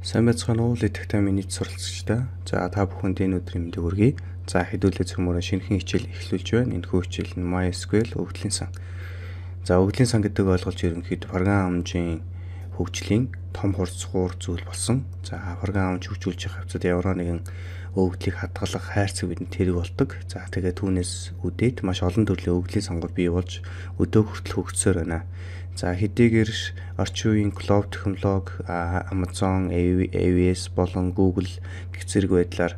Сайн байцгаана уу итгэвтэй миний суралцагчдаа. За та бүхэнд энэ өдрийн мэндийг хүргэе. За хэдүүлээ цөмөрөө шинэхэн хичээл эхлүүлж байна. Энэ хүү хичээл нь MySQL өгдлийн сан. За өгдлийн сан гэдэг ойлголт ерөнхийд програм хамжийн хөгжлийн том хурцгуур зүйл болсон. За програм хамж хөгжүүлж явах хавцад яваа нэгэн өгдлийг хадгалах хайрцаг бидэнд тэрэг бол ตก. За тэгээд түүнээс үдээд маш олон төрлийн өгдлийн сонгол бий болж өдөө хүртэл хөгжсөөр байна. За хэдийгээр орчин үеийн cloud технологи Amazon, AWS болон Google гэх зэрэг байдлаар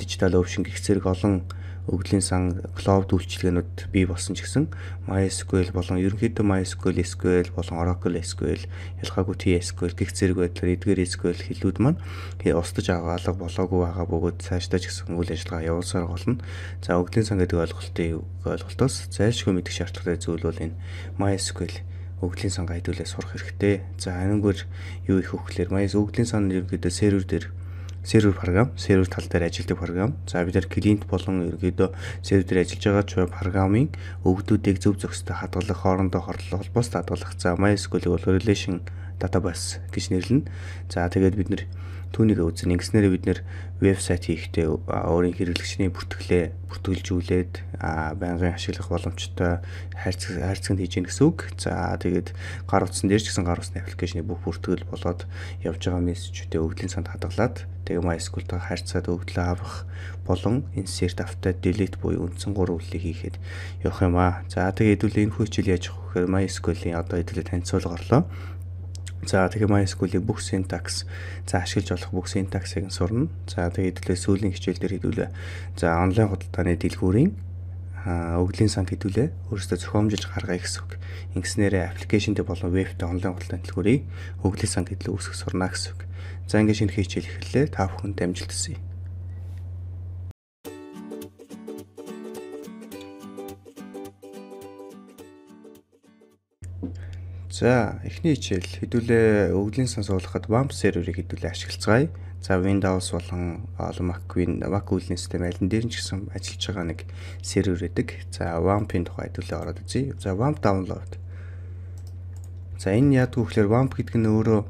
digital ocean гэх зэрэг олон өглийн сан cloud үйлчилгээнүүд бий болсон ч гэсэн MySQL болон ерөнхийдөө MySQL, SQL болон Oracle SQL, ялгаагүй TSQL гэх зэрэг байдлаар эдгээр SQL хэллүүд маань э, устж аваа алга болоогүй байгаа бөгөөд цаашдаа ч гэсэн үйл ажиллагаа явуулсаар болно. За өглийн сан гэдэг ойлголтыг ойлголтоос зайлшгүй мэдэх шаардлагатай зүйл бол энэ MySQL өгдлийн сан гайдуулаад сурах хэрэгтэй. За анангүйж юу их өгөхлээр маяс өгдлийн сан ерөнхийдөө сервер дээр сервер програм, сервер тал дээр ажилладаг програм. За бид нар клиент болон ерөнхийдөө сервер дээр ажиллаж байгаа ч програмын өгдүүдийг зөв зөвхөстэй хадгалах, хоорондоо хорлол холбоос хадгалах. За MySQL-ийг бол relation database гэж нэрлэнэ. За тэгээд бид нар түүнийгээ үзэн ингэснээр бид нэр вебсайт хийхдээ өөрийн хэрэглэгчний бүртгэлээ бүртгэлжүүлээд байнгын ашиглах боломжтой хайрцаг хайрцагт хийж гэнэ гэсэн үг. За тэгээд гар утсан дээр ч гэсэн гар утсны аппликейшний бүх бүртгэл болоод явж байгаа мессежүүдээ өгдлийн санд хадгалаад тэгээд MySQL-тэй хайрцаад өгдлөө авах болон insert after delete буюу үндсэн гурван үйлийг хийхэд явах юм аа. За тэгээд хэдүүлээ энэ хүү хичээл яаж явах вэ гэхээр MySQL-ийн одоо хэдүүлээ танилцуулга орлоо. За тэгээ MySQL-ийн бүх syntax за ашиглаж болох бүх syntax-ыг сурна. За тэгээ хэдүүлээ сүүлийн хичээл дээр хэдүүлээ. За онлайн худалдааны дэлгүүрийн өглийн сан хэдүүлээ өөрөөсөө зохиомжилж гаргая гэсэн үг. Ингэснээрээ аппликейшн дээр болон веб дээр онлайн худалдааны дэлгүүрийг өглийн сан хэдлээ үүсгэх сурна гэсэн үг. За ингээд шинэ хичээл эхэллээ. Та бүхэнд амжилт хүсье. За эхний хичээл хэдүүлээ өвлийн сан суулгахад WAMP серверийг хэдүүлээ ашиглацгаая. За Windows болон Mac Win Mac үйлний систем аль дээр нь ч гэсэн ажиллаж байгаа нэг сервер гэдэг. За WAMP-ийн тухай хэдүүлээ ороод үзье. За WAMP download. За энэ яадгүй гэхээр WAMP гэдэг нь өөрөө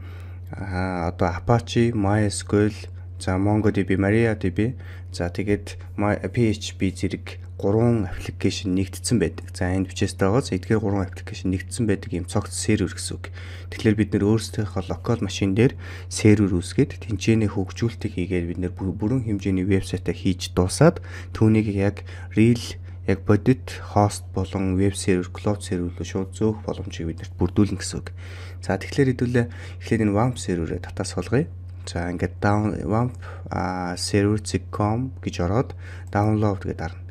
одоо Apache, MySQL, за MongoDB, MariaDB, за тэгээд PHP зэрэг 3 аппликейшн нэгдсэн байдаг. За энэ бичээстэйгоос эдгээр 3 аппликейшн нэгдсэн байдаг юм цогц сервер гэсэн үг. Тэгэхээр бид нэр өөрсдийнхөө локал машин дээр сервер үүсгээд тэнцэнэ хөгжүүлэлтийг хийгээд бид нэр бүрэн хэмжээний вебсайтаа хийж дуусаад түүнийг яг real яг бодит хост болон веб сервер, клауд сервер рүү шууд зөөх боломжийг бидэрт бүрдүүлнэ гэсэн үг. За тэгэхээр хэдүүлээ эхлээд энэ WAMP серверээ татаас холгоё. За ингээд down WAMP server.com гэж ороод download гэдэг дарна.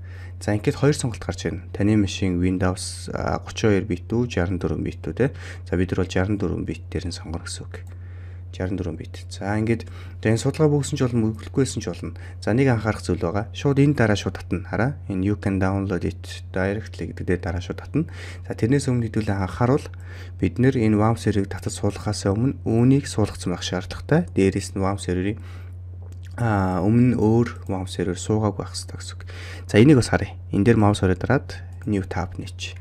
За ингээд хоёр сонголт гарч ирнэ. Таны машин Windows 32 бит үү 64 бит үү те. За бид нар бол 64 бит дээр нь сонгоно гэсэн үг. 64 бит. За ингээд энэ судалгаа бүгсэн ч болно, мөглөхгүйсэн ч болно. За нэг анхаарах зүйл байгаа. Шууд энэ дараа шууд татна. Хараа. Энэ you can download it directly гэдэг дээр дараа шууд татна. За тэрнээс өмнө хэдүүлээ анхааруул бид нэр энэ WAM серверийг татаж суулгахаас өмнө үүнийг суулгацсан байх шаардлагатай. Дээрээс нь WAM серверийг а өмнө өөр mouse server суугааг байх хэрэгтэй гэсэн үг. За энийг бас харъя. Энд дээр mouse орой дараад new tab нээч.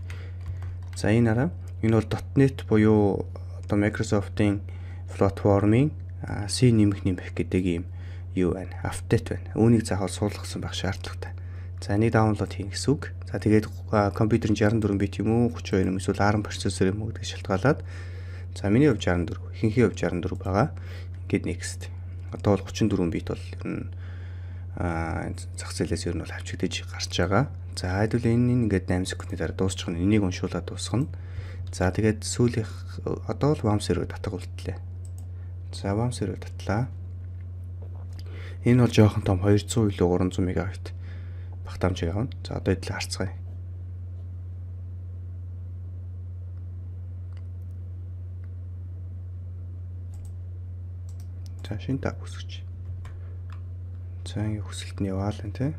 За энэ араа энэ бол .net буюу одоо Microsoft-ийн платформын C нэмэх нэмэх гэдэг ийм юу байна. Update байна. Үүнийг заавал суулгасан байх шаардлагатай. За энийг даунлоад хийх гэсэн үг. За тэгээд компьютерын 64 бит юм уу 32 юм эсвэл ARM процессор юм уу гэдэг шалтгаалаад за миний хувьд 64, ихэнхний хувьд 64 байгаа. Ингээд next одоо бол 34 бит бол ер нь зах зээлээс ер нь бол авчигдэж гарч байгаа. За хэдвэл энэ ингээд 8 секундны дараа дуусчих нь энийг уншуулаад дуусгана. За тэгээд сүүлийнх одоо л WAMS рүү татах үлдлээ. За WAMS рүү татлаа. Энэ бол жоохон том 200 илүү 300 мегабайт багтаамж явна. За одоо эдлээ харцгаая. цаашийн та хүсгэж. За ингэ хүсэлт нь яваалаа тий.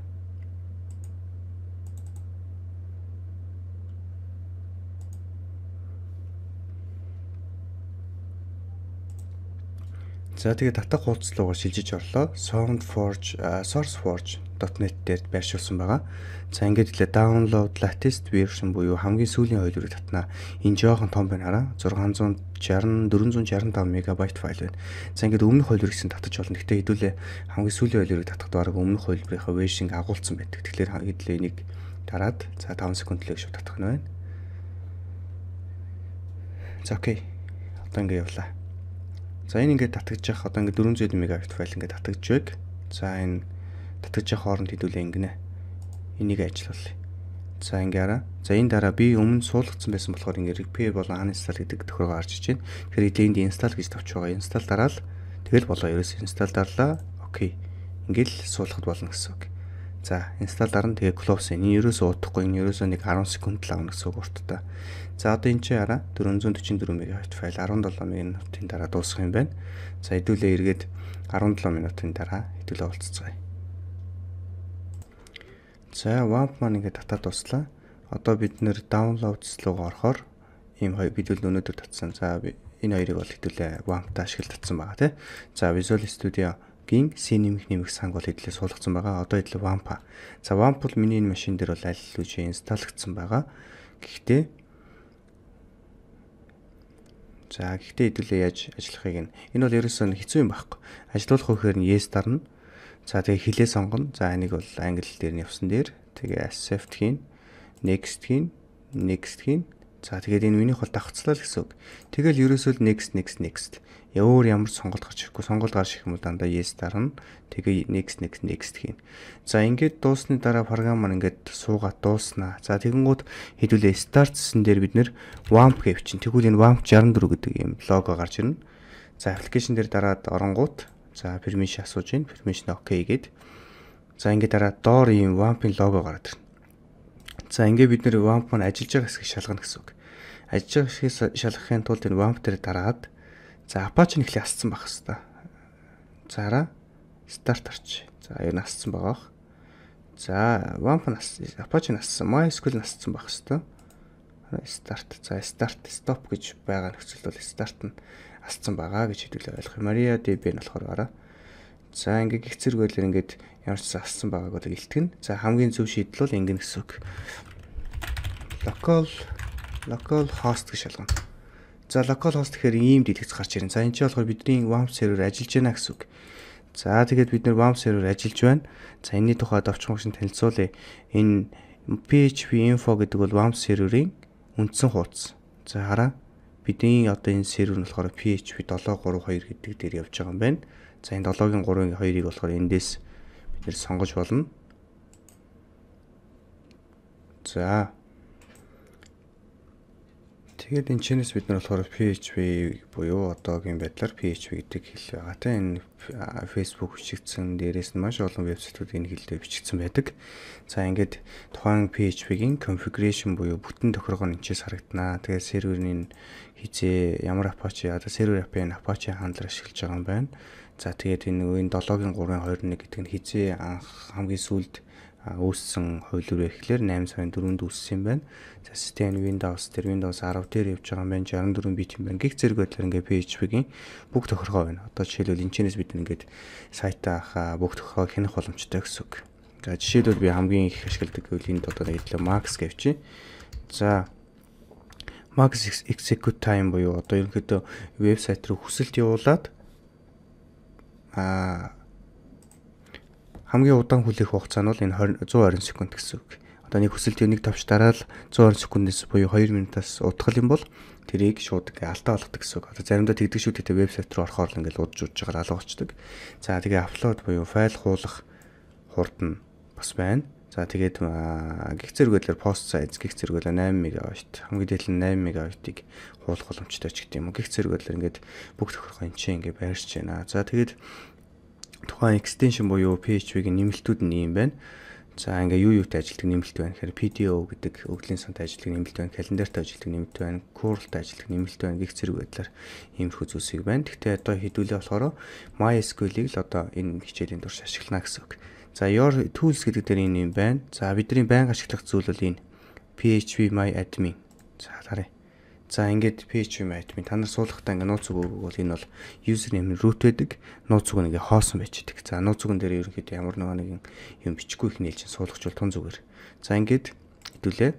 За тэгээ татах хуудас руугаа шилжиж орлоо. SoundForge, SourceForge.net дээр байршуулсан байгаа. За ингээд хэлээ download latest version буюу хамгийн сүүлийн хуулиурыг татнаа. Энэ жоохон том байна хараа. 660 465 МБ файл байна. За ингээд өмнөх хуулиурыг гэсэн татаж болно. Гэхдээ хэдүүлээ хамгийн сүүлийн хуулиурыг татахад баг өмнөх хуулиурынхаа version агуулсан байдаг. Тэгэхээр хэдүүлээ энийг дараад за 5 секунд л шууд татах нь байна. За окей. Одоо ингээд явлаа. За энэ ингээд татгаж явах одоо ингээд 400 мегабайт файл ингээд татгаж байг. За энэ татгаж явах хооронд хэдүүлээ ингэнэ. Энийг ажиллуулъя. За ингээрэ. За энэ дараа би өмнө суулгацсан байсан болохоор ингээд repair болон uninstall гэдэг төхөөрөөр гарч иж байна. Тэгэхээр энд install гэж тавьж байгаа. Install дараал тэгэл болоо ерөөс install дарлаа. Окей. Ингээд л суулгахд болно гэсэн үг. За install дараа нь тэгээ close энэ ерөөсөө утахгүй энэ ерөөсөө нэг 10 секунд л авна гэсэн үг урттай. За одоо энэ чинь хараа 444 МБ файл 17 минутын дараа дуусгах юм байна. За хэдүүлээ эргээд 17 минутын дараа хэдүүлээ уулзцгаая. За WAMP маань ингээд татаад дуслаа. Одоо бид нэр downloads руу орохоор ийм хоёр бид өнөөдөр татсан. За энэ хоёрыг бол хэдүүлээ WAMP-та ашиглаж татсан байгаа тийм. За Visual Studio гин C нэмэх нэмэх санг бол хэдлээ суулгацсан байгаа. Одоо хэдлээ Wampa. За Wampa бол миний энэ машин дээр бол аль лүүжээ инсталлагдсан байгаа. Гэхдээ За гэхдээ хэдүүлээ яаж ажиллахыг нь энэ бол ерөөсөө хэцүү юм байхгүй. Ажилуулах хөөхөр нь yes дарна. За тэгээ хилээ сонгоно. За энийг бол англи дээр нь явсан дээр тэгээ accept хийн, next хийн, next хийн. За тэгээд энэ миний хол давхцлал гэсэн үг. Тэгэл ерөөсөө next next next өөр ямар сонголт гарч ирэхгүй сонголт гарч ирэх юм бол дандаа yes дарна. Тэгээ next next next хийнэ. За ингээд дуусны дараа програм маань ингээд суугаад дууснаа. За тэгэнгүүт хэдүүлээ start гэсэн дээр бид нэр wamp гэв чинь. Тэгвэл энэ wamp 64 гэдэг юм лого гарч ирнэ. За application дээр дараад оронгууд за permission асууж гин permission okay гэд. За ингээд дараа доор ийм wamp-ийн лого гараад ирнэ. За ингээд бид нэр wamp маань ажиллаж байгаа хэсгийг шалгана гэсэн үг. Ажиллаж байгаа хэсгийг шалгахын тулд энэ wamp дээр дараад За Apache нь ихлэ асцсан байх хэвээр. Зараа start орч. За энэ асцсан байгаа. За WAMP нь Apache нь асцсан, MySQL нь асцсан байх хэвээр. Start. За start stop гэж байгаа нөхцөл бол start нь асцсан байгаа гэж хэдүүлээ ойлгох. MariaDB нь болохоор гараа. За ингээ гих зэрэгөөр ингээд ямар ч асцсан байгааг одоо илтгэн. За хамгийн зөв шийдэл бол ингэнэ гэсэн үг. Local local host гэж шалгана. За local host гэхээр ийм дэлгэц гарч ирэн. За энэ чинь болохоор бидний WAMP сервер ажиллаж байна гэсэн үг. За тэгээд бид нэр WAMP сервер ажиллаж байна. За энэний тухайд давчхан хөшин танилцуулъя. Энэ PHP info гэдэг бол WAMP серверийн үндсэн хуудас. За хараа бидний одоо энэ сервер нь болохоор PHP 732 гэдэг дээр явж байгаа юм байна. За энэ 7-гийн 3-ийн 2-ыг болохоор эндээс бид нэр сонгож болно. За Тэгээд энэ чэнэс бид нар болохоор PHP буюу одоогийн байдлаар PHP гэдэг хэл байгаа. Тэ энэ Facebook бичигдсэн дээрээс нь маш олон вебсайтууд энэ хэлээр бичигдсэн байдаг. За ингээд тухайн PHP-гийн configuration буюу бүтэн тохиргоо нь энэчээс харагдана. Тэгээд серверийн хизээ ямар Apache одоо сервер API-г Apache хандлаар ашиглаж байгаа юм байна. За тэгээд энэ үеийн 7-гийн 3-ын 21 гэдэг нь хизээ анх хамгийн сүүлд үүссэн хувилбар ихлээр 8 сарын 4-нд үүссэн юм байна. За систем Windows тэр Windows 10 дээр явж байгаа юм байна. 64 бит юм байна. Гих зэрэг байдлаар ингээ PHP-гийн бүх тохиргоо байна. Одоо жишээлбэл энэчнээс бид ингээд сайтаа хаа бүх тохиргоо хянах боломжтой гэсэн үг. За жишээлбэл би хамгийн их ашигладаг гэвэл энд одоо нэгдлээ Max гэвчи. За Max execute time буюу одоо ерөнхийдөө вебсайт руу хүсэлт явуулаад аа хамгийн удаан хүлээх хугацаа нь бол энэ 120 секунд гэсэн үг. Одоо нэг хүсэлт нэг товч дараал 120 секундээс буюу 2 минутаас утгал юм бол тэрийг шууд ингээ алдаа болгодог гэсэн үг. Одоо заримдаа тэгдэг шүү дээ вебсайт руу орохоор л ингээ удаж удаж байгаа алгуучдаг. За тэгээ апплод буюу файл хуулах хурд нь бас байна. За тэгээд гих зэрэгэлэр пост сайз гих зэрэгэлэр 8 мегабайт хамгийн дээд нь 8 мегабайтыг хуулах боломжтой ч гэдэг юм уу. Гих зэрэгэлэр ингээд бүх тохиргоо энэ чинь ингээ байрч байна. За тэгээд тухайн extension буюу PHP-ийн нэмэлтүүд нь ийм байна. За ингээ юу юутай ажилтдаг нэмэлт байна гэхээр PDO гэдэг өгдлийн санд ажилтдаг нэмэлт байна, календарт ажилтдаг нэмэлт байна, Curl-т ажилтдаг нэмэлт байна гэх зэрэг байдлаар иймэрхүү зүйлсийг байна. Гэхдээ одоо хэдүүлээ болохоор MySQL-ийг л одоо энэ хичээлийн турш ашиглана гэсэн үг. За your tools гэдэг дээр энэ юм байна. За бидний байнга ашиглах зүйл бол энэ PHP My Admin. За харъя. За ингээд PHP admin та нар суулгахдаа ингээд нууц үг өгөх бол энэ бол user name root байдаг. Нууц үг нэгэ хоосон байж идэг. За нууц үгэн дээр ерөнхийдөө ямар нэгэн юм бичихгүй их нээлж суулгачвал тун зүгээр. За ингээд хэдүүлээ.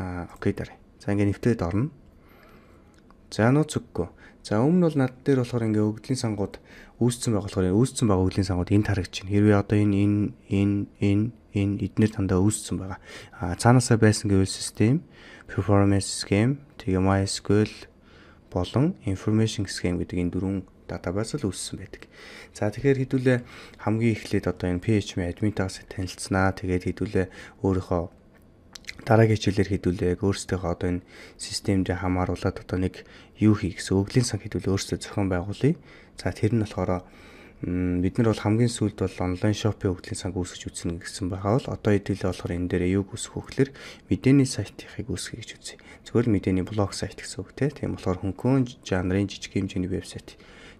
Аа окей дараа. За ингээд нэвтрээд орно. За нууц үггүй. За өмнө бол над дээр болохоор ингээ өгдлийн сангууд үүсцэн байгаа болохоор үүсцэн байгаа өгдлийн сангууд энд харагдчихэв. Хэрвээ одоо энэ энэ энэ энэ энэ эдгээр тандаа үүсцэн байгаа. А цаанаасаа байсан гэвэл систем, performance scheme, тэгээ MySQL болон information scheme гэдэг энэ дөрвөн датабайс л үүссэн байдаг. За тэгэхээр хэдүүлээ хамгийн эхлээд одоо энэ PHP админтаас танилцсанаа. Тэгээд хэдүүлээ өөрийнхөө дараагийн хичээлээр хэдүүлээг өөрсдийнхөө одоо энэ системд хамааруулад одоо нэг юу хий гэсэн өглийн сан хэдвэл өөрсдөө зохион байгуулъя. За тэр нь болохоор бид нар бол хамгийн сүүлд бол онлайн шопын өглийн санг үүсгэж үзнэ гэсэн байгаа бол одоо хэдүүлээ болохоор энэ дээр юг үүсэх хөглөр мэдээний сайтыг үүсгэе гэж үзье. Зөвхөн мэдээний блог сайт гэсэн үг те. Тийм болохоор хөнхөн жанрын жижиг хэмжээний вебсайт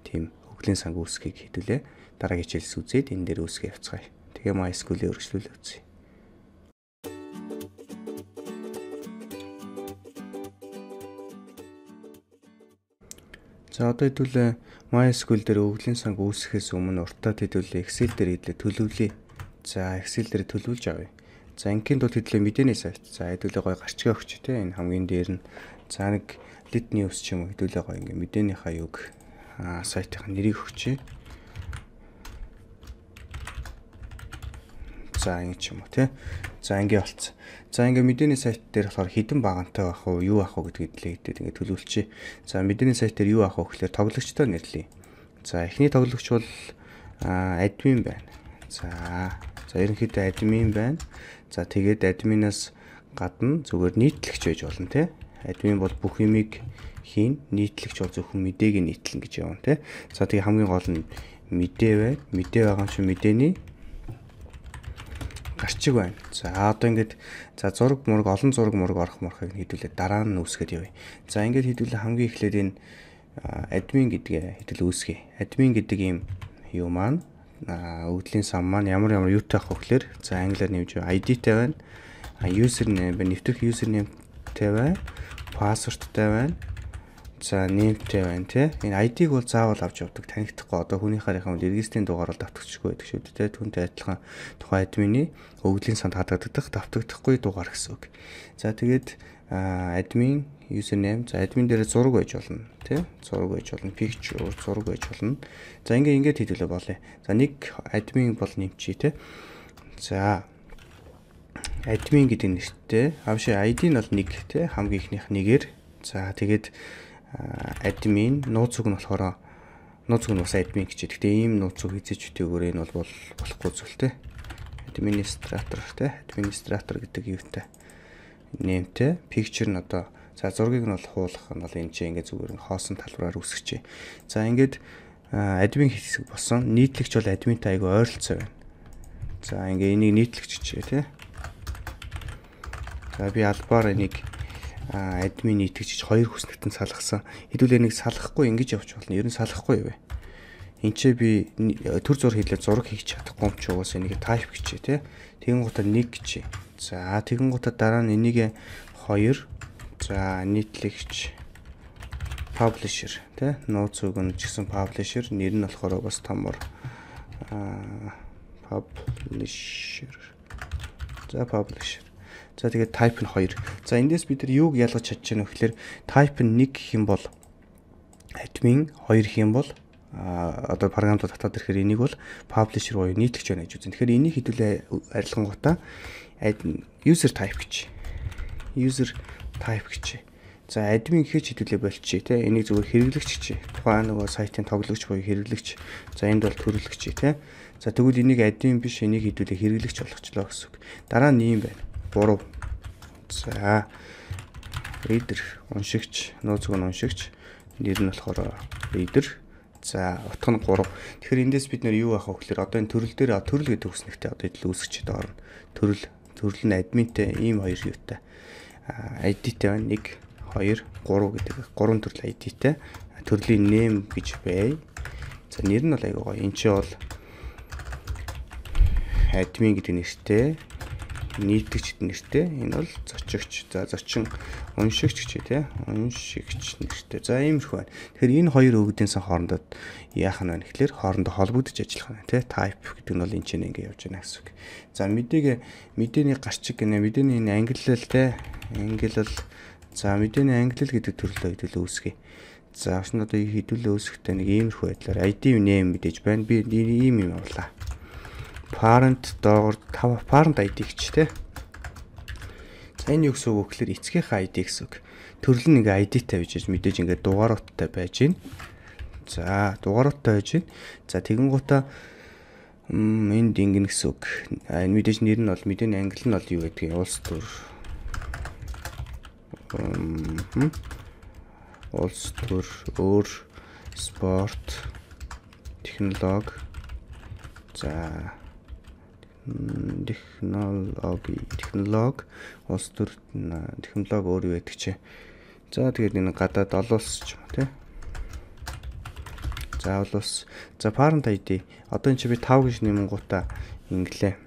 тийм өглийн санг үүсгэхийг хэдүүлээ. Дараагийн хичээлс үзээд энэ дээр үүсгэж явцгаая. Тэгээ MySQL-ийг өргөжлүүлээ үзье. За одоо хэдүүлээ MySQL дээр өвглийн санг үүсгэхээс өмнө уртад хэдүүлээ Excel дээр хэдүүлээ төлөвлөе. За Excel дээр төлөвлөж авъя. За ингийн тул хэдүүлээ мэдээний сайт. За хэдүүлээ гоё гарчгаа өгч те энэ хамгийн дээр нь за нэг lit news ч юм уу хэдүүлээ гоё ингээ мэдээнийхаа юг сайтынхаа нэрийг өгчээ. За ингэ ч юм уу тий. За ингэ болцсон. За ингээ мэдээний сайт дээр болохоор хідэн багантай байх уу, юу авах уу гэдгийг нэлээдээд ингээ төлөвлөчий. За мэдээний сайт дээр юу авах уу гэхлээр тоглогчтой нэрлэе. За эхний тоглогч бол админ байна. За за ерөнхийдөө админ байна. За тэгээд админаас гадна зүгээр нийтлэгч байж болно тий. Админ бол бүх юмыг хийн нийтлэгч бол зөвхөн мэдээг нь нийтлэн гэж явна тий. За тэгээ хамгийн гол нь мэдээ бай. Мэдээ байгаа юм чи мэдээний гарчиг байна. За одоо ингээд за зураг мураг олон зураг мураг орох морхыг хэдүүлээ дараа нь үүсгэж явъя. За ингээд хэдүүлээ хамгийн эхлээд энэ админ гэдгээ хэдүүл үүсгэе. Админ гэдэг ийм юу маань өгдлийн сан маань ямар ямар юутай авах вэ гэхээр за англиар нэмж ID тай байна. User name ба нэвтрэх user name тай байна. Password тай байна. За нэмтэй байна тий. Энэ ID-г бол заавал авч явдаг. Танигдахгүй одоо хүний харихын бол регистрийн дугаар бол давтагдчихгүй байдаг шүү дээ тий. Түүнтэй адилхан тухайн админы өгөгдлийн санд хадагдах давтагдахгүй дугаар гэсэн үг. За тэгээд админ username за админ дээр зураг байж болно тий. Зураг байж болно. Picture зураг байж болно. За ингээ ингээд хэдүүлээ болъё. За нэг админ бол нэмчий тий. За админ гэдэг нэртэй. Авши ID нь бол 1 тий. Хамгийн ихнийх нэгээр. За тэгээд Э, админ нууц үг нь болохоор нууц үг нь бас админ гэж. Гэхдээ ийм нууц үг эзэж өгөөр энэ бол болохгүй зүйл те. Администратор те. Администратор гэдэг юутай нэмтэй. Picture нь одоо за зургийг нь бол хуулах нь бол энэ чинь ингээ зүгээр ин хоосон талбараар үсгчээ. За ингээд э, админ хэсэг болсон. Нийтлэгч бол админтай айгу ойролцоо байна. За ингээ энийг нийтлэгч чичээ те. За би албаар энийг админ итгэж хоёр хүснэгтэн салгасан. Хэдүүлээ нэг салахгүй ингэж явж болно. Ер нь салахгүй юу вэ? Энд би э, төр зур хийлээ зураг хийж чадахгүй юм чи уус энийг тайп гэчээ тий. Тэгэн гутаа нэг гэчээ. За тэгэн гутаа дараа нь энийг 2 за нийтлэгч publisher тий нууц үг нь ч гэсэн publisher нэр нь болохоор бас томор publisher за publisher За тэгээд type нь 2. За эндээс бид нар юуг ялгаж чадж гэнэ вэ гэхээр type нь 1 гэх юм бол admin 2 гэх юм бол одоо програмд татаад ирэхээр энийг бол publisher буюу нийтлэгч байна гэж үзэн. Тэгэхээр энийг хэдүүлээ арилгангуудаа user type гэж. User type гэж. За админ гэхэж хэдүүлээ болчих тий. Энийг зөвхөн хэрэглэгч гэж. Тухайн нөгөө сайтын тоглогч буюу хэрэглэгч. За энд бол төрөлгч тий. За тэгвэл энийг админ биш энийг хэдүүлээ хэрэглэгч болгочлоо гэсэн үг. Дараа нь ийм байна. 3. За reader уншигч, нөөцөг нь уншигч. Нэр нь болохоор reader. За утга нь 3. Тэгэхээр эндээс бид нэр юу авах вэ гэхээр одоо энэ төрөл дээр төрөл гэдэг үгснэгтэй одоо идэл үүсгчэд орно. Төрөл төрөл нь админтэй ийм хоёр юутай. ID-тэй байна. 1 2 3 гэдэг. Гурван төрөл ID-тэй. Төрлийн нэм гэж бай. За нэр нь бол айгаа гоё. Энд чинь бол админ гэдэг нэртэй нийтгч нэртэй. Энэ бол зочигч. За зочин уншигч гэж тий. Уншигч нэртэй. За иймэрхүү байна. Тэгэхээр энэ хоёр өгдийн сан хоорондоо яах нь вэ гэхлээр хоорондоо холбогдож ажиллах нь тий. Type гэдэг нь бол энэ ч ингэ явж байна гэсэн үг. За мэдээг мэдээний гарчиг гэнэ. Мэдээний энэ ангиллал тий. Ангиллал за мэдээний ангиллал гэдэг төрлөө хэдүүлээ үүсгэе. За ус нь одоо хэдүүлээ үүсгэхдээ нэг иймэрхүү байдлаар ID name мэдээж байна. Би ийм юм явуулаа parent доогоор 5 parent ID гэж те. За энэ юу гэсэн үг вэ гэхээр эцгийнх ID гэсэн үг. Төрөл нь ингээ ID тавьж яж мэдээж ингээ дугааруудтай байж гин. За дугааруудтай байж гин. За тэгэн гута энд ингэн гэсэн үг. Энэ мэдээж нэр нь бол мэдээний англи нь бол юу гэдгийг улс төр улс төр өөр спорт технологи за технологи технолог улс төр технолог өөр юу байдаг ч. За тэгээд энэ гадаад олон улс ч юм тий. За бол бас за parent ID. Одоо энэ чи би 5 гэж нэмэнгуудаа инглээ.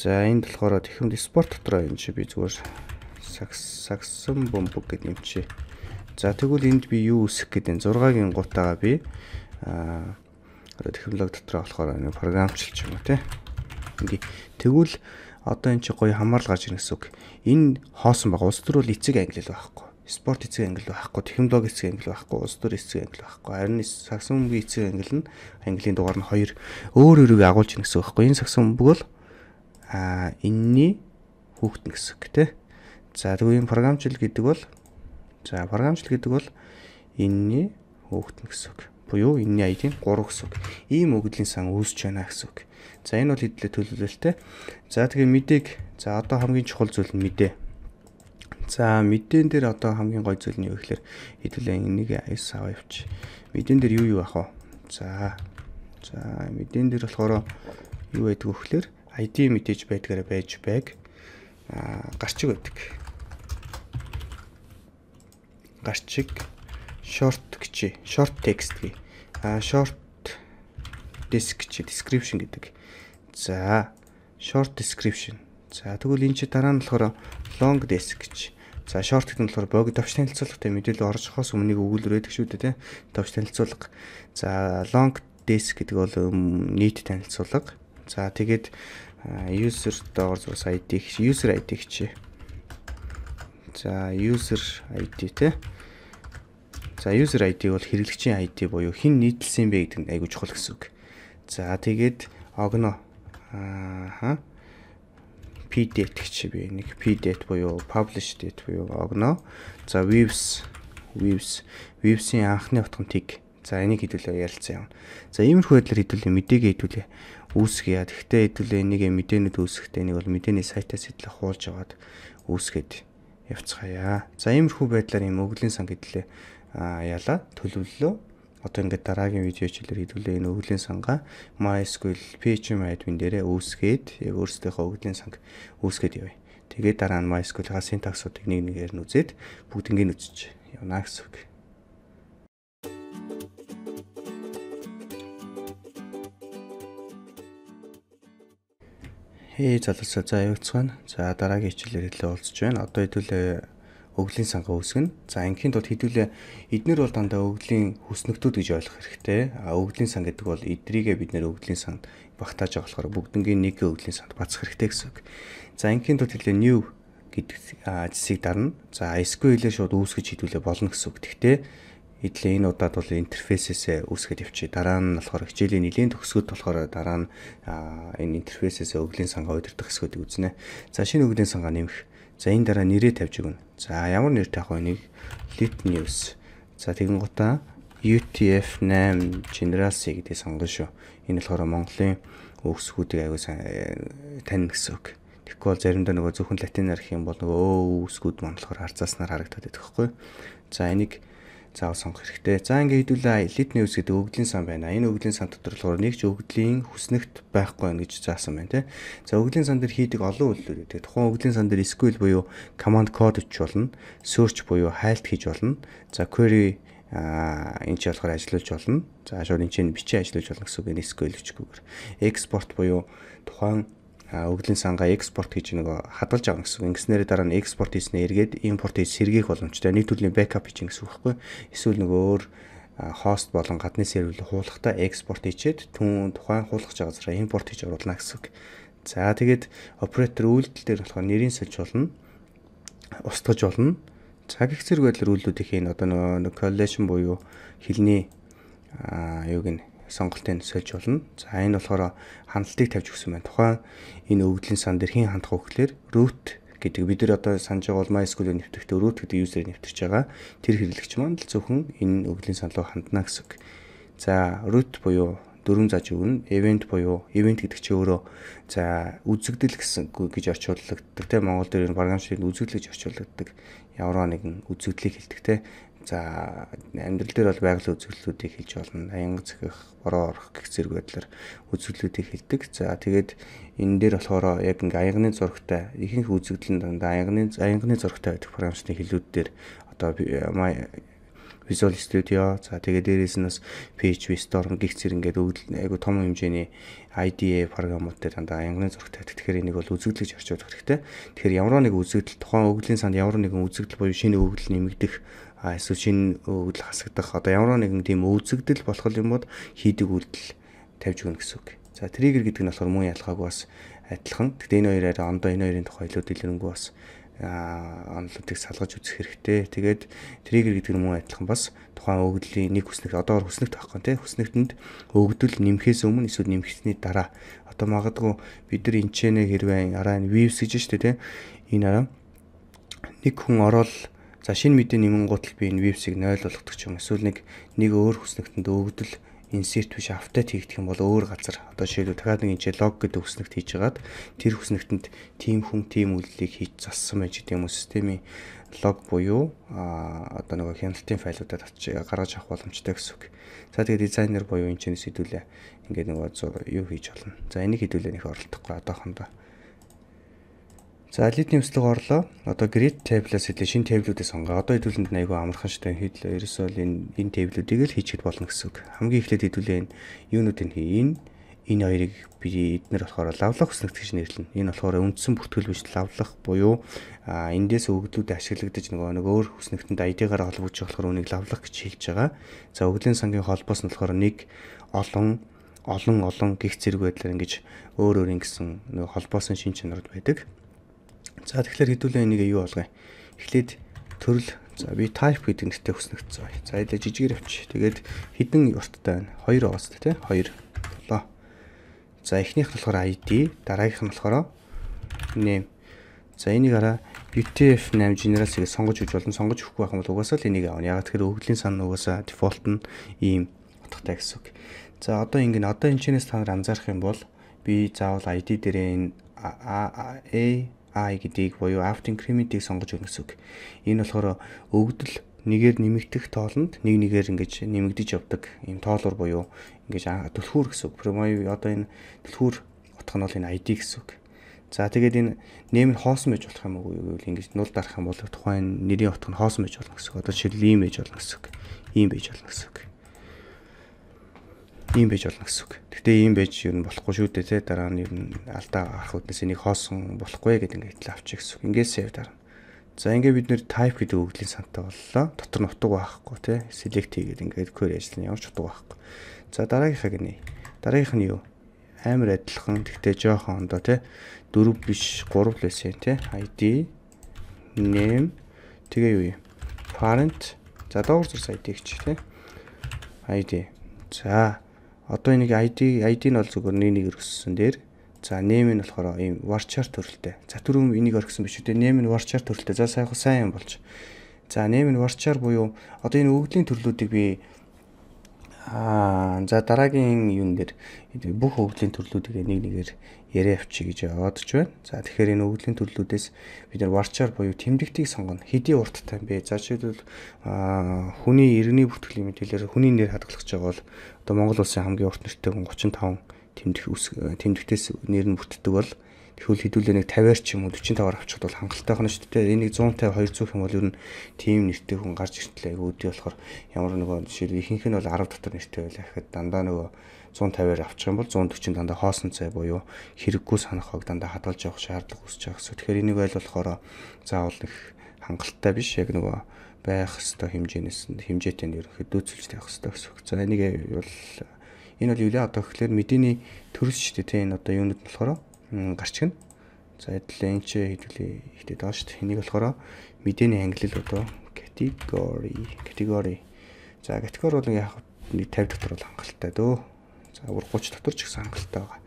За энд болохоор тэхэнд спорт дотроо энэ чи би зүгээр сакс саксан бомбог гэд нэмчээ. За тэгвэл энд би юу үсэх гэдэг энэ 6-гийн гутаага би аа одоо технологи дотор болохоор нэг програмчлч юм уу те. Ингээ тэгвэл одоо эн чи гоё хамаарл гарч ирнэ гэсэн үг. Энэ хоосон байгаа улс төр бол эцэг англи л байхгүй. Спорт эцэг англи байхгүй, технологи эцэг англи байхгүй, улс төр эцэг англи байхгүй. Харин сагсан бөмбөгийн эцэг англи нь английн дугаар нь хоёр өөр өөрөгийг агуулж ирнэ гэсэн үг байхгүй. Энэ сагсан бөмбөг бол аа энэний хүүхэд гэсэн үг те. За тэгвэл энэ програмчил гэдэг бол за програмчил гэдэг бол энэний хүүхэд гэсэн үг буюу энэний аягийн 3 гэсэн үг. Ийм өгдлийн сан үүсэж байна гэсэн үг. За энэ бол хэдлээ төлөвлөлттэй. За тэгэхээр мэдээг за одоо хамгийн чухал зүйл нь мэдээ. За мэдэн дээр одоо хамгийн гой зүйл нь юу гэхээр хэдүүлээ энийг 9 аваа явчих. Мэдэн дээр юу юу ах вэ? За. За мэдэн дээр болохоор юу байдг вөхлөөр ID мэдээж байдгаараа байж байг. Аа гарчиг байдаг. Гарчиг short гэчээ. Short text гээ. А short disk гэчээ. Description гэдэг. За short description. За тэгвэл энэ чи дараа нь болохоор long disk гэж. За short гэдэг нь болохоор богд товч танилцуулгатай мэдээлэл орж хос өмнөний өгүүлрээд шүү дээ тий. Товч танилцуулга. За long disk гэдэг бол нийт танилцуулга. За тэгээд user доогоор зурс ID, user ID гэж. За user ID тий. За user ID бол хэрэглэгчийн ID буюу хэн нийтлсэн бэ гэдэг нь айгүй чухал гэсэн үг. За тэгээд огно ааха p date гэж би нэг p date буюу publish date буюу огно. За views views views-ийн анхны утгантыг За энийг хэдүүлээ ярилцсан юм. За иймэрхүү байдлаар хэдүүлээ мэдээгээ хэдүүлээ үүсгэе. Тэгтээ хэдүүлээ энийг мэдээнүүд үүсгэхдээ нэг бол мэдээний сайтаас хэдлээ хуулж аваад үүсгээд явцгаая. За иймэрхүү байдлаар юм өглийн сан хэдүүлээ яалаа төлөвлөлөө. Одоо ингээд дараагийн видео хичээлээр хэдүүлээ энэ өвлийн сангаа MySQL PHP админ дээрээ үүсгээд яг өөрсдийнхөө өвлийн санг үүсгээд явъя. Тэгээд дараа нь MySQL-ийн синтаксуудыг нэг нэгээр нь үзээд бүгднийг нь үзчих. Явна гэсэн үг. Хээ залуусаа за явуулцгаана. За дараагийн хичээлээр илүү уулзч байна. Одоо хэдүүлээ өглийн сангаа үүсгэнэ. За ангийн тулд хэдүүлээ эднэр бол дандаа өглийн хүснэгтүүд гэж ойлгох хэрэгтэй. А өглийн сан гэдэг бол эдрийгээ бид нэр өглийн санд багтааж байгаа болохоор бүгднгийн нэг өглийн санд бацах хэрэгтэй гэсэн үг. За ангийн тулд хэлээ new гэдэг зэсийг дарна. За SQL-ээр шууд үүсгэж хэдүүлээ болно гэсэн үг. Тэгтээ Хэдлээ энэ удаад бол интерфейсээс үүсгэж явчих. Дараа нь болохоор хичээлийн нэлийн төгсгөл болохоор дараа нь энэ интерфейсээс өглийн сангаа удирдах хэсгүүдийг үзнэ. За шинэ өглийн сангаа нэмэх. За энэ дараа нэрээ тавьж өгнө. За ямар нэр тавих вэ? Нэг Lit News. За тэгэн гутаа UTF8 General C гэдэг сонгоно шүү. Энэ болохоор Монголын үгсгүүдийг аягүй э, тань гэсэн үг. Тэгэхгүй бол заримдаа нөгөө зөвхөн латинаар их юм бол нөгөө өө үгсгүүд мөн болохоор харцааснаар харагдаад байдаг хгүй. За энийг заавал сонгох хэрэгтэй. За ингээд хэдүүлээ elite news гэдэг өгөгдлийн сан байна. Энэ өгөгдлийн сан дотор болохоор нэг ч өгөгдлийн хүснэгт байхгүй байна гэж заасан байна тий. За өгөгдлийн сан дээр хийдэг олон үйлдэл гэдэг. Тухайн өгөгдлийн сан дээр SQL буюу command code хийж болно, search буюу хайлт хийж болно. За query а энэ ч болохоор ажиллаж болно. За шууд энэ чинь бичиж ажиллаж болно гэсэн үг энэ SQL үчгүүгээр. Export буюу тухайн өгдлийн сангаа экспорт хийж нөгөө хадгалж байгаа гэсэн. Ингэснээр дараа нь экспорт хийснээр эргээд импорт хийж сэргийх боломжтой. Нэг төрлийн бэкап хийж гэсэн үг байхгүй. Эсвэл нөгөө өөр хост болон гадны серверлө хуулахтаа экспорт хийчээд түн тухайн хуулах газараа импорт хийж оруулна гэсэн үг. За тэгээд оператор үйлдэл дээр болохоор нэрийн сольж болно. Устгаж болно. Цаг их зэрэг байдлаар үйлдэлүүдийн одоо нөгөө коллекшн буюу хилний аа юуг нь сонголтын сольж болно. За энэ болохоор хандлтыг тавьж өгсөн байна. Тухайн энэ өвдлийн сан дээр хин хандах вэ гэхээр root гэдэг бид нар одоо санаж байгаа бол MySQL нэвтрэхдээ root гэдэг user нэвтэрч байгаа. Тэр хэрэглэгч маань л зөвхөн энэ өвдлийн сан руу хандна гэсэн үг. За root буюу дөрөв зааж өгнө. Event буюу event гэдэг чинь өөрөө за үзэгдэл гэсэн гэж орчуулдаг. Тэ Монгол дээр энэ програмчлалыг үзэгдэл гэж орчуулдаг. Ямар нэгэн үзэгдлийг хэлдэг те. За амьдрал дээр бол байгалийн үзэгдлүүдийг хэлж болно. Аянга цэхэх, бороо орох гэх зэрэг байдлаар үзэгдлүүдийг хэлдэг. За тэгээд энэ дээр болохоор яг ингээ аянганы зурагтай ихэнх үзэгдэл нь дандаа аянганы аянганы зурагтай байдаг програмчны хэлүүд дээр одоо э, Visual Studio за тэгээ дээрээс нь бас PHP Storm гих зэрэг ингээд айгу том хэмжээний IDE програмууд дээр дандаа англи зургтай. Тэгэхээр энийг бол үзэгдэлж орчуулах хэрэгтэй. Тэгэхээр ямар нэг үзэгдэл тухайн өгөглийн санд ямар нэгэн үзэгдэл буюу шинэ өгөгдөл нэмэгдэх эсвэл шинэ өвдөл хасагдах одоо ямар нэгэн тийм өвзөгдөл болох юмуд хийдэг үйлдэл тавьж өгнө гэсэн үг. За триггер гэдэг нь болохоор мөн ялгааг бас адилхан. Гэхдээ энэ хоёроо ондоо энэ хоёрын тухай илүү дэлгэрэнгүй бас онлуудыг салгаж үзэх хэрэгтэй. Тэгээд триггер гэдэг нь мөн адилхан бас тухайн өгдлийн нэг хүснэг одоо хүснэгт байхгүй тий хүснэгтэнд өгдөл нэмхээс өмнө эсвэл нэмхсэний дараа одоо магадгүй бид нар энэ ч нэ хэрвээ араа нь вивс гэж штэ тий энэ араа нэг хүн ороод За шинэ мэдээ нэмэн гутал би энэ вебсийг 0 болгодог ч юм эсвэл нэг нэг өөр хүснэгтэнд өгдөл insert биш автат хийгдэх юм бол өөр газар одоо жишээлбэл дахиад нэг энэ лог гэдэг хүснэгт хийжгаад тэр хүснэгтэнд team хүн team үйлдэлийг хийж зассан байж гэдэг юм уу системийн лог буюу а одоо нөгөө хяналтын файлуудад гаргаж авах боломжтой гэсэн үг. За тэгээд дизайнер буюу энэ ч нэс хэдүүлээ. Ингээд нөгөө юу хийж болно. За энийг хэдүүлээ нэх оролдохгүй одоохондоо. За литний өслөг орлоо. Одоо grid table-аас хэлээ шинэ table-үүдээ сонгоо. Одоо хэдүүлэнд айгүй амархан штэ хэдл ерөөсөө л энэ энэ table-үүдийг л хийчихэд болно гэсэн үг. Хамгийн эхлээд хэдүүлээ энэ юунуудыг хий. Энэ энэ хоёрыг би эднэр болохоор лавлах хүснэгт гэж нэрлэнэ. Энэ болохоор үндсэн бүртгэл биш лавлах буюу а эндээс өгдлүүд ашиглагдаж нөгөө нэг өөр хүснэгтэнд ID-гаараа холбогдож болохоор үнийг лавлах гэж хэлж байгаа. За өглийн сангийн холбоос нь болохоор нэг олон олон олон гих зэрэг байдлаар ингэж өөр өөр ингэсэн нөгөө холбоосон шин чанарууд байдаг. За тэгэхээр хэдүүлээ энийг юу болгоё. Эхлээд төрөл за би type гэдэг нэртэй хүснэгдсэн бай. За илүү жижигэр авчи. Тэгээд хідэн юрттай байна. 2 оос тий 2 7. За эхнийх нь болохоор ID, дараагийнх нь болохоор name. За энийг араа UTF-8 General зэрэг сонгож өгч болно. Сонгож өгөхгүй байх юм бол угаасаа л энийг авна. Ягаад тэгэхээр өгөгдлийн сан нь угаасаа дефолт нь ийм утгатай гэсэн үг. За одоо ингэн одоо энэ чэнэс та нар анзаарах юм бол би заавал ID дээрээ энэ A I гэдгийг буюу after increment-ийг сонгож өгнө гэсэн үг. Энэ болохоор өгдөл нэгээр нэмэгдэх тоолонд нэг нэгээр ингэж нэмэгдэж явдаг ийм тоолор буюу ингэж түлхүүр гэсэн үг. Preview одоо энэ түлхүүр утга нь бол энэ ID гэсэн үг. За тэгээд энэ нэм нь хоосон байж болох юм уу гэвэл ингэж нул дарах юм бол тухайн нэрийн утга нь хоосон байж болно гэсэн үг. Одоо жишээлбэл ийм байж болно гэсэн үг. Ийм байж болно гэсэн үг ийм байж болно гэсэн үг. Гэтэ ийм байж ер нь болохгүй шүү дээ те дараа нь ер нь алдаа гарах үднээс энийг хоосон болохгүй гэдэг ингээд хэлээ авчих гэсэн үг. Ингээс яв дараа. За ингээд бид нэр type гэдэг өгөглийн сантай боллоо. Дотор нь утга байхгүй те select хийгээд ингээд query ажил нь явж утга байхгүй. За дараагийнхаа гинэ. Дараагийнх нь юу? Амар адилхан гэхдээ жоохон ондоо те 4 биш 3 л байсан те ID name тэгээ юу юм? parent за доогор зурс ID гэж те ID. За Одоо энийг ID ID нь бол зөвхөн нэнийг өргөссөн дээр за нэм нь болохоор ийм warchart төрөлтэй. За түрүүн энийг өргөсөн биш үү? Нэм нь warchart төрөлтэй. За сайхан сайн юм болж. За нэм нь warchart буюу одоо энэ өгөгдлийн төрлүүдийг би аа за дараагийн юун дээр бүх өгөгдлийн төрлүүдийг нэг нэгээр яриа авчи гэж бодож байна. За тэгэхээр энэ өгөгдлийн төрлүүдээс бид нар варчаар буюу тэмдэгтийг сонгоно. Хэдий урттай юм бэ? За жишээлбэл хүний иргэний бүртгэлийн мэдээлэлээр хүний нэр хадгалах гэж байгаа бол одоо Монгол улсын хамгийн урт нэртэй хүн 35 тэмдэгт тэмдэгтээс нэр нь бүрддэг бол тэгвэл хэдүүлээ нэг 50-аар ч юм уу 45-аар авчихад бол хангалттай хоноо шүү дээ. Энийг 150 200 юм бол ер нь тийм нэртэй хүн гарч иртлээ. Айгуу үди болохоор ямар нөгөө жишээл ихэнх нь бол 10 дотор нэртэй байлаа гэхэд дандаа нөгөө 150-аар авчих юм бол 140 дандаа хоосон цай буюу хэрэггүй санах хог дандаа хадгалж явах шаардлага үүсэж байгаа гэсэн. Тэгэхээр энийг ойлгохоор заавал их хангалттай биш яг нөгөө байх хэвээр хэмжээнээс нь хэмжээтэй нь ерөнхийдөө зүйж тавих хэвээр гэсэн. За энийг бол энэ бол юу лээ одоо тэгэхээр мэдээний төрөл шүү дээ тийм энэ одоо юунууд болохоор гарч гэнэ. За хэдлээ энэ ч хэдүүлээ ихтэй доош шүү дээ. Энийг болохоор мэдээний англи л одоо category category. За category бол яг нэг 50 дотор бол хангалттай дөө. За үр 30 дотор ч ихсэн хангалттай байгаа.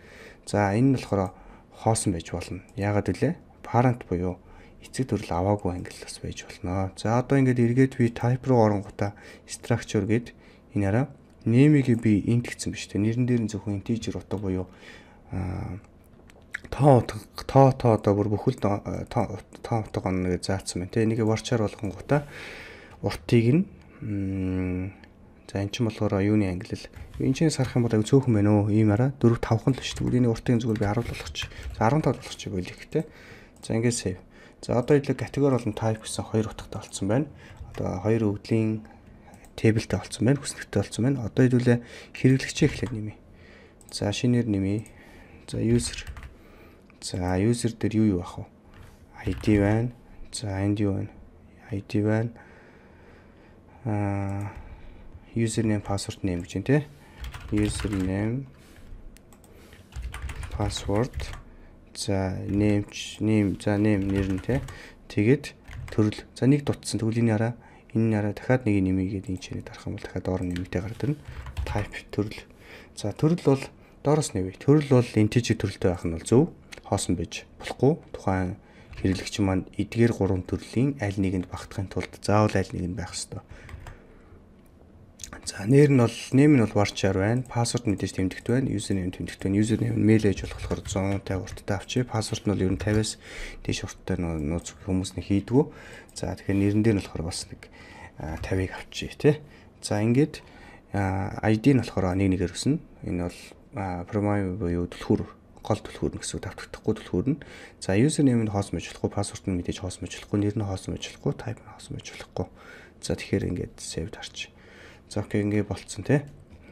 За энэ нь болохоор хоосон байж болно. Яагаад вүлээ? Parent буюу эцэг төрөл аваагүй ангил бас байж болно. За одоо ингээд эргээд би type руу оронгуудаа structure гэд энэ араа нэмийг би int гэсэн биш үү? Нэрэн дээр нь зөвхөн integer утга буюу тоо тоо тоо одоо бүр бүхэл тоо тоо утга онно гэж заасан байна. Тэ энийг варчаар болгонгуудаа уртыг нь за эн чинь болохоор юуны англи Энэчнээс харах юм бол аяг цөөхөн байна уу? Ийм араа 4 5хан л шүү. Бүрийн уртын зүгээр би 10 болгочих. За 15 болгочих байлиг те. За ингээд save. За одоо илүү категори болон type гэсэн хоёр утгатай болсон байна. Одоо хоёр өвдлийн tableтэй болсон байна, хүснэгтэй болсон байна. Одоо хэлүүлээ хэрэглэгчээ эхлэх нэмий. За шинээр нэмий. За user. За user дээр юу юу ах вэ? ID байна. За энд юу байна? ID байна. Аа username password name гэж байна те username password за name name за name нэр нь те тэгээд төрөл за нэг дутсан төрлийн хараа энэ нараа дахиад нэг нэмийгээд энэ чинь дарах юм бол дахиад доор нэмэгдээ гардаг нь type төрөл за төрөл бол доороос нэвэ төрөл бол integer төрөлтэй байх нь бол зөв хоосон байж болохгүй тухайн хэрэглэгч маань эдгээр гурван төрлийн аль нэгэнд багтахын тулд заавал аль нэг нь байх ёстой нэр нь бол нэм нь бол varchar байна. Пассворд мэдээж тэмдэгт байна. Username тэмдэгт байна. Username нь mail ээж болохоор 100-тай урттай авчи. Пассворд нь бол ер нь 50-аас дээш урттай нууц хүмүүс нь хийдгүү. За тэгэхээр нэрэн дээр нь болохоор бас нэг 50-ыг авчи тий. За ингээд ID нь болохоор 11-ээр өснө. Энэ бол Premium буюу түлхүүр гол түлхүүр нь гэсэн давтагдахгүй түлхүүр нь. За username нь хоос мэжлэхгүй, пассворт нь мэдээж хоос мэжлэхгүй, нэр нь хоос мэжлэхгүй, type нь хоос мэжлэхгүй. За тэгэхээр ингээд saved харчих. За окей ингээ болцсон тий.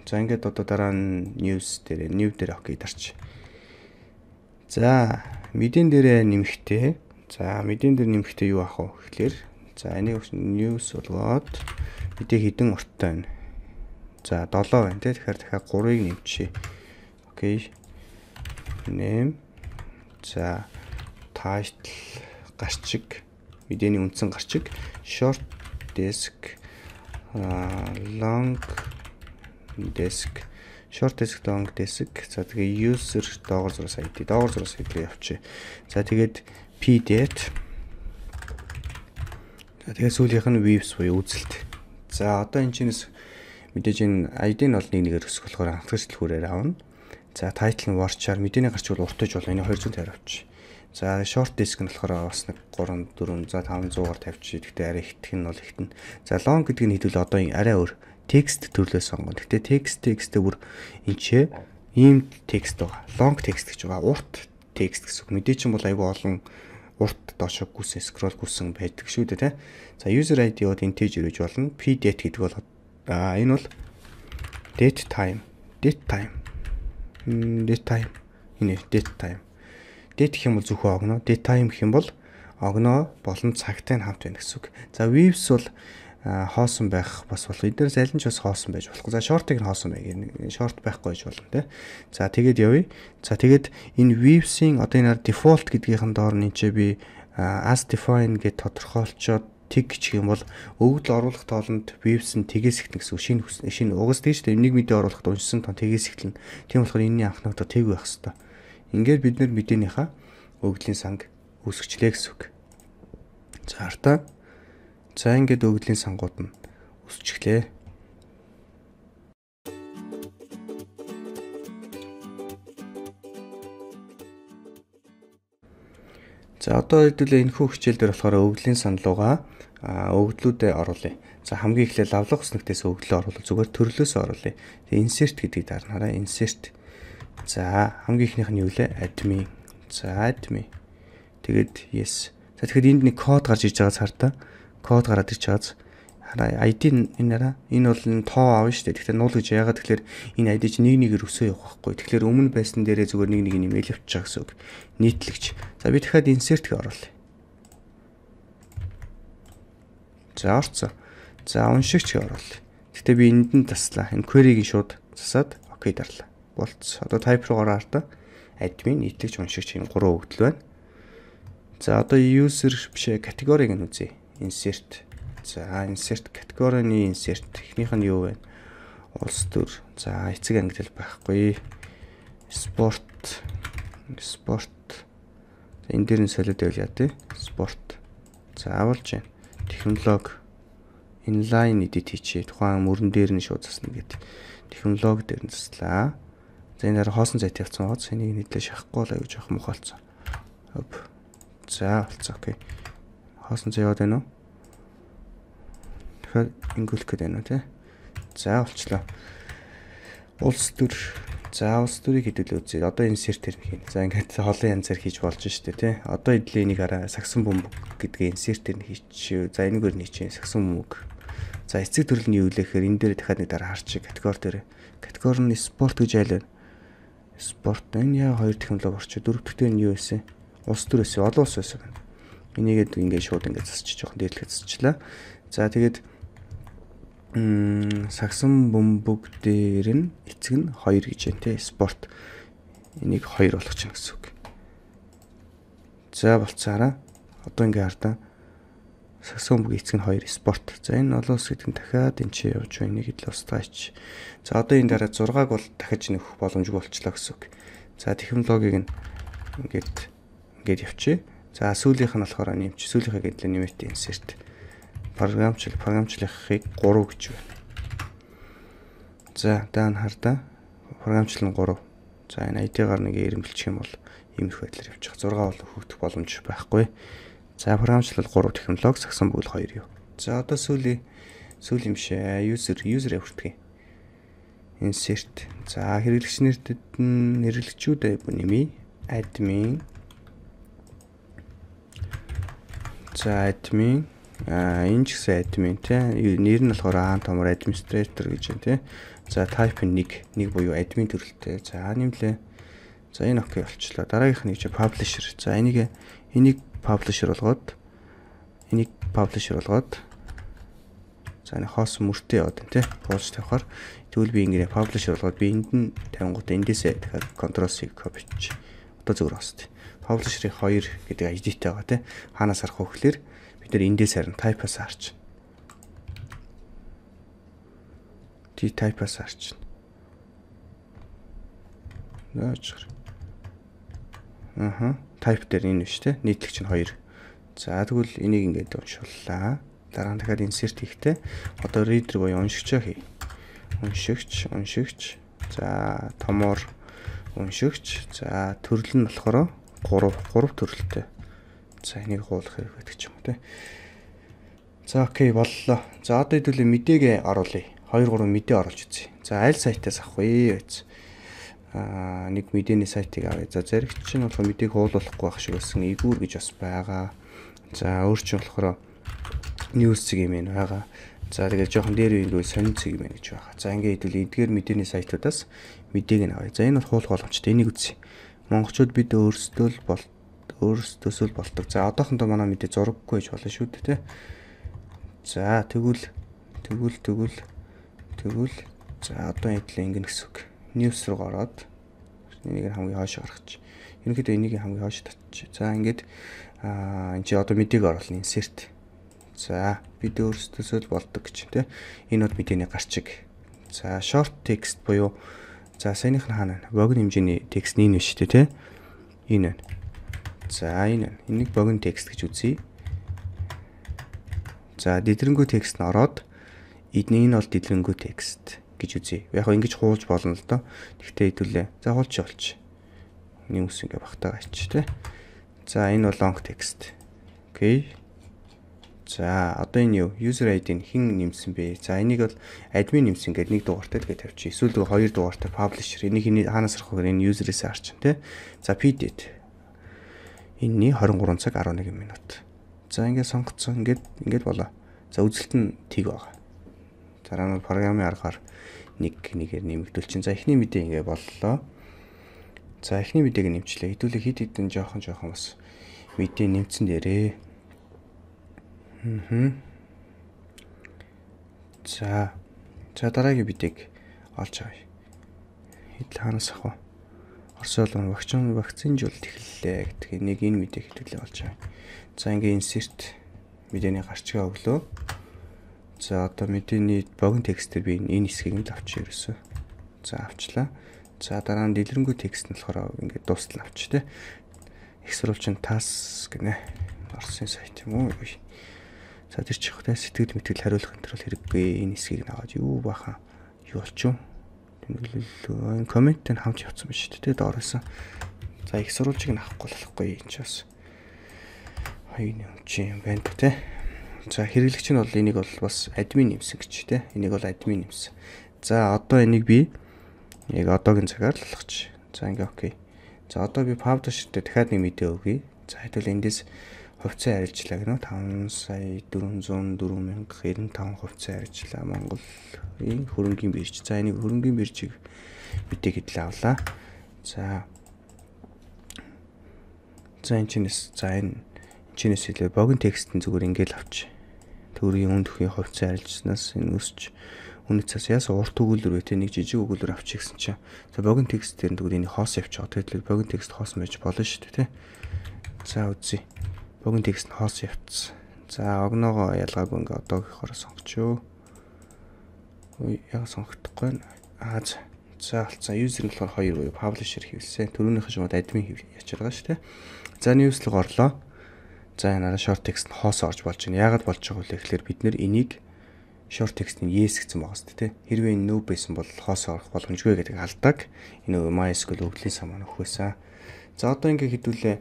За ингээд одоо дараа нь news дээр new дээр окей дарч. За мэдэн дээрээ нэмэхтэй. За мэдэн дээр нэмэхтэй юу ах вэ гэхлээр за энийг news болгоод мэдээ хідэн урттай байна. За 7 байна тий. Тэгэхээр дахиад 3-ыг нэмчихье. Окей. Нэм. За title гарчиг мэдээний үндсэн гарчиг short desk long desk short desk long desk за тэгээ user доогоор зураас ID доогоор зураас ID явчих. За тэгээд pdet За тэгээ сүүлийнх нь views буюу үзэлт. За одоо энэ чинээс мэдээж энэ ID нь бол нэг нэгээр өсөх болохоор анхаарч дэлгүүрээр авна. За title нь word chart мэдээний гарч бол уртаж бол энэ 250 авчих. За short disk нь болохоор бас нэг 3 4 за 500-аар тавьчих. Гэхдээ арай хитэх нь бол хитэн. За long гэдэг нь хэдүүл одоо арай өөр текст төрлөө сонгоно. Гэхдээ текст текстээ бүр энчээ ийм текст байгаа. Long text гэж байгаа. Урт текст гэсэн. Мэдээ чинь бол айгүй олон урт доошоо гүйсэн скролл гүйсэн байдаг шүү дээ, тэ. За user ID бол integer гэж болно. P date гэдэг бол аа энэ бол date time. Date time. Mm, date time. Энэ date time Date гэх юм бол зөвхөн огноо, date time гэх юм бол огноо болон цагтай нь хамт байна гэсэн үг. За waves бол хоосон байх бас болох. Эднээс аль нь ч бас хоосон байж болохгүй. За short-ыг нь хоосон байг. Short байхгүй байж болно тий. За тэгээд явъя. За тэгээд энэ waves-ийн одоо энэ default гэдгийнхэн доор нь ч би as define гэж тодорхойлцоод тэг гэх юм бол өгдөл оруулах тоолонд waves нь тгээс ихтэн гэсэн шинэ шинэ угаас тийш нэг мэдээ оруулахад уншсан тон тгээс ихтэн. Тийм болохоор энэний анхнаадаа тэг байх хэвээр Ингээд бид нэр мөдөөнийхөө өгдлийн санг үсгчлээ гэсэн үг. За артаа. За ингээд өгдлийн сангууд нь үсчихлээ. За одоо хэдүүлээ энэ хүү хичээл дээр болохоор өгдлийн саналуугаа өгдлүүдэд оруулъя. За хамгийн эхлээл авлах хүснэгтээс өгдлөө оруулах зүгээр төрлөөсөө оруулъя. Тэгээ insert гэдгийг дарнараа insert За хамгийн ихнийх нь юу лээ? Admin. За admin. Тэгэд yes. За тэгэхээр энд нэг код гарч иж байгаа цаартаа. Код гараад ирч байгааз хараа ID энэ нараа энэ бол энэ тоо авна шүү дээ. Тэгэхээр нуул гэж яагаад тэгэхээр энэ ID чинь нэг нэгээр өсөө явах байхгүй. Тэгэхээр өмнө байсан дээрээ зүгээр нэг нэг нэмэл явчих гэсэн үг. Нийтлэгч. За би дахиад insert гээ оруулъя. За орцсон. За уншигч гээ оруулъя. Гэтэ би энд нь таслаа. Энэ query-г шууд засаад окей дарлаа болц. Одоо type руу гараар та админ, итгэж, уншигч ийм гурван өгдөл байна. За одоо user бишээ категориг нь үзье. Insert. За insert категорины insert технийх нь юу вэ? Улс төр. За эцэг ангилал байхгүй. Спорт. Спорт. Энд дээр нь солиод байл яа тий. Спорт. За авалж байна. Технологи inline edit хийчихээ. Тухайн мөрөн дээр нь шууд засна гэдэг. Технологи дээр нь заслаа. За энэ дараа хоосон зайд явцсан байгаа. Энийг нийтлээ шахахгүй болоо гэж авах мөх болсон. Хөп. За болцоо. Окей. Хоосон зай яваад байна уу? Дахиад ингүүлэх гээд байна уу те? За болчлоо. Улс төр. За улс төрийг хэдүүлээ үзье. Одоо энэ сер төр хийнэ. За ингээд холын янзаар хийж болж штэ те. Одоо эдлийн нэг араа сагсан бөмбөг гэдгээ энэ сер төр нь хийчихв. За энэгээр нийчээ сагсан бөмбөг. За эцэг төрлийн юу лээхээр энэ дээр дахиад нэг дараа харчих категори дээр. Категори нь спорт гэж айл байна спорт энэ яа хоёр технологи орчоо дөрөвдөд нь юу вэ? Улс төр эсвэл олон улс байсан байна. Энийгээд ингээд шууд ингээд засчих жоохон дээдлэх засчлаа. За тэгээд сагсан бөмбөг дээр нь эцэг нь 2 гэж байна те спорт энийг 2 болгочихно гэсэн үг. За болцаараа одоо ингээ хардаа Саксон бүгийн эцэг нь 2 спорт. За энэ олон улс гэдэг нь дахиад энэ чинь явж байна. Нэг л устгаач. За одоо энэ дараа 6-аг бол дахиж нөх боломжгүй болчлаа гэсэн үг. За технологиг нь ингээд ингээд явчих. За сүүлийнх нь болохоор нэмч сүүлийнхээ гэдлээ нэмэт insert. Програмчлал програмчлахыг 3 гэж байна. За даа н хардаа. Програмчлал нь 3. За энэ ID-гаар нэг эрэмбэлчих юм бол ийм их байдлаар явчих. 6 бол хөгдөх боломж байхгүй. За програмчлал 3 технологи, сагсан бүл 2 юу. За одоо сүүлийн сүүл юм шээ. User user явуулдаг. Insert. За хэрэглэгч нэртэд нь хэрэглэгчүүд нэмий. Admin. За admin. А энэ ч гэсэн admin те. Нэр нь болохоор аан томор administrator гэж байна те. За type нь 1, 1 буюу admin төрөлтэй. За нэмлээ. За энэ окей болчлоо. Дараагийнх нь чи publisher. За энийг энийг publisher болгоод энийг publisher болгоод за энэ хоос мөртөө яваад байна те буулж тавихаар тэгвэл би ингэрэ publisher болгоод би энд нь 50 гот эндээсээ дахиад control c copyч одоо зөвөр басна publisher-ыг 2 гэдэг ID таа байгаа те хаанаас арах вэ гэхээр бид нэр эндээс харин type-аас харч T type-аас харч Наач. Аха type дээр энэ биш те нийтлэг чинь 2. За тэгвэл энийг ингээд уншууллаа. Дараа нь дахиад insert хийхдээ одоо reader буюу уншигчаа хий. Уншигч, уншигч. За томор уншигч. За төрөл нь болохоор 3 3 төрөлтэй. За энийг хуулах хэрэг байдаг ч юм уу те. За окей боллоо. За одоо хэдүүлээ мэдээг оруулъя. 2 3 мэдээ оруулж үзье. За аль сайтаас авах вэ? аа нэг мэдээний сайтыг авъя. За зарим чинь болохоор мэдээг хуулуулахгүй байх шиг болсон эйгүүр гэж бас байгаа. За өөр чинь болохоор news зэг юм байгаа. За тэгээд жоохон дээр ирэвэл сонин зэг юм гэж байгаа. За ингээд хэдвэл эдгээр мэдээний сайтуудаас мэдээг нь авъя. За энэ бол хуулах боломжтой. Энийг үзье. Монголчууд бид өөрсдөө л бол өөрсдөөсөө л бол ตก. За одоохондоо манай мэдээ зураггүй гэж болно шүү дээ, тэ. За тэгвэл тэгвэл тэгвэл тэгвэл за одоо хэвлээ ингэнэ гэсэн үг news руу ороод энийг хамгийн хойш гаргач. Ерөнхийдөө энийг хамгийн хойш татчих. За ингээд аа энэ чи одоо мэдээг оруулна insert. За бид өөрсдөөсөө л болдог гэж тий. Энэ бол мэдээний гарчиг. За short text буюу за саяных нь хаана вэ? Богино хэмжээний text нь энэ биш тий, тий. Энэ байна. За энэ байна. Энийг богино text гэж үзье. За дидэрэнгүү текст нь ороод эдний энэ бол дидэрэнгүү текст гэж үзье. Яг хөө ингэж хуулж болно л доо. Тэгтээ хэдүүлээ. За хуулж олч. Миний ус ингээ багтаа ач тий. За энэ бол long text. Окей. За одоо энэ юу? User ID-г хэн нэмсэн бэ? За энийг бол админ нэмсэн гэдэг нэг дугаартай л гэж тавьчих. Эсвэл хоёр дугаартай publisher. Энийг хэний хаанаас арах вэ? Энэ user-ээс арчин тий. За pdate. Энийний 23 цаг 11 минут. За ингээд сонгоцсон. Ингээд ингээд болоо. За үзэлт нь тэг байгаа. Дараа нь програмын аргаар нэг нэгээр нэмэгдүүл чинь за эхний мэдээ ингэ боллоо. За эхний мэдээг нэмчлээ. Хэдүүлээ хид хідэн жоохон жоохон бас мэдээ нэмсэн дээрээ. Аа. За. За дараагийн бидэг олж авъя. Хэдл хаанаас ах вэ? Оросол вакцин вакцинжуулалт эхэллээ гэдгийг нэг энэ мэдээг хэдүүлээ олж авъя. За ингээ инсерт мэдээний гарчгаа өглөө. За одоо мэдээний богино текстээр би энэ хэсгийг л авчих ерөөсөө. За авчлаа. За дараа нь дэлгэрэнгүй текст нь болохоор ингээд дуустал авч тэ. Их сурвалжин тас гинэ. Орсын сайт юм уу? За тэр чих та сэтгэл мэтгэл хариулах энэ төрөл хэрэггүй. Энэ хэсгийг наваад юу баха юу болчих юм? Энэ комент нь хамж явцсан байна шүү дээ. Доороос. За их сурвалжийг нь авахгүй болохгүй энэ ч бас. Хоёуны өмч юм байна тэ. За хэрэглэгч нь бол энийг бол бас админ нэмсэн гэж тий. Энийг бол админ нэмсэн. За одоо энийг би яг одоогийн цагаар л болгоч. За ингээ окей. За одоо би publish-тэй дахиад нэг мэдээ өгье. За хэвэл эндээс хувьцаа арилжлаа гэнэ 5 сая 404 мянга 95 хувьцаа арилжлаа Монголын хөрөнгөний бирж. За энийг хөрөнгөний биржийг битээ гэдэл авлаа. За за энэ чинээс за энэ чинээс хэлээ богино текстэн зүгээр ингээл авчих төгрөгийн үнд хөхийн хувьцаа арилжснаас энэ өсч үнэ цаас яасан урт өгүүлбэр байтэ нэг жижиг өгүүлбэр авчих гэсэн чинь за богино текст дээр дүүгээр энэ хоос явчих. Тэгээд л богино текст хоос мэж болно шүү дээ тий. За үзье. Богино текст нь хоос явцсан. За огноогоо ялгаагүй ингээ одоогийнхоор сонгочё. Үй яа сонгохгүй нэ. Аа за. За болсон. User нь болохоор 2 буюу publisher хэвлсэн. Төрөөнийхөө шимэд admin яж байгаа шүү дээ. За newsлог орлоо. За энэ араа short text нь хоосоо орж болж байна. Яагаад болж байгаа вэ гэхээр бид нэр энийг short text-ийн yes гэсэн байгаа шүү дээ. Хэрвээ энэ no байсан бол хоосоо орох боломжгүй гэдэг алдааг энэ MySQL өглийн самаа нөхөөсөн. За одоо ингээ хэдүүлээ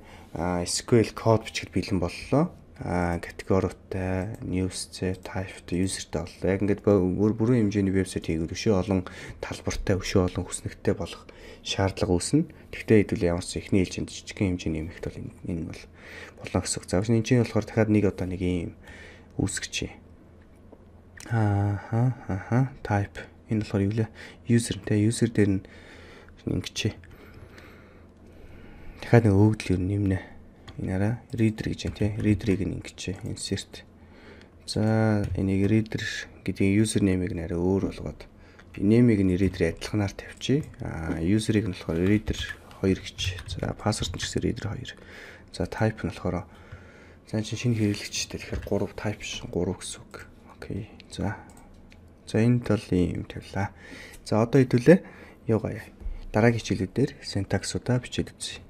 SQL код бичгэд бэлэн боллоо. А категоритой, newsтэй, typeтэй, userтэй боллоо. Яг ингээд бүр бүрэн хэмжээний вебсайт хийгээд өшөө олон талбартай, өшөө олон хүснэгтэй болох шаардлага үүснэ. Тэгвэл хэдүүлээ ямар ч ихний хэлжинд жижигхэн хэмжээний эмэгт бол энэ бол болно гэсэн үг. За энэ чинь болохоор дахиад нэг одоо нэг юм үүсгэчээ. Аа аа аа type энэ болохоор юу лээ? user те user дээр нь ингэчээ. Дахиад нэг өгдөл юу нэмнэ. Энаараа reader гэж байна те. Reader-ыг ингэчээ insert. За энийг reader гэдэг user name-ийг нэрээ өөр болгоод name-ийг нь reader адилханаар тавьчих. Аа user-ыг нь болохоор reader 2 гэж. За password нь ч гэсэн reader 2. За type нь болохоор за чинь шинэ хэрэглэгчтэй тэгэхээр 3 type шин 3 гэсэн үг. Окей. За. За энэ бол юм тавилаа. За одоо хэдүүлээ юу гоё. Дараагийн хичээлүүдээр синтаксуудаа бичээд үзье.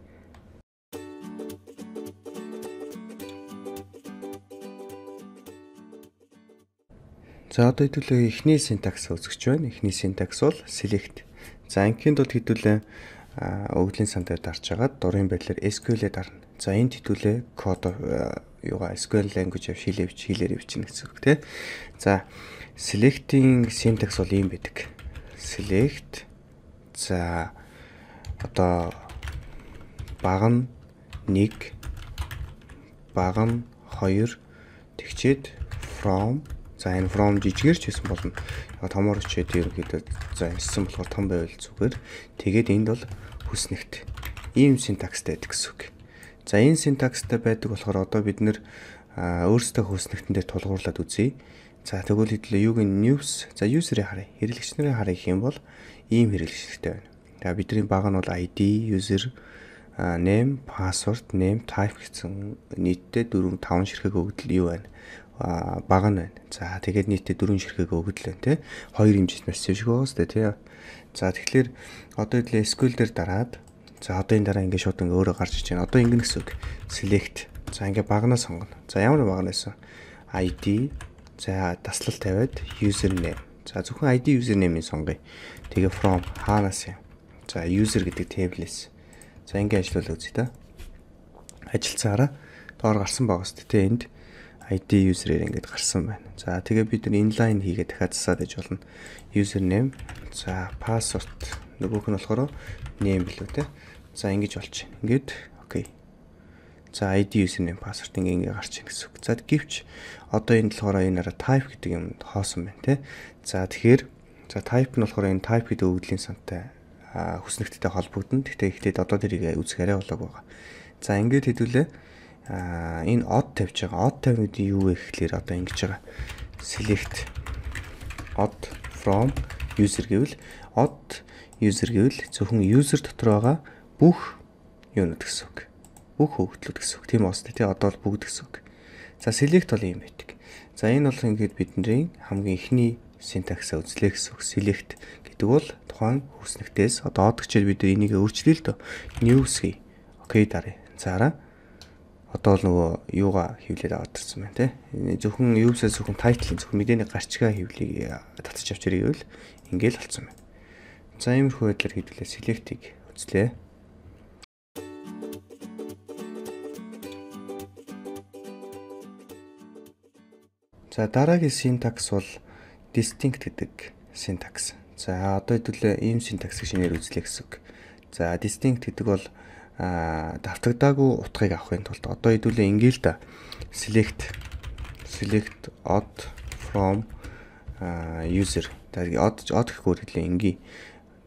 За одоо хэдүүлээ эхний синтакс үзэгч байна. Эхний синтакс бол select. За ангийн тулд хэдүүлээ Э, өвдлийн сан дээр дарж хагаад дурын байдлаар SQL-ээ дарна. За энэ тэтгүүлээ код э, юугаа SQL language авч хилээ авч хилээр авчна гэсэн үг тий. За selecting syntax бол ийм байдаг. Select за одоо багам 1 багам 2 тэгчээд from за энэ from жижигэр ч хэсэн болно. Яг томор өчөөд ерөнхийдөө за хэлсэн болохоор том байвал зүгээр. Тэгээд энд бол хүснэгт. Ийм синтакстай байдаг гэсэн үг. За энэ синтакстай байдаг болохоор одоо бид нэр өөрсдөө хүснэгтэн дээр тулгуурлаад үзье. За тэгвэл хэдлээ юуг нь news за user-ийг харъя. Хэрэглэгч нарын харъя гэх юм бол ийм хэрэглэгчтэй байна. За бидний баг нь бол ID, user, name, password, name type гэсэн нийтдээ 4 5 ширхэг өгдөл юу байна? баг нь байна. За тэгээд нийтдээ 4 ширхэг өгдөл байна тий. Хоёр хэмжээнд мессеж гоос тий. За тэгэхээр одоо хэдл SQL дээр дараад за одоо энэ дараа ингээд шууд ингээд өөрөө гарч иж байна. Одоо ингэнэ гэсэн үг. Select. За ингээд багнаа сонгоно. За ямар багнаас ID за таслал тавиад username. За зөвхөн ID username-ийг сонгоё. Тэгээ from хаанаас юм. За user гэдэг table-с. За ингээд ажиллаулаа үзье та. Ажилцаараа доор гарсан байгаа шүү дээ. Энд ID user-ээр ингээд гарсан байна. За тэгээ бид нар inline хийгээ дахиад засаад иж болно username за password нөгөөх нь болохоор name билүү те. За ингэж болж. Ингээд окей. За ID username password ингээ ингээ гарч ийн гэсэн үг. За гэвч одоо энэ болохоор энэ араа type гэдэг юм хоосон байна те. За тэгэхээр за type нь болохоор энэ type гэдэг өгөгдлийн сантай хүснэгттэй холбогдно. Гэхдээ ихдээ одоо тэрийг үзэх арай болоог байгаа. За ингээд хэдүүлээ. Аа энэ odd тавьж байгаа. Odd тавьж юу вэ гэхлээр одоо ингэж байгаа. Select odd from user гэвэл од user гэвэл зөвхөн user дотор байгаа бүх юунууд гэсэн үг. Бүх хөгжлүүд гэсэн үг. Тийм уустай тий одоо бол бүгд гэсэн үг. За select бол юм байдаг. За энэ бол ингээд бидний хамгийн эхний синтаксаа үзлээ гэсэн үг. Select гэдэг бол тухайн хүснэгтээс одоо одогчээр бид энийг өөрчлөе л дөө. New C. Окей дарыг. Заараа одоо л нөгөө юугаа хевлээд аваад ирсэн байна те. Зөвхөн YouTube-с зөвхөн title зөвхөн мэдээний гарчгаа хевлийг э, татчих авч ирэх юм л ингээл болсон байна. За иймэрхүү байдлаар хэдүүлээ select-ийг үзлээ. За дараагийн syntax бол distinct гэдэг syntax. За одоо хэдүүлээ ийм syntax-ийг шинээр үзлээ гэсэн. За distinct гэдэг бол давтагдаагүй утгыг авахын тулд одоо хэдүүлээ ингээ л да select select odd from user тэгээд odd odd гэхгүй хэдүүлээ ингээ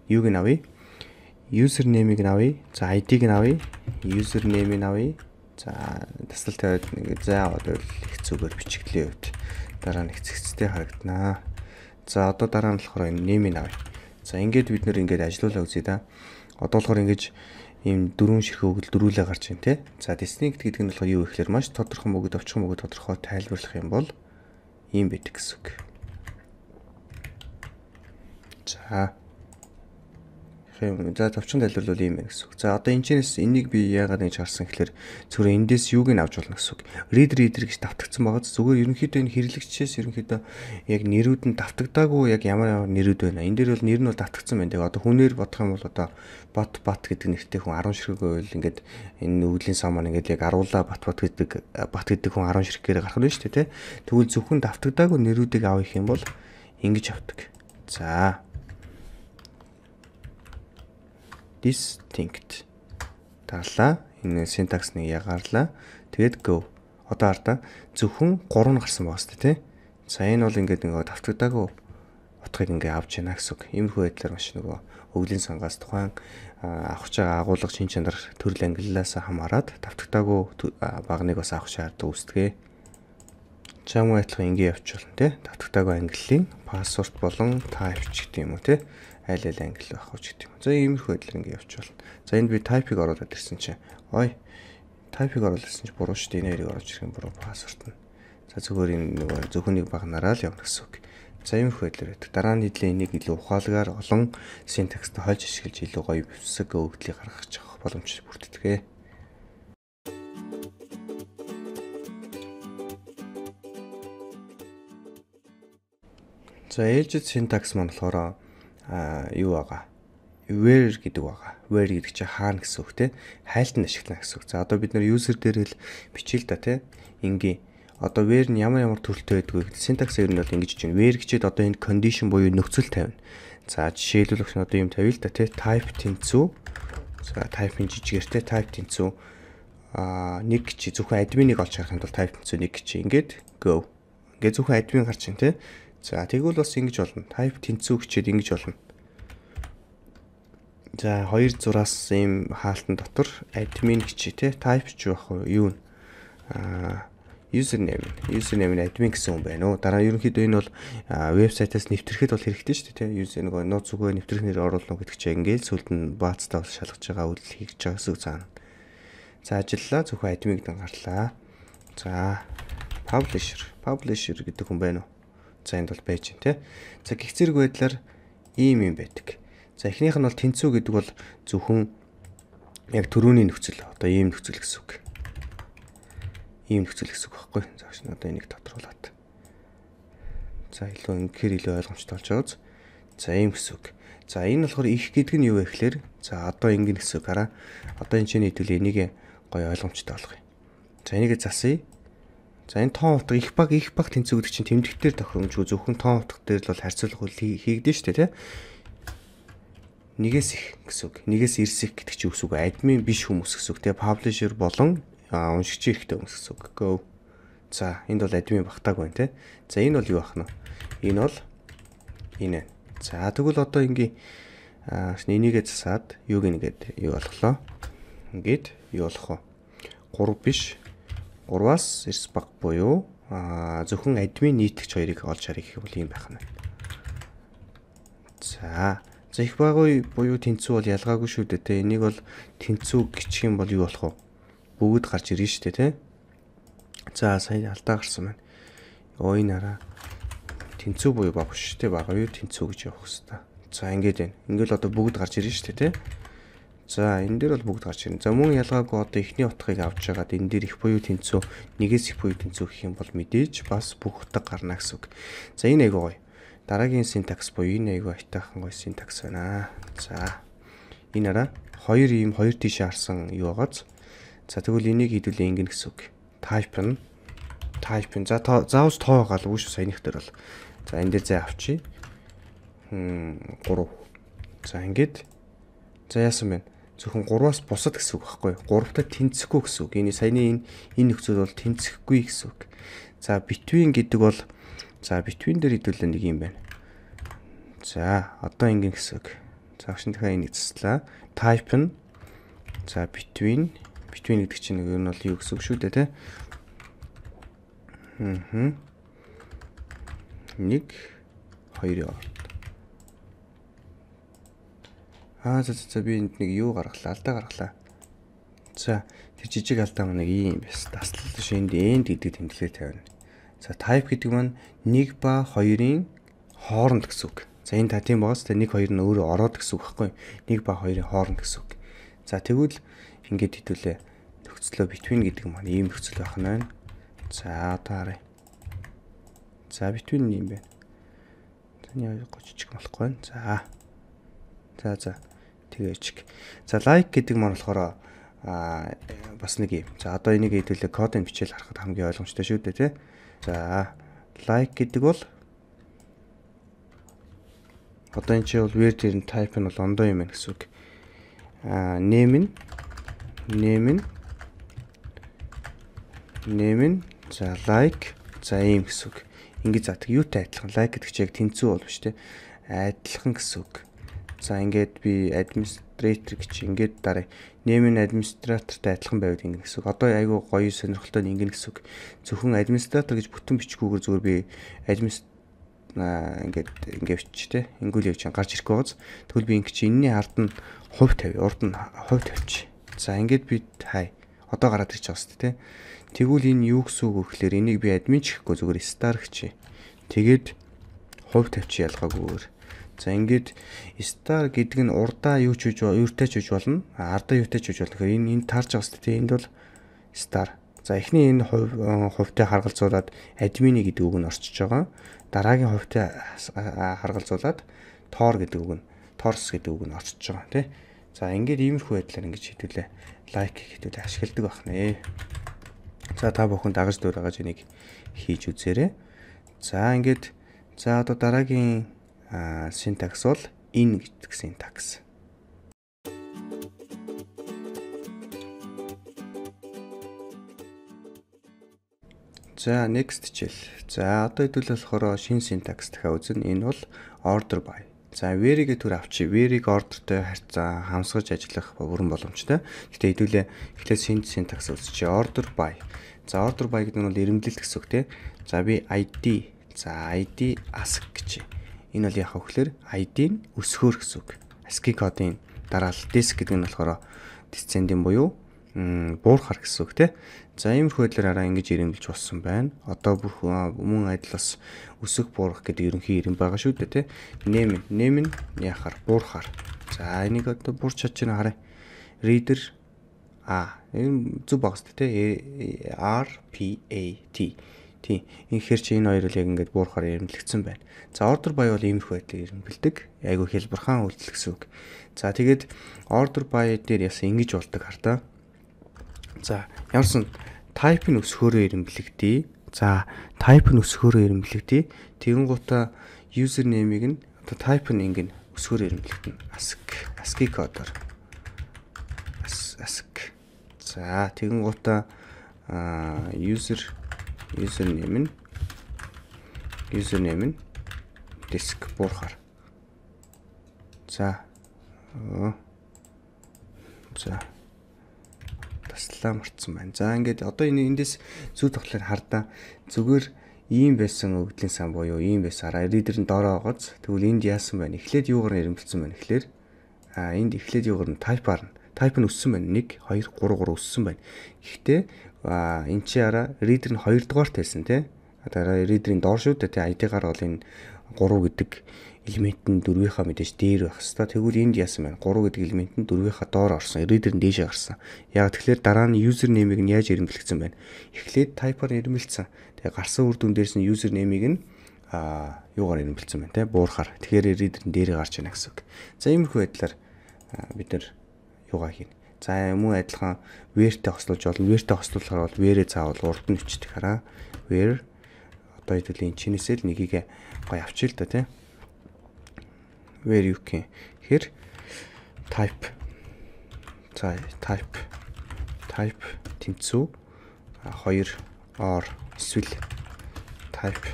юуг нь авъя user name-ийг нь авъя за ID-г нь авъя user name-ийг нь авъя за тасал тавиад ингээ за одоо их зүгээр бичгэлээ үед дараа нь хэцэгцтэй харагданаа за одоо дараа нь болохоор name-ийг авъя за ингээд бид нэр ингээд ажилуулаа үзье да одоо болохоор ингэж ийм дөрвөн ширхэг өгөл дөрүүлээ гарч ийн тэ. За distinct гэдэг нь болохоор юу гэхээр маш тодорхой мөгөд очих мөгөд тодорхой тайлбарлах юм бол ийм байдаг гэсэн үг. За юм. За товчхон тайлбарлал ийм байна гэсэн үг. За одоо энэ чэнэс энийг би яагаад ингэж харсан гэхэлэр зөвхөн эндээс юуг нь авч болно гэсэн үг. Read reader гэж давтагдсан байгаа. Зүгээр ерөнхийдөө энэ хэрэглэгчээс ерөнхийдөө яг нэрүүд нь давтагдаагүй яг ямар ямар нэрүүд байна. Энд дээр бол нэр нь бол давтагдсан байна. Одоо хүнээр бодох юм бол одоо бат бат гэдэг нэртэй хүн 10 ширхэг байвал ингээд энэ үглийн сав маань ингээд яг аруула бат бат гэдэг бат гэдэг хүн 10 ширхэгээр гарах нь шүү дээ тий. Тэгвэл зөвхөн давтагдаагүй нэрүүдийг авах юм бол ингэж авдаг. За distinct даглаа. Энэ syntax нэг ягарлаа. Тэгэд go. Одоо ардаа зөвхөн 3 нь гарсан байгаа сте тий. За энэ бол ингээд нөгөө давтагдаагүй утгыг ингээд авч яана гэсэн үг. Иймэрхүү байдлаар маш нөгөө өвлийн сангаас тухайн авахж байгаа агуулга шин чанар төрөл ангиллаас хамаарат давтагдаагүй багныг бас авах шаардлага үүсдэгэ. Чамуу айтлах ингээд явуулна тий. Давтагдаагүй ангиллийн пассворд болон type ч гэдэг юм уу тий айл айл англи байх уу ч гэдэг юм. За иймэрхүү байдлаар ингэ явчихвал. За энд би type-ыг оруулаад ирсэн чинь ой type-ыг оруулсан чинь буруу шүү дээ. Энэ хоёрыг оруулж ирэх юм буруу пассворт нь. За зөвхөн энэ нөгөө зөвхөнийг багнараа л явна гэсэн үг. За иймэрхүү байдлаар байдаг. Дараа нь хэдлээ энийг илүү ухаалгаар олон синтакст хольж ашиглаж илүү гоё бэвсэг өгдлийг гаргаж авах боломж бүрддэг. За ээлжид синтакс маань болохоор юу байгаа? Where гэдэг байгаа. Where гэдэг чинь хаана гэсэн үг те. Хайлтанд ашиглана гэсэн үг. За одоо бид нэр user дээр л бичээл да те. Ингийн одоо where нь ямар ямар төрөлтэй байдгүй. Syntax ер нь бол ингэж чинь where гэчээд одоо энэ condition буюу нөхцөл тавина. За жишээлбэл өгч одоо юм тавья л да те. Type тэнцүү. За type-ын жижигэртэй type тэнцүү а нэг чи зөвхөн админыг олж харахын тулд type тэнцүү нэг чи ингээд go. Ингээд зөвхөн админ гарчин те. За тэгвэл бас ингэж болно. Type тэнцүү хичээд ингэж болно. За 2 зураас ийм хаалтан дотор admin хичээ те type ч байх уу юу нэ. Аа username username нь admin гэсэн хүн байна уу. Дараа ерөнхийдөө энэ бол вебсайтаас нэвтрэхэд бол хэрэгтэй шүү дээ тийм user нөгөө нууц зүгээр нэвтрэх нэр оруулна гэдэг чинь ингээд сүлд нь баацтай бол шалгаж байгаа үйл хийж байгаа гэсэн үг заана. За ажиллаа зөвхөн admin гэдэг гарлаа. За publisher publisher гэдэг хүн байна уу? За энд бол байж тий. За гих зэрэг байдлаар ийм юм байдаг. За эхнийх нь бол тэнцүү гэдэг бол зөвхөн яг төрөүний нөхцөл одоо ийм нөхцөл гэсэн үг. Ийм нөхцөл гэсэн үг байхгүй. Загш нь одоо энийг тодруулаад. За илүү ингэхээр илүү ойлгомжтой болж байгааз. За ийм гэсэн үг. За энэ болохоор их гэдэг нь юу вэ гэхээр за одоо ингэн гэсэн үг хараа. Одоо энэ чинь хэдүүл энийг гоё ойлгомжтой болгоё. За энийг засъя. За энэ тоон утга их баг их баг тэнцвэрдэг чинь тэмдэгтээр тохиромжгүй зөвхөн тоон утга дээр л бол харьцуулах үйл хийгдэж штэ тий. Нэгээс их гэсэн үг. Нэгээс эрс их гэдэг чинь үсүг админ биш хүмүүс гэсэн үг тий. Publisher болон уншигчийн ихтэй хүмүүс гэсэн үг. Go. За энд бол админ багтааг байна тий. За энэ бол юу ахна? Энэ бол энэ. За тэгвэл одоо ингийн энийгээ засаад юуг нэгэд юу болголоо? Ингээд юу болох вэ? 3 биш 3-аас 9 баг буюу зөвхөн админ нийтлэгч хоёрыг олж харъя гэх юм байх нь. За За их багүй буюу тэнцүү бол ялгаагүй шүү дээ те. Энийг бол тэнцүү гिचх юм бол юу болох вэ? Бүгд гарч ирнэ шүү дээ те. За сая алдаа гарсан байна. Оо энэ араа тэнцүү буюу баг шүү дээ. Баг юу тэнцүү гэж явах хэвээр. За ингэж байна. Ингээл одоо бүгд гарч ирнэ шүү дээ те. За энэ дээр бол бүгд гарч ирнэ. За мөн ялгаагүй одоо эхний утгыг авч жагаад энэ дээр их буюу тэнцүү нэгээс их буюу тэнцүү гэх юм бол мэдээж бас бүх утга гарна гэсэн үг. За энэ айгүй гоё. Дараагийн синтакс буюу энэ айгүй айтайхан гоё синтакс байна. За энэ араа хоёр ийм хоёр тишээ харсан юу байгааз. За тэгвэл энийг хийдүүлээ ингэн гэсэн үг. Type нь type нь за заавс тоо гаалгүй шүү саяных дээр бол. За энэ дээр зэ авчи. Хм 3. За ингэж За яасан байна зөвхөн 3-аас бусад гэсэн үг байхгүй юу? 3-тай тэнцэхгүй гэсэн үг. Эний саяны энэ энэ нөхцөл бол тэнцэхгүй гэсэн үг. За between гэдэг бол за between дээр хэдүүлээ нэг юм байна. За одоо ингэн гэсэн үг. За шин дахиад энийг цэслээ. Type нь за between between гэдэг чинь нэг юм бол юу гэсэн үг шүү дээ те. Хм. 1 2 яваа. Аа за за би энд нэг юу гаргалаа, алдаа гаргалаа. За тэр жижиг алдаа маань нэг ийм байс. Таслал шинэд end гэдэг тэмдэглэл тавина. За type гэдэг маань 1 ба 2-ын хооронд гэсэн үг. За энэ та тийм боос тэ 1 2 нь өөрөө ороод гэсэн үг байхгүй. 1 ба 2-ын хооронд гэсэн үг. За тэгвэл ингээд хэдүүлээ. Нөхцөлөө between гэдэг маань ийм нөхцөл байх нь байна. За одоо харъя. За between юм байна. Таны 30 чиг болохгүй байна. За. За за. THK. За like гэдэг нь болохоор а бас нэг юм. За одоо энийг хэдүүлээ кодын хичээл харахад хамгийн ойлгомжтой шүү дээ тий. За like гэдэг бол одоо энэ чинь бол word in type нь бол ондоо юм гэсэн үг. А name нь name нь name нь за like за ийм гэсэн үг. Ингээд заадаг юутай адилхан like гэдэг чинь яг тэнцүү бол биш тий. Адилхан гэсэн үг. За ингээд би администратор гэж ингээд дараа нэм нь администратортай адилхан байвал ингэнэ гэсэн. Одоо айгүй гоё сонирхолтой ингэнэ гэсэн. Зөвхөн администратор гэж бүтэн бичгүүгээр зүгээр би администратор ингээд ингээвч те ингүүл явж гарч ирэх байгааз тэгвэл би ингэ чи энэний ард нь хувь тавь урд нь хувь тавьчих. За ингээд би хай одоо гараад ирчих бас те. Тэгвэл энэ юу гэсэн үг вэ гэхээр энийг би админ чихгүй зүгээр стар гэчи. Тэгээд хувь тавьчих ялгаагүйгээр За ингээд star гэдэг нь урдаа юу ч үж юртэй ч үж болно. Ардаа юртэй ч үж болно. Тэгэхээр энэ энэ таарч байгаа сте энд бол star. За эхний энэ э, хувьтай харгалзуулаад админ гэдэг үг нь орчиж байгаа. Дараагийн хувьтай харгалзуулаад тоор гэдэг үг нь торс гэдэг үг нь орчиж байгаа тий. За ингээд иймэрхүү байдлаар ингэж хэдүүлээ. лайк хэдүүлээ ашигладаг байна. За та бүхэн дагаж дүүргэж энийг хийж үзээрэй. За ингээд за одоо дараагийн Э, синтакс бол in гэдэг синтакс. За next жил. За одоо хэдүүл болохоор шин синтакс дахиад үзэн. Энэ бол order by. За very-г төр авчи. Very-г order-тэй харьцаа хамсгаж ажиллах бүрэн боломжтой. Гэтэ хэдүүлээ эхлээд шин синтакс үзчихье. Order by. За order by гэдэг нь бол ирэмдэлт гэсэн үг тийм. За би ID. За ID ask гэж. Энэ бол яах вэ гэхээр ID нь өсгөр гэсэн үг. ASCII кодын дараалал диск гэдэг нь болохоор descending буюу буурхаар гэсэн үг тийм. За иймэрхүү байдлаараа ингэж ирэмжилж болсон байна. Одоо бүх мөн адил бас өсөх буурах гэдэг ерөнхий ирэм байгаа шүү дээ тийм. Нэм нэм нь яхаар буурхаар. За энийг одоо буурч чадж байна хараа. Reader а энэ зүг багс тийм R P A T Тийм. Инхээр чи энэ хоёр л яг ингээд буурахаар эрэмблэгдсэн байна. За order buy бол иймэрхүү байдлаар эрэмблдэг. Айгу хэлбэрхан үйлдэл гэсэн үг. За тэгээд order buy дээр яса ингэж болдог хардаа. За ямарсан type нь өсөхөөрөө эрэмблэгдээ. За type нь өсөхөөрөө эрэмблэгдээ. Тэгэнгүүтээ user name-ийг нь одоо type нь ингэн өсөхөөр эрэмблэгдэн. ASCII ASCII кодоор. ASCII. За тэгэнгүүтээ а user username нь username нь disk буурахаар. За. За. Таслаа марцсан байна. За ингээд одоо энэ эндээс зүг тоглохоор хардаа зүгээр ийм байсан өгдлийн сан буюу ийм байсараа reader нь доороо гоц. Тэгвэл энд яасан байна? Эхлээд юугаар нь эрэмбэлсэн байна гэхлээр аа энд эхлээд юугаар нь type-аар нь type нь өссөн байна. 1 2 3 3 өссөн байна. Гэхдээ Аа эн чи араа reader нь 2 дугаарт байсан тий. Дараа reader-ийн доор шүү дээ тий. ID-гаар бол энэ 3 гэдэг элемент нь 4-ийнхаа мэдээж дээр байх хэвээр. Тэгвэл энд яасан байна? 3 гэдэг элемент нь 4-ийнхаа доор орсон. Reader нь дээшээ гарсан. Яг тэгэхээр дараа нь user name-ийг нь яаж ирэмбэлгдсэн байна? Эхлээд type-аар ирэмбэлсэн. Тэгээ гарсан үр дүн дээрс нь user name-ийг нь а юугаар ирэмбэлсэн байна те буурахаар тэгэхээр reader-ын дээрээ гарч байна гэсэн үг. За иймэрхүү байдлаар бид нар юугаа хийнэ. За юм уу адилхан вэртэ хослуулж болно. Вэртэ хослуулахаар бол вэрээ заавал урд нь өчтөх хараа. Вэр одоо хэдүүл энэ чинээсэл нэгийг гоё авчих л да тий. Where you can хэр type за type type тэнцүү 2 or эсвэл type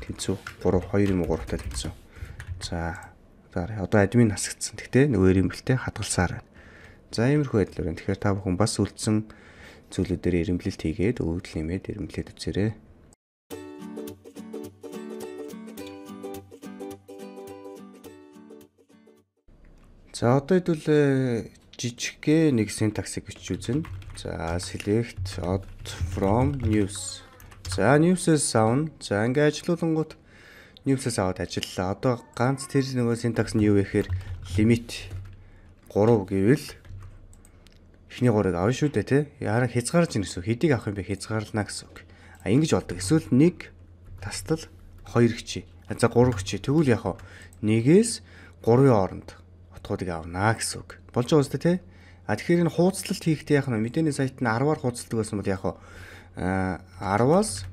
тэнцүү 3 2 юм уу 3 таа тэнцүү. За одоо админ насагдсан. Гэтэ нөгөөөр юм бэлтэй хадгалсаар байна. За иймэрхүү байдлаар байна. Тэгэхээр та бүхэн бас үлдсэн зүйлүүдээр эрэмблэлт хийгээд өвдөл нэмээд эрэмблээд үзээрэй. За одоо хэдүүл э, жижигхэн нэг синтаксыг бичиж үзнэ. За select odd from news. За news-с авна. За ингээ ажилуулангууд news-с аваад ажиллалаа. Одоо ганц тэр нөгөө синтакс нь юу вэ гэхээр limit 3 гэвэл эхний гурыг авна шүү дээ тий. Яаран хязгаарж ин гэсэн. Хэдийг авах юм бэ? Хязгаарлана гэсэн үг. А ингэж болдог. Эсвэл 1 тастал 2 хчи. За 3 хчи. Тэгвэл яах вэ? 1-ээс 3-ын хооронд утгуудыг авнаа гэсэн үг. Болж байгаа үстэй тий. А тэгэхээр энэ хууцлалт хийхдээ яах вэ? Мэдээний сайт нь 10-аар хууцлалдаг гэсэн бол яах вэ? А 10-аас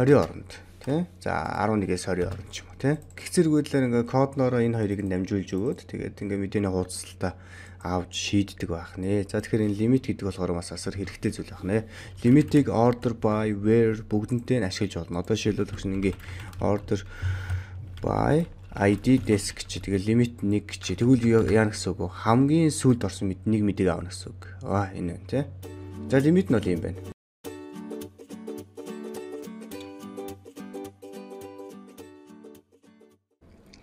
20 хооронд тий. За 11-ээс 20 хооронд ч юм уу тий. Гэх зэрэгдлэр ингээ кодноороо энэ хоёрыг нь дамжуулж өгөөд тэгээд ингээ мэдээний хууцлалтаа авж шийддэг байх нэ. За тэгэхээр энэ лимит гэдэг болохоор бас асар хэрэгтэй зүйл байх нэ. Лимитийг order by where бүгдэнтэй нь ашиглаж болно. Одоо жишээлбэл өгсөн ингээ order by ID desk чи тэгээ limit 1 чи тэгвэл яа гэсэн үг вэ? Хамгийн сүүлд орсон мэд нэг мэдээг авна гэсэн үг. Аа энэ байна тий. За limit нь бол юм байна.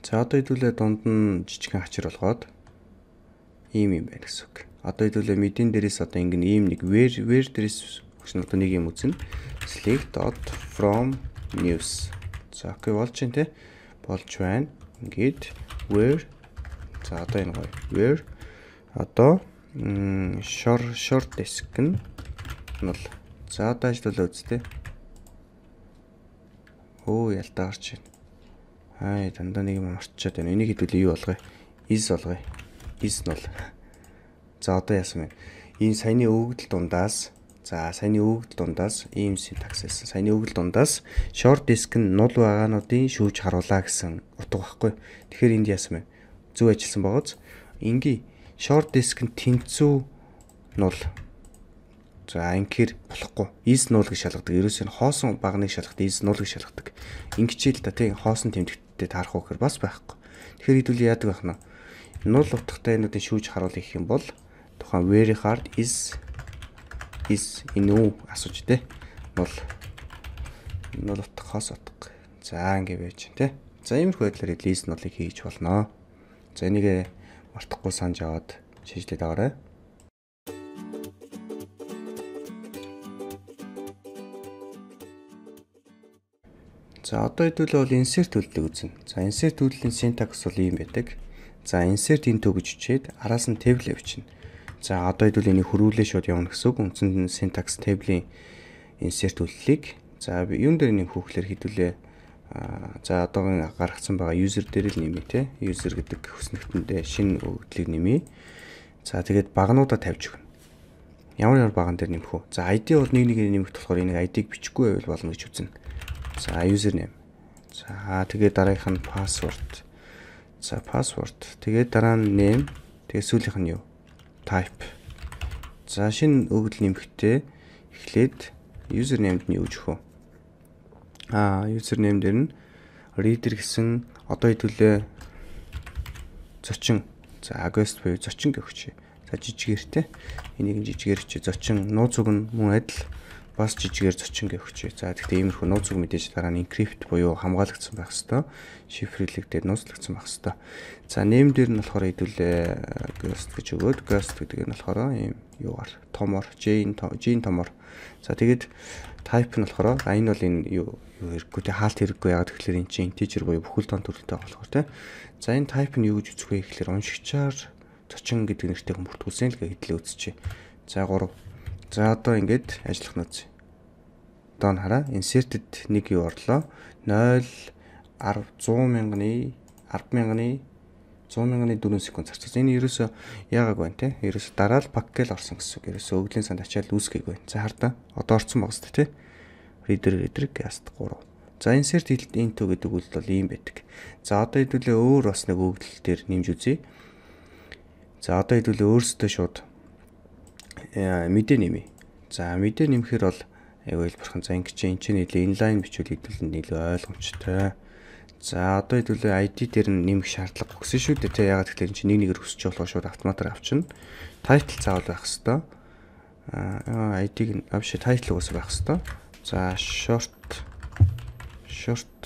За одоо хэдүүлээ дунд нь жижигхэн хачир болгоод ийм юм байна гэсэн үг. Одоо хэдүүлээ мэдэн дээрээс одоо ингэ ийм нэг where where дээрээс өгсөн одоо нэг юм үзнэ. Select dot from news. За окей болж байна те. Болж байна. Ингээд where за одоо энэ гоё. Where одоо short short desk нь бол за одоо ажиллаа үз те. Өө ялдаа гарч байна. Аа дандаа нэг юм орчиход байна. Энийг хэдүүлээ юу болгоё? Is болгоё бизнес нь бол за одоо яасан бэ? Ийм саяны өгөгдөл дундаас за саяны өгөгдөл дундаас ийм синтакс хэлсэн. Саяны өгөгдөл дундаас short disk нь нул байгаануудын шүүж харуулаа гэсэн утга байхгүй. Тэгэхээр энд яасан бэ? Зөв ажилласан богоц. Ингээ short disk нь тэнцүү нул За ингээр болохгүй. Is нуул гэж шалгадаг. Ерөөсөө нь хоосон багныг шалгадаг, is нуул гэж шалгадаг. Ингичээл та тийм хоосон тэмдэгттэй таарах уу гэхээр бас байхгүй. Тэгэхээр хэдүүл яадаг байх нь null утгатай энүүдийг шүүж харуулъя гэх юм бол тухайн very hard is is инүү асууж тэ бол null утгаас утга. За ингэ байж тэ. За иймэрхүү байдлаар list null-ыг хийж болно. За энийг мартахгүй санаж аваад шийдлээ даваарай. За одоо хэдүүлээ бол insert үйлдэл үзнэ. За insert үйлдэлийн syntax бол ийм байдаг. За insert into гэж өчээд араас нь table авчна. За одоо хэдүүл энийг хөрвүүлээ шууд явна гэсэн үг. Үндсэнд нь syntax table-ийн insert үлдлийг за юун дээр нэг хөөхлөр хэдүүлээ. За одоогийн гаргацсан байгаа user дээр л нэмээ те. User гэдэг хүснэгтэндээ шинэ өгдлийг нэмээ. За тэгээд багнуудаа тавьж өгнө. Ямар ямар баган дээр нэмэх вэ? За ID бол нэг нэгээр нэмэх болохоор энийг ID-г бичихгүй байвал болно гэж үзнэ. За user name. За тэгээд дараагийнх нь password. За password. Тэгээд дараа нь name. Тэгээд сүүлийнх нь юу? type. За шинэ өгөгдөл нэмэхдээ эхлээд username-д нь юу өгөх вэ? Аа, username дээр нь reader гэсэн одоо хэдүүлээ зочин. За August буюу зочин гэх чи. За жижигэртэй. Энийг жижигэр чи зочин нууц үг нь мөн адил бас жижигээр зочин гэх хүчтэй. За гэхдээ иймэрхүү нууцыг мэдээж дараа нь encrypt буюу хамгаалагдсан байх хэвээр шифрлэгдээд нууцлагдсан байх хэвээр. За нэм дээр нь болохоор хэдүүлээ э, ghost гэж өгөөд ghost гэдэг нь болохоор ийм юугаар томор, chain chain томор. За тэгээд type нь болохоор а энэ бол энэ юу хэрэггүй тий хаалт хэрэггүй ягаад тэгэхээр энэ чинь integer буюу бүхэл тоон төрөлтэй болохоор тий. За энэ type нь юу гэж үзэх вэ гэхээр уншигчаар зочин гэдэг нэртэй хүмүүртгүүлсэн л гэдэг л үзчихэ. За 3 За одоо ингээд ажиллах нь үз доо нь хараа inserted нэг юу орлоо 0 10 100 мянганы 10 мянганы 100 мянганы 4 секунд зарцуулсан. Энэ ерөөсөө яагааг байна те. Ерөөсөө дараа л пак гэл орсон гэсэн үг. Ерөөсөө өглийн санд ачаал үүсгээг байна. За хардаа. Одоо орцсон багс те. Reader reader cast 3. За insert into гэдэг үг бол ийм байдаг. За одоо хэдүүлээ өөр бас нэг өгдөл төр нэмж үзье. За одоо хэдүүлээ өөрсдөө шууд э, мэдээ нэмье. За мэдээ нэмэхээр бол айгүй хэлбэрхэн. За ингэ чи энэ чинь илүү инлайн бичүүлэг хэдүүлэнд илүү ойлгомжтой. За одоо хэдүүлээ ID дээр нь нэмэх шаардлага өгсөн шүү дээ. Тэ ягаад гэвэл энэ чинь нэг нэгээр өсөж болох шууд автомат авчна. Title заавал байх хэвээр. Аа ID-г нь авши title уус байх хэвээр. За short short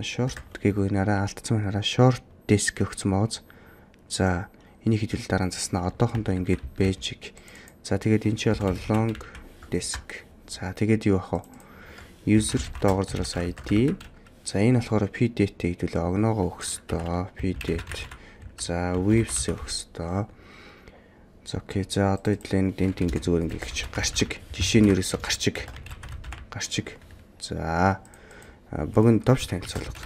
short гэгүй нараа алдсан нараа short disk өгсөн мооз. За энийг хэдүүл дараа нь заснаа. Одоохондоо ингээд бэжик. За тэгээд энэ чи болохоор long desk. За тэгээд юу ах вэ? User доогоор зэрэг ID. За энэ болохоор pdate гэдэг л огноогоо өгөх ёстой. pdate. За waves өгөх ёстой. За окей. За одоо эдлэн дэнт ингэ зүгээр ингэ гэж гарчиг. Жишээ нь ерөөсө гарчиг. Гарчиг. За богино товч танилцуулга.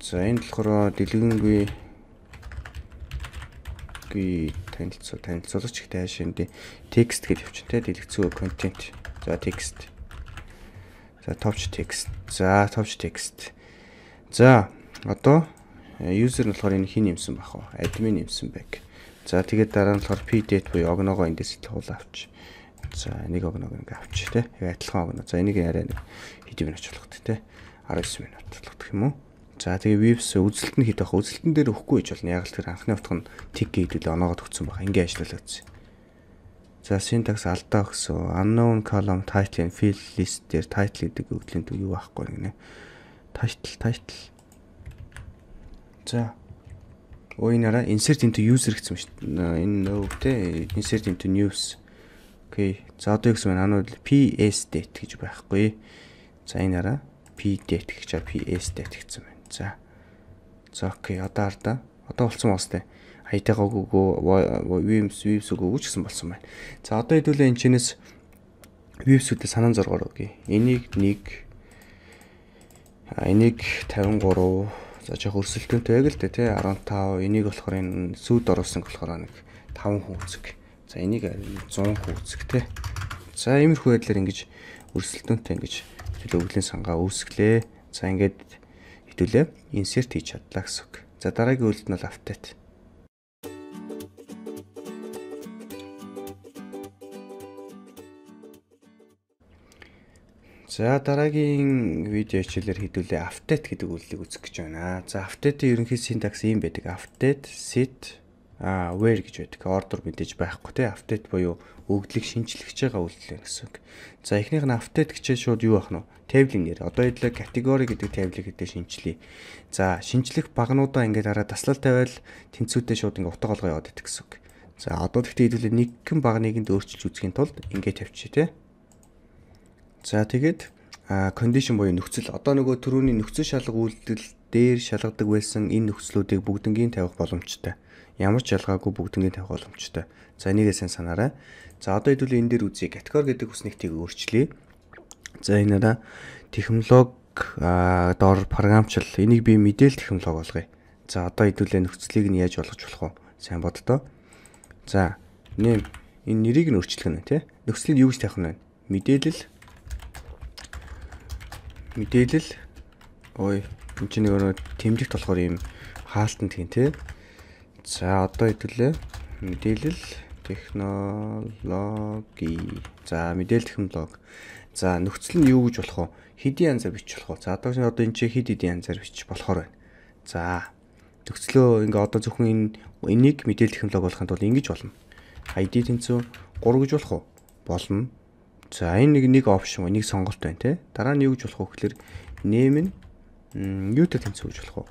За энэ болохоор дэлгэнгүй гээ танилцуу танилцуулагч гэдэг шимдээ text гэж явчих те дэлгэцүү контент. За text. За товч text. За товч text. За одоо user э, нь болохоор энэ хин юмсан баг. Админ юмсан байг. За тэгээд дараа нь болохоор pdate буюу огногоо эндээс туул авч. За нэг огног ингээ авч те. Адилхан огноо. За энийг арай нэг хэдийн минут очлохт те. 19 минут очлохт юм уу? За тэгээ вивс үзэлт нь хэд авах үзэлтэн дээр өгөхгүй гэж болно. Яг л тэр анхны утга нь тэг гэдэг л оноогод өгсөн баг. Ингээ ажиллалаа гэсэн. За syntax алдаа гэсэн unknown column title field list дээр title гэдэг өглийн төв юу байхгүй гинэ. Title title. За Уйнара insert into user гэсэн шүү дээ. Энэ өвдөө insert into news. Окей. За одоо гэсэн байна. Анаа PS date гэж байхгүй. За энэ араа P date гэж PS date гэсэн байна. За. За окей. Одоо ардаа. Одоо болсон болстой хаятайгаа өгөөгөө Views Views өгөөгөө ч гэсэн болсон байна. За одоо хэдүүлээ энэ чинээс Views-үүдээ санаан зургаар өгье. Энийг 1 а энийг 53 за жоох өрсөлдөөнтэй яг л дээ тий 15 энийг болохоор энэ сүд оруулсан болохоор нэг 5 хүүцэг. За энийг 100 хүүцэг тий. За иймэрхүү байдлаар ингэж өрсөлдөөнтэй ингэж төлөвлөлийн сангаа үүсгэлээ. За ингээд хэдүүлээ insert хийж чадлаа гэсэн үг. За дараагийн үйлдэл нь бол update. За дараагийн видео хичээлээр хэдүүлээ update гэдэг үглийг үзэх гэж байна. За update-ийн ерөнхий синтакс ийм байдаг. Update, set, а where гэж байдаг. Order мэдээж байхгүй те. Update буюу өгдлийг шинжилгэж байгаа үйлдэл гэсэн үг. За эхнийх нь update гэчээ шууд юу ахна вэ? Table нэр. Одоо хэдлээ category гэдэг table-ийг хэдэ шинжилье. За шинжлэх багнуудаа ингээд хараа таслал тавиал тэнцвүүтэй шууд ингээд утга олгоо яваад идэх гэсэн үг. За одоо гэхдээ хэдүүлээ нэгэн баг нэгэнд өөрчилж үзэхийн тулд ингээд тавьчих те. За тэгээд кондишн буюу нөхцөл одоо нөгөө төрөүний нөхцөл шалга үйлдэл дээр шалгадаг байсан энэ нөхцлүүдийг бүгднгийн тавих боломжтой. Ямар ч ялгаагүй бүгднгийн тавих боломжтой. За энийгээ сайн санаарай. За одоо хэдүүл энэ дээр үзье. Категори гэдэг хүснэгтийг өөрчлөе. За энэ дараа технологи дор програмчил энийг би мэдээлэл технологи болгоё. За одоо хэдүүлээ нөхцөлийг нь яаж болгож болох вэ? Сайн боддоо. За нэм энэ нэрийг нь өөрчлөх нь тий. Нөхцөлийг юу гэж тавих нь вэ? Мэдээлэл мэдээлэл ой энэ чинь нэг тэмдэгт болохоор ийм хаалтанд тийм тий. За одоо хэвлээ мэдээлэл технологи. За мэдээлэл технологи. За нөхцөл нь юу гэж болох вэ? Хэдийн янзаар бичих болох вэ? За одоо одоо энэ чи хэд хэдийн янзаар бичих болохоор байна. За нөхцөлөө ингээ одоо зөвхөн энэ энийг мэдээлэл технологи болохын тулд ингэж болно. ID тэнцүү 3 гэж болох уу? Болно. За энэ нэг нэг опшн ба нэг сонголт байна те. Дараа нь юу гэж болох вэ гэхээр нэм нь юутай тэнцүү гэж болох вэ?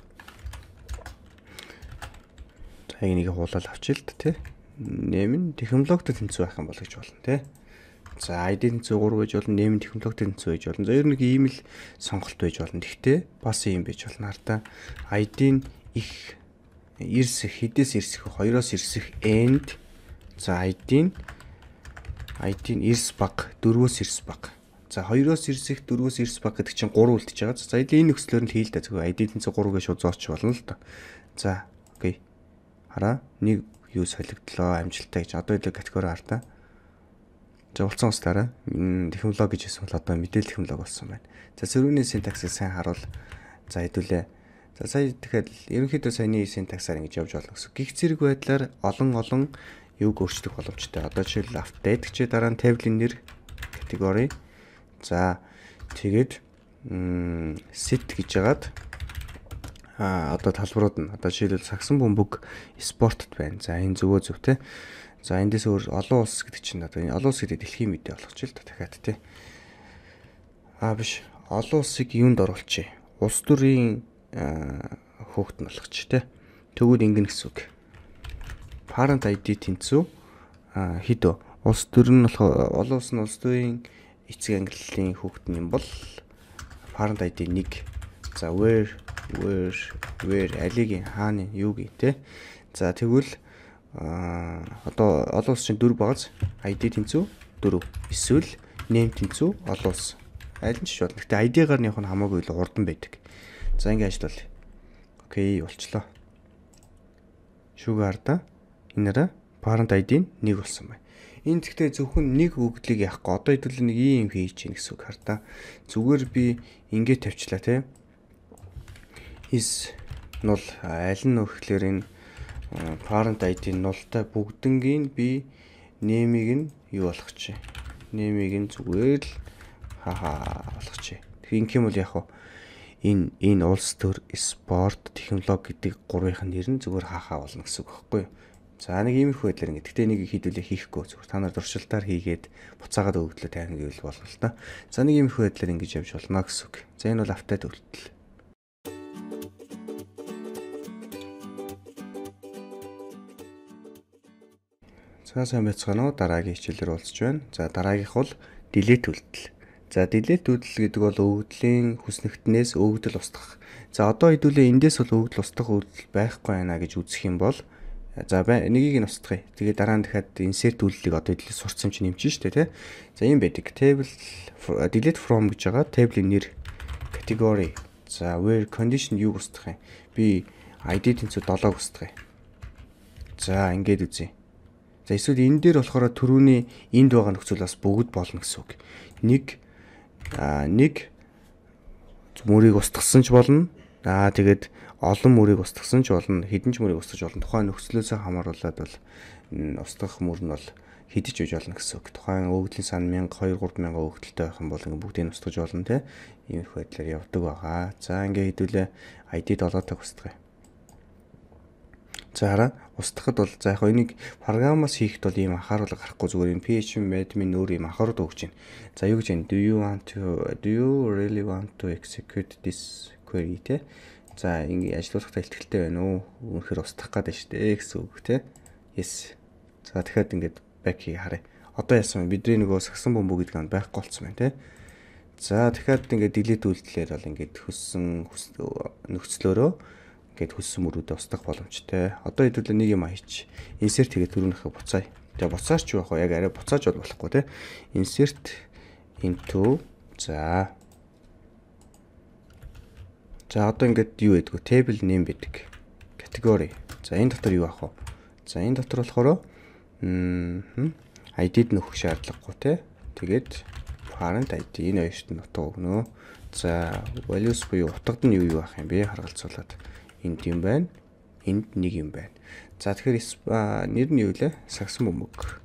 За энийг хуулаад авчил л те. Нэм нь технологитой тэнцүү байх юм бол гэж болно те. За ID тэнцүү 3 гэж болно, нэм нь технологитой тэнцүү гэж болно. За ер нь нэг ийм л сонголт байж болно. Гэхдээ бас ийм байж болно. Хартаа ID нь их эрсэх, хідээс эрсэх, хоёроос эрсэх end за ID нь ID нь Ирс баг, 4-өөс Ирс баг. За 2-оос Ирсэх, 4-өөс Ирс баг гэдэг чинь 3 үлдчихэж байгаа. За энэ нөхцлөөр нь хийл да. Зөвхөн ID-ийн цэ 3 гэж шууд зооч болно л доо. За окей. Хараа нэг юу солигдлоо амжилттай гэж одоо илүү категори хар та. За улцсан ус дараа технологи гэж хэлсэн бол одоо мэдээлэл технологи болсон байна. За сөрөний синтаксыг сайн харуул. За хэдүүлээ. За сая тэгэхээр ерөнхийдөө саяны синтаксаар ингэж явж болно гэсэн. Гих зэрэг байдлаар олон олон юг өөрчлөх боломжтой. Одоо жишээл update гэж дараа нь table нэр category. За тэгээд sit гэж яагаад а одоо талбарууд нь одоо жишээлбэл сагсан бөмбөг спортт байна. За энэ зөвөө зөв те. За эндээс өөр олон улс гэдэг чинь одоо энэ олон улс гэдэг дэлхийн мэдээ болох ч л дахиад те. А биш олон улсыг юунд оруулчих вэ? Улс төрийн хөөгт нь болгоч те. Тэгвэл ингэн гэсэн үг parent ID тэнцүү хэд улс төр нь болохоор олон улсын улс төрийн эцэг ангиллын хүүхэд юм бол parent ID 1 за where where where алигийн хааны юу гээ те за тэгвэл одоо олон улсын дөрв багц ID тэнцүү 4 эсвэл нэм тэнцүү олон улс аль нь ч бол гэхдээ ID-гаар нөх нь хамаагүй л урдан байдаг за ингэ ажиллал окей болчлоо шүүгээ хардаа энээрээ parent ID нь 1 болсон байна. Энд гэхдээ зөвхөн нэг өгдлийг яахгүй. Одоо хэдүүл нэг ийм хийж гин гэсэн үг хардаа. Зүгээр би ингээд тавьчлаа те. Is нул аль нь өгөхлөөр энэ parent ID нултай бүгднгийн би нэмийг нь юу болгоч. Нэмийг нь зүгээр л хаха болгоч. Тэг ингээм бол яг хаа энэ энэ улс төр спорт технологи гэдэг гурвынх нь нэр нь зүгээр хаахаа болно гэсэн үг байхгүй юу? За нэг иймэрхүү байдлаар ингэ. Гэтэ нэг хийдүүлээ хийхгүй зүгээр та нар дуршилтаар хийгээд буцаагаад өгдлөө тайван гэвэл болно л та. За нэг иймэрхүү байдлаар ингэж явж болно гэсэн үг. За энэ бол автаа төвлөлт. За сайн байцгаана уу. Дараагийн хичээлээр уулзч байна. За дараагийнх бол дилет үйлдэл. За дилет үйлдэл гэдэг бол өгдлийн хүснэгтнээс өгдөл устгах. За одоо хэдүүлээ эндээс бол өгдөл устгах үйлдэл байхгүй байна гэж үзэх юм бол За нэгийг нь устгая. Тэгээ дараа нь дахиад insert үйлдэлийг одоо хэдлээ сурцсан чинь нэмчин штэ тий. За юм байдаг. Table э, delete from гэж байгаа. Table-ийн нэр category. За where condition юг устгах юм. Би ID тэнцүү 7-г устгая. За ингээд үзье. За эсвэл энэ дээр болохоор төрүүний энд байгаа нөхцөл бас бүгд болно гэсэн үг. Нэг аа нэг мөрийг устгасан ч болно. Аа тэгээд олон мөрийг устгасан ч болно, хідэн ч мөрийг устгаж болно. Тухайн нөхцлөөсөө хамааруулаад бол устгах мөр нь бол хидэж үж болно гэсэн үг. Тухайн өгдлийн сан 1000, 2, 3000 өгдөлтэй байх юм бол ингээ бүгдийг нь устгаж болно те. Ийм их байдлаар явдаг байгаа. За ингээ хэдүүлээ ID долоотой устгая. За хараа устгахад бол за яг энийг програмаас хийхэд бол ийм анхааруулга гарахгүй зүгээр юм PHP admin өөр ийм анхааруулга өгч байна. За юу гэж байна? Do you want to do you really want to execute this query те? Тэ? За ингэ ажилуулгахдаа ихтгэлтэй байна уу? Үнэхээр устгах гээд шүү дээ гэсэн үг тий. Yes. За дахиад ингээд бэкийг харъя. Одоо яасан вэ? Бидний нөгөө сагсан бөмбөг гэдэг нь байхгүй болсон байна тий. За дахиад ингээд delete үйлдэлээр бол ингээд хөссөн нөхцлөөрөө ингээд хөссөн мөрүүдэд устгах боломжтой. Одоо хэдүүлээ нэг юм хийч. Insert хийгээд түрүүнийхээ буцаая. Тэгээ буцаарч юу яах вэ? Яг арай буцааж бол болохгүй тий. Insert into за За одоо ингээд юу ядг вэ? Table name гэдэг. Category. За энэ дотор юу авах вэ? За энэ дотор болохоор мм ID-д нөхөх шаардлагагүй те. Тэгээд parent ID энэ хоёрт нь утга өгнө. За values буюу утгад нь юу юу авах юм бэ? Харгалзуулаад энд юм байна. Энд нэг юм байна. За тэгэхээр нэр нь юу вэ? Сагсан бөмбөг.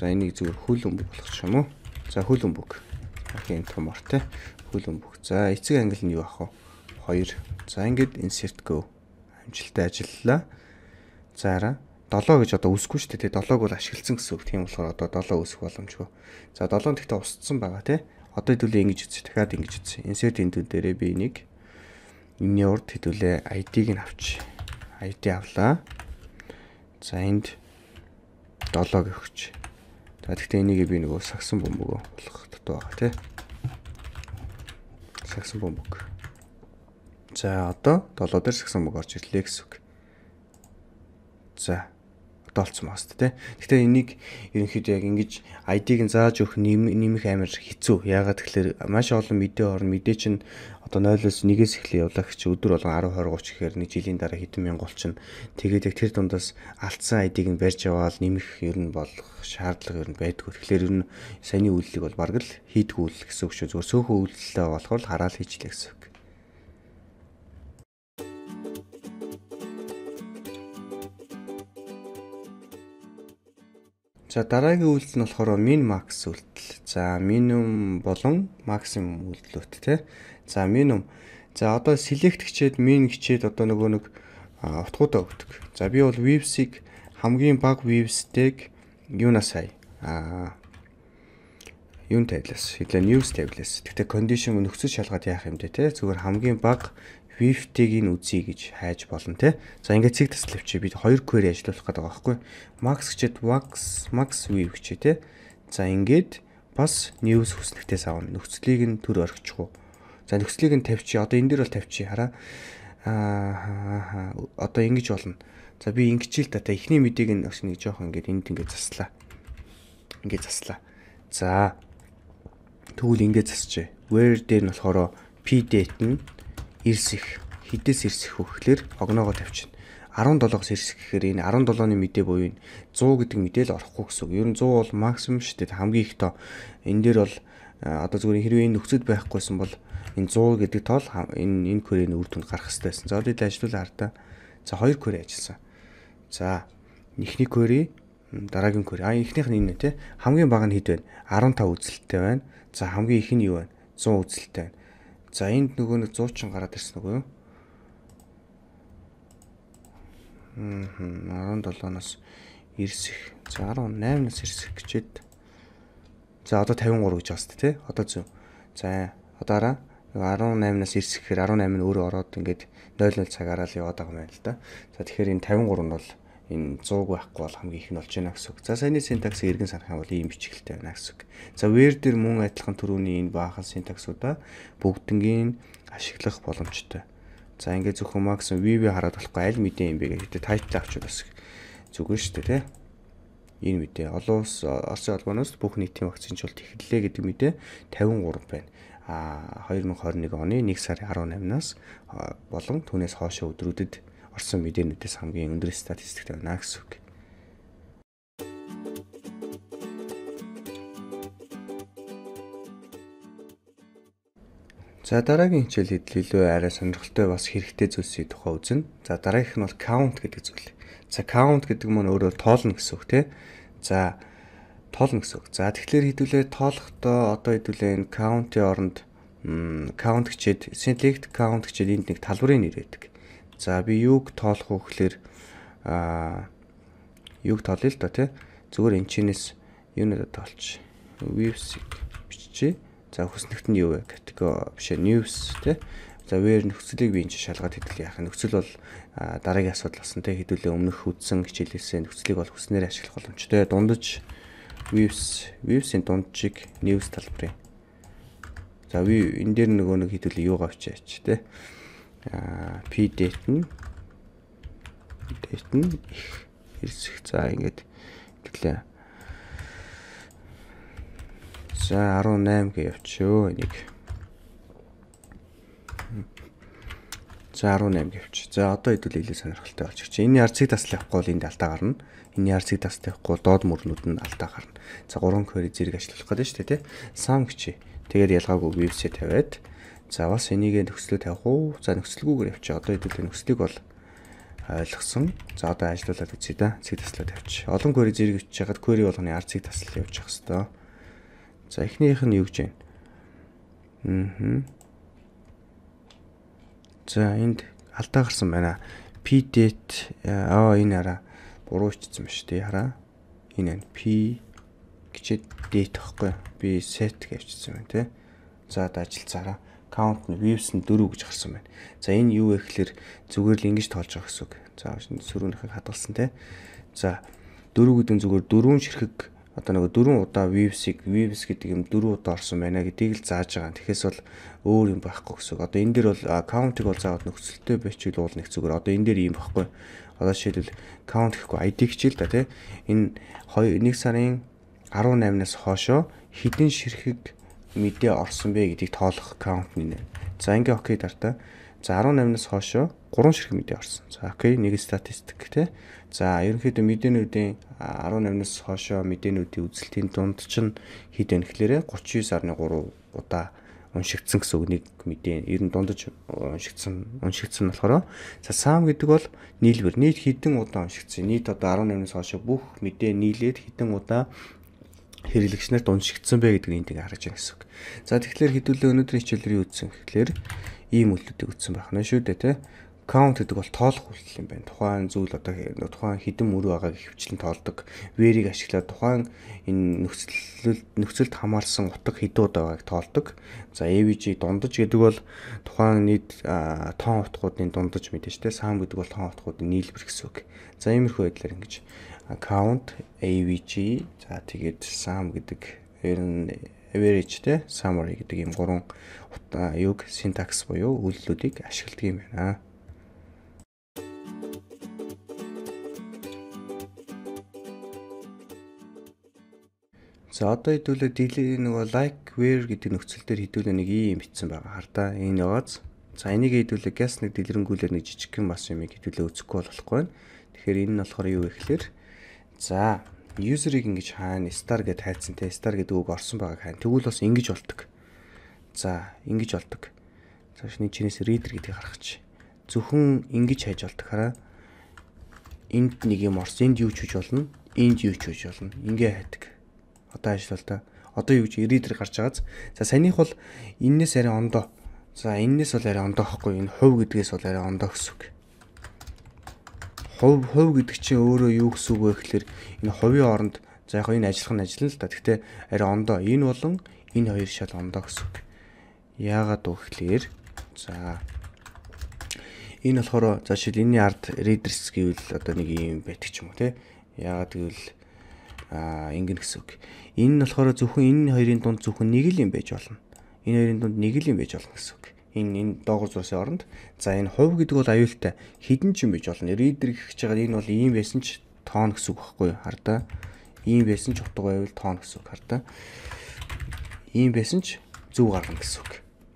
За энийг зүгээр хөл бөмбөг болгох юм уу? За хөл бөмбөг агийн томор те хүлэн бүх. За эцэг ангил нь юу ах вэ? 2. За ингээд insert go амжилттай ажиллалаа. Заараа 7 гэж одоо үсэхгүй шүү дээ. Тэгээ 7-г бол ашигласан гэсэн үг. Тийм болохоор одоо 7 үсэх боломжгүй. За 7 тэгтээ устсан байгаа тий. Одоо хэдүүлээ ингэж үзье. Дахиад ингэж үзье. Insert into дээрээ би энийг юмний урд хэдүүлээ ID-г нь авчи. ID авлаа. За энд 7 өгч. За тэгтээ энийг би нөгөө сагсан бөмбөгөө болох холбоотой байгаа тий. Сагсан бөмбөг. За одоо долоо дээр сагсан бөмбөг орж ирлээ гэсэн үг. За тогтоолцсон байна шүү дээ. Гэхдээ энийг ерөнхийдөө яг ингэж ID-г нь зааж өгөх нэмэх амар хэцүү. Яагаад тэгэхээр маш олон мэдээ орно. Мэдээ чинь одоо 0-оос 1-ээс эхлэх явлагч өдөр болгон 10 20 30 гэхээр нэг жилийн дараа хэдэн мянга болчихно. Тэгээд яг тэр дундаас алдсан ID-г нь барьж яваал нэмэх ер нь болох шаардлага ер нь байдгүй. Тэгэхээр ер нь саяны үйллийг бол бараг л хийдгүү л гэсэн үг шүү. Зөвхөн сөөхөн үйлдэлээ болохоор хараал хийчлээ гэсэн үг. За дараагийн үйлдэл нь болохоор min max үйлдэл. За minimum болон maximum үйлдэлүүд тий. За minimum. За одоо select хичээд min хичээд одоо нөгөө нэг утгуудаа өгдөг. За би бол weaves-ийг хамгийн баг weaves-тэйг юунаас хай. Аа юун таблаас хэлээ news таблаас. Тэгтээ condition нөхцөл шалгаад яах юм бэ те зүгээр хамгийн баг 50-ийг нь үзье гэж хайж болно те. За ингээд цэг тасал авчи бид хоёр query ажиллуулах гэдэг байгаа байхгүй. Max гэчээд Max Max Weave гэчээ те. За ингээд бас news хүснэгтээс авна. Нөхцөлийг нь төр орхичихгүй. За нөхцөлийг нь тавьчи. Одоо энэ дээр бол тавьчи хараа. Аа одоо ингэж болно. За би ингэж л та эхний мэдээг нь нэг жоохон ингээд энд ингээд заслаа. Ингээд заслаа. За тэгвэл ингээд засчээ. Where дээр нь болохоор p date нь эрс их хідээс эрс их өгөхлөөр огноогоо тавьчихна. 17-оос эрс гэхээр энэ 17-ны мэдээ буюу 100 гэдэг мэдээл орохгүй гэсэн үг. Ер нь 100 бол максимум шүү дээ. Хамгийн их тоо. Энэ дээр бол одоо зүгээр хэрвээ энэ нөхцөд байхгүйсэн бол энэ 100 гэдэг тоол энэ энэ корийн үр дүнд гарах хэрэгтэй байсан. За үед ажиллаулаа хартаа. За хоёр кори ажилласан. За эхний кори дараагийн кори. А эхнийх нь энэ тий. Хамгийн бага нь хэд вэ? 15 үзэлттэй байна. За хамгийн их нь юу вэ? 100 үзэлттэй байна. За энд нөгөө нэг 100 чин гараад ирсэн үгүй юу? Мм 17-наас 90-х. За 18-наас 90-х гэчээд. За одоо 53 гэж байна тий. Одоо зөв. За одоораа 18-наас 90-х гэхээр 18 нь өөрөө ороод ингээд 00 цагаараа л яваад байгаа юм байна л да. За тэгэхээр энэ 53 нь бол энэ 100 байхгүй бол хамгийн их нь болж байна гэсэн үг. За саяны синтакс эргэн санах юм бол ийм бичгэлтэй байна гэсэн үг. За where дээр мөн адилхан төрөүний энэ баахан синтаксуудаа бүгднгийн ашиглах боломжтой. За ингээд зөвхөн максимум vv хараад болохгүй аль мэдээ юм бэ гэдэг title авчвал бас зүгээр шүү дээ тий. Энэ мэдээ олон улс Оросын холбооноос бүх нийтийн вакцинжуулт эхэллээ гэдэг мэдээ 53 байна. А 2021 оны 1 сарын 18-наас болон түүнээс хойш өдрүүдэд орсон мэдээнүүдээс хамгийн өндөр статистиктэй байна гэсэн үг. За дараагийн хичээлд илүү арай сонирхолтой бас хэрэгтэй зүйлсийн тухай үзнэ. За дараагийнх нь бол count гэдэг зүйл. За count гэдэг нь өөрөөр тоолно гэсэн үг тийм. За тоолно гэсэн үг. За тэгэхээр хэдүүлээ тоолохдоо одоо хэдүүлээ энэ count-ийн оронд count гэчээд select count гэчээд энд нэг талбарын нэр өгдөг. За би юг тоолох вэ гэхээр аа юг тоолё л да тий. Зүгээр энэ чинээс юу нэг тоолч. Views биччихье. За хүснэгтэнд юу вэ? Category биш э news тий. За where нөхцөлийг би энэ чинь шалгаад хэдэл яах. Нөхцөл бол дараагийн асуудал болсон тий. Хэдүүлээ өмнөх үдсэн хичээлээсээ нөхцөлийг бол хүснээр ашиглах боломжтой. Дундаж views views-ийн дунджиг news талбарын. За view энэ дээр нөгөө нэг хэдүүлээ юугаа авчиач тий p date нь date нь их хэсэг за ингээд гэлээ. За 18 гээ явчихөө энийг. За 18 гэвч. За одоо хэдүүл илүү сонирхолтой болж гэж. Энийн арцыг таслах явахгүй бол энд алдаа гарна. Энийн арцыг таслах явахгүй доод мөрнүүд нь алдаа гарна. За 3 query зэрэг ажиллах гэдэг нь шүү дээ, тий. Сам гिचээ. Тэгэр ялгаагүй вебсайт тавиад За бас энийг нөхцөлөд тавих уу? За нөхцөлгүйгээр явчих. Одоо хэдүүлээ нөхцөлийг бол ойлгосон. За одоо ажилуулаад үзье да. Цэг таслаа тавьчих. Олон query зэрэг өчж хагаад query болгоны ар цэг таслал явуучих хэвээр. За эхнийх нь юу гэж байна? Аа. За энд алдаа гарсан байна. P date аа энэ хараа буруу ичсэн ба шүү дээ хараа. Энэ нь P гэчээ date гэхгүй. Би set гэвчихсэн байна те. За одоо ажилцаараа count нь views нь 4 гэж гарсан байна. За энэ юу вэ гэхээр зүгээр л ингэж тоолж байгаа гэсэн үг. За сөрүүнийхийг хадгалсан те. За 4 гэдэг нь зүгээр дөрвөн ширхэг одоо нэг дөрвөн удаа views-ийг views гэдэг юм дөрвөн удаа орсон байна гэдгийг л зааж байгаа. Тэгэхээс бол өөр юм байхгүй гэсэн үг. Одоо энэ дээр бол count-ыг бол заавал нөхцөлтэй байчвал уул нэг зүгээр. Одоо энэ дээр ийм байхгүй. Одоо жишээлбэл count гэхгүй ID хичээл да те. Энэ 2 1 сарын 18-наас хойшоо хідэн ширхэг мэдээ орсон бэ гэдгийг тоолох count нэ. За ингээ окей дартаа. За 18-наас хойшо 3 ширхэг мэдээ орсон. За окей, нэг статистик тий. За ерөнхийдөө мэдээнүүдийн 18-наас хойшо мэдээнүүдийн үзэлтийн дунд чинь хэд вэ гэхээр 39.3 удаа уншигдсан гэсэн үг нэг мэдээ. Ер нь дундаж уншигдсан, уншигдсан болохоор за сам гэдэг бол нийлбэр нийт хэдэн удаа уншигдсан. Нийт одоо 18-наас хойшо бүх мэдээ нийлээд хэдэн удаа хэрэглэгчнэрт уншигдсан бэ гэдгийг энд ингээ харж байгаа гэсэн үг. За тэгэхээр хэдүүлээ өнөөдрийн хичээлрийн үдсэн гэхлээр ийм үйлдэлүүдийг үдсэн байх нь шүү дээ тий. Count гэдэг бол тоолох үйлдэл юм байна. Тухайн зүйл одоо тухайн хідэн мөрөө байгааг хөвчлэн тоолдог. Вэрийг ашиглаад тухайн энэ нөхцөлд нөхцөлд хамаарсан утга хідүүд байгааг тоолдог. За AVG дундаж гэдэг бол тухайн нийт тоон утгуудын дундаж мэдээж тэ саам гэдэг бол тоон утгуудын нийлбэр гэсэн үг. За иймэрхүү байдлаар ингэж count, AVG За тэгээд sum гэдэг ер нь average те summary гэдэг ийм гурван юг syntax буюу үйллүүдийг ашигладаг юм байна. За одоо хэдүүлээ дилийн нөгөө like where гэдэг нөхцөл дээр хэдүүлээ нэг ийм битсэн байгаа. Хардаа энэ явааз. За энийг хэдүүлээ gas нэг дэлгэрэнгүй нэг жижигхэн бас юм хэдүүлээ үзэхгүй болохгүй. Тэгэхээр энэ нь болохоор юу вэ гэхээр за User-ыг ингэж хаана star гэд хайцсан те star гэдэг үг орсон байгааг хаана. Тэгвэл бас ингэж бол ตก. За, ингэж бол ตก. Цаашны чинээс reader гэдгийг гаргач. Зөвхөн ингэж хайж бол ตก хараа. Энд нэг юм орсон. Энд юу ч үж болно. Энд юу ч үж болно. Ингээ хайдаг. Одоо ажиллал та. Одоо юу гэж reader гарч байгааз. За, санийх бол энэс арай ондоо. За, энэс бол арай ондоо ихгүй. Энэ хувь гэдгээс бол арай ондоо гэсэн үг хувь хувь гэдэг чинь өөрөө юу гэсэн үг вэ гэхээр энэ хувийн оронд за яг энэ ажиллах нь ажиллана л да. Гэхдээ арай ондоо энэ болон энэ хоёр шал ондоо гэсэн үг. Яагаад вэ гэхээр за энэ болохоор за шил энэний ард readers гэвэл одоо нэг юм байдаг ч юм уу те. Яагаад гэвэл аа ингэн гэсэн үг. Энэ нь болохоор зөвхөн энэ хоёрын дунд зөвхөн нэг л юм байж болно. Энэ хоёрын дунд нэг л юм байж болно гэсэн үг энэ энэ доогор зурсан оронд. За энэ хувь гэдэг бол аюултай. Хідэн ч юм биш болно. Reader гэх чигээр энэ бол ийм байсан ч тоон гэсэн үг байхгүй юу? Хардаа. Ийм байсан ч утга байвал тоон гэсэн үг хардаа. Ийм байсан ч зөв гаргана гэсэн үг.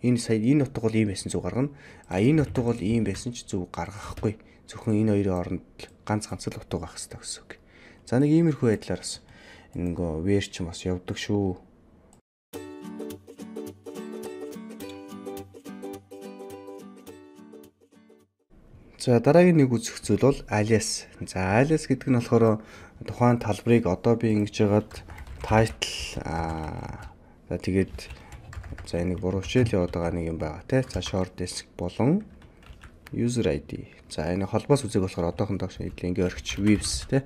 Энэ сая энэ утга бол ийм байсан зөв гаргана. А энэ утга бол ийм байсан ч зөв гаргахгүй. Зөвхөн энэ хоёрын оронд ганц ганц л утга гарах хэрэгтэй гэсэн үг. За нэг иймэрхүү байдлаар бас нөгөө вэр ч бас явдаг шүү За дараагийн нэг үзэх зүйл бол alias. За alias гэдэг нь болохоор тухайн талбарыг одоо би ингэж яагаад title аа за тэгээд за энийг буруу хичээл яваад байгаа нэг юм байгаа те. За short disk болон user ID. За энэ холбоос үзэг болохоор одоохондоо шинэ ингийн оргч views те.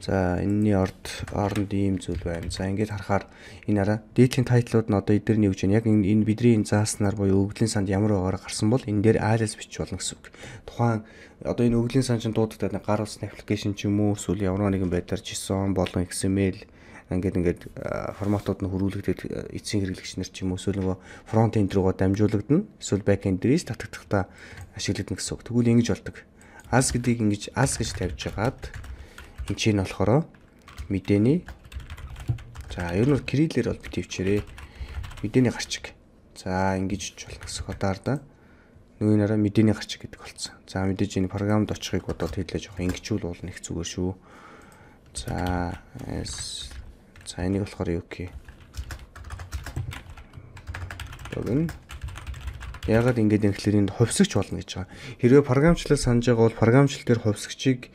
За энэний орд оронд ийм зүйл байна. За ингээд харахаар энэ араа дээдлийн тайтлууд нь одоо эдгээр нь юу гэж байна? Яг энэ бидний энэ зааснаар буюу өгдлийн санд ямар байгаагаар гарсан бол энэ дээр IELTS бичих болно гэсэн үг. Тухайн одоо энэ өгдлийн санд чинь дууддаг байна. Гар усны аппликейшн ч юм уу эсвэл ямар нэгэн байдлаар JSON болон XML ингээд ингээд форматууд нь хөрвүүлэгдээд эцсийн хэрэглэгч нар ч юм уу эсвэл нөгөө фронт энд руугаа дамжуулагдана эсвэл бэк энд дээрээс татагдахтаа ашиглагдана гэсэн үг. Тэгвэл ингэж болдог. As гэдгийг ингэж as гэж тавьж байгаад Энд чинь болохоор мэдээний за ер нь кириллээр бол би төвчээрээ мэдээний гарчиг. За ингэж болно гэсэн хөдаар да. Нүгийн араа мэдээний гарчиг гэдэг болсон. За мэдээж энэ програмд очихыг бодоод хэлээ жоох ингэчүүл бол нэг зүгээр шүү. За S за энийг болохоор юу гэх юм. Ягаад ингэж юм гэхлээр энд хувьсагч болно гэж байгаа. Хэрвээ програмчлал санаж байгаа бол програмчлал дээр хувьсагчийг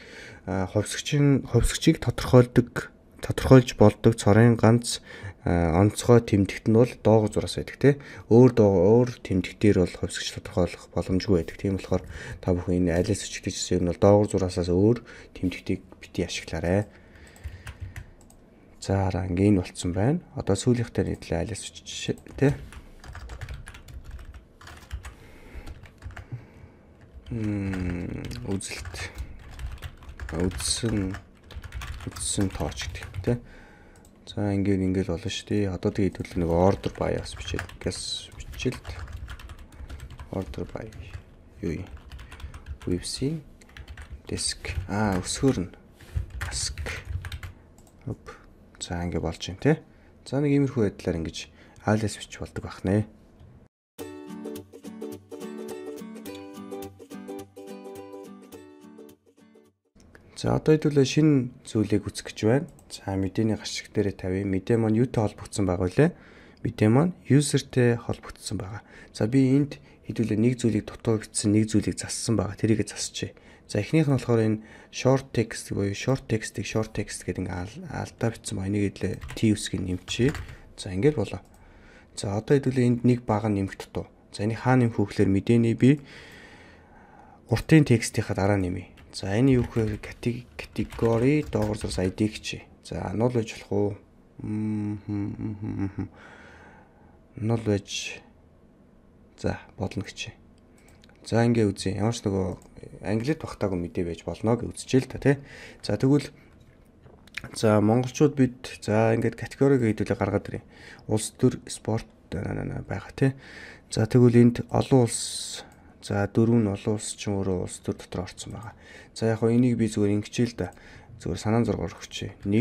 Э, ховсгчийн ховсгчийг тодорхойлдог тодорхойлж болдог цорын ганц э, онцгой тэмдэгт нь бол доогуур зураас байдаг тийм өөр өөр тэмдэгтэр бол ховсгч тодорхойлох боломжгүй байдаг тийм болохоор та бүхэн энэ алиас өчгдөжсэн юм бол доогуур зураасаас өөр тэмдэгтийг бити ашиглаарай за хараа ингэ энэ болцсон байна одоо сүүлийнхтэй нийтлээ алиас өчгдөж тийм м үзэлт За үдсэн үдсэн тооч гэдэг тий. За ингээд ингээд болно шүү дээ. Одоо тэгээд хэдүүл нэг order by бас бичээд гэс бичилт order by юу юм. Webs-ийн disk аа өсгөрн. Ask. Оп. За ингээд болж байна тий. За нэг иймэрхүү байдлаар ингэж alias бич болдог бахнаа. За одоо хэдүүлээ шинэ зүйлийг үзэх гэж байна. За мэдээний гашиг дээрээ тавья. Мэдээ маань юутай холбогдсон байгаа вэ? Мэдээ маань userтэй холбогдсон байгаа. За би энд хэдүүлээ нэг зүйлийг дутуугдсан, нэг зүйлийг зассан байгаа. Тэрийг засчихъя. За эхнийх нь болохоор энэ short text буюу short text-ийг short text гэдэг ингээ алдаа бичсэн ба энийг хэлээ t үсгийг нэмчихье. За ингээл болоо. За одоо хэдүүлээ энд нэг баг нэмэх дутуу. За энийг хаа нэмэх хөөхлөр мэдээний би уртын текстийнхаа дараа нэмье. За энэ юу гэхээр категори доогор зурс ID гэж. За нул байж болох уу? Нул байж. За болно гэж. За ингээ үзье. Ямар ч нөгөө англид багтаагүй мэдээ байж болно гэж үзчихэл та тий. За тэгвэл За монголчууд бид за ингээд категориг хэдүүлээ гаргаад ирээ. Улс төр спорт байгаа тий. За тэгвэл энд олон улс За дөрөв нь олон улс чинь өөрөө улс төр дотор орцсон байгаа. За яг хоо энийг би зүгээр ингэчээ л да. Зүгээр санаан зургаар өгчээ. 1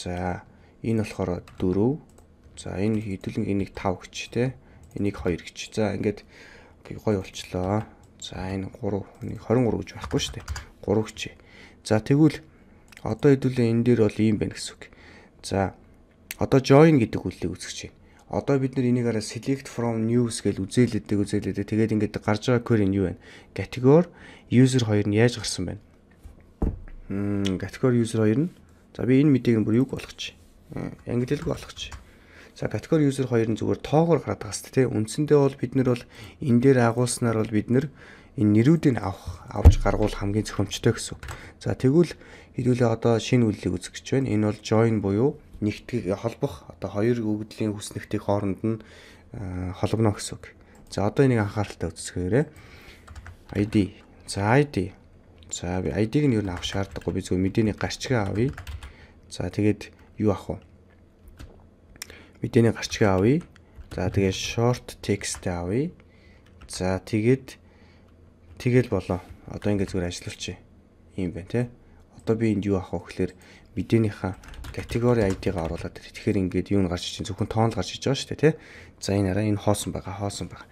За энэ болохоор 4 За энэ хэдүүлэн энийг 5 гэж те. Энийг 2 гэж. За ингээд окей гоё болчлоо. За энэ 3 энийг 23 гэж байхгүй шүү дээ. 3 гэж. За тэгвэл одоо хэдүүлээ энэ дээр бол ийм байна гэсэн үг. За одоо join гэдэг үгийг үзэж чинь одоо бид нэр энийг араа select from news гэж үзээлэдэг үзээлэдэг тэгээд ингээд гарч байгаа query нь юу вэ? Category user 2 нь яаж гарсан байна? Мм category user 2 нь за би энэ мэдээг бүр юг болгоч. Англи хэлгүй болгоч. За category user 2 нь зүгээр тоогоор гараад байгаа сте тий. Үндсэндээ бол бид нар бол энэ дээр агуулснаар бол бид нар энэ нэрүүдийг авах авж гаргуул хамгийн зохимжтой гэсэн. За тэгвэл хэдүүлээ одоо шинэ үйллийг үзэх гэж байна. Энэ бол join буюу нэгтгэх э, холбох одоо хоёр өгдлийн хүснэгтийн хооронд нь э, холбоно гэсэн үг. За одоо энийг анхааралтай үзсгээрэй. ID. За ID. За би ID-г нь юу н авах шаардлагагүй би зөв мэдээний гарчгаа авъя. За тэгээд юу авах вэ? Мэдээний гарчгаа авъя. За тэгээд short text-тэй авъя. За тэгээд тэгэл болоо. Одоо ингээд зүгээр ажиллуулчих юм байна те. Одоо би энд юу авах вэ гэхээр мэдээнийхээ категори ID-га оруулаад ирэх. Тэгэхээр ингээд юу н гарч чинь зөвхөн тоонл гарч иж байгаа шүү дээ, тий. За энэ араа энэ хоосон байгаа, хоосон байгаа.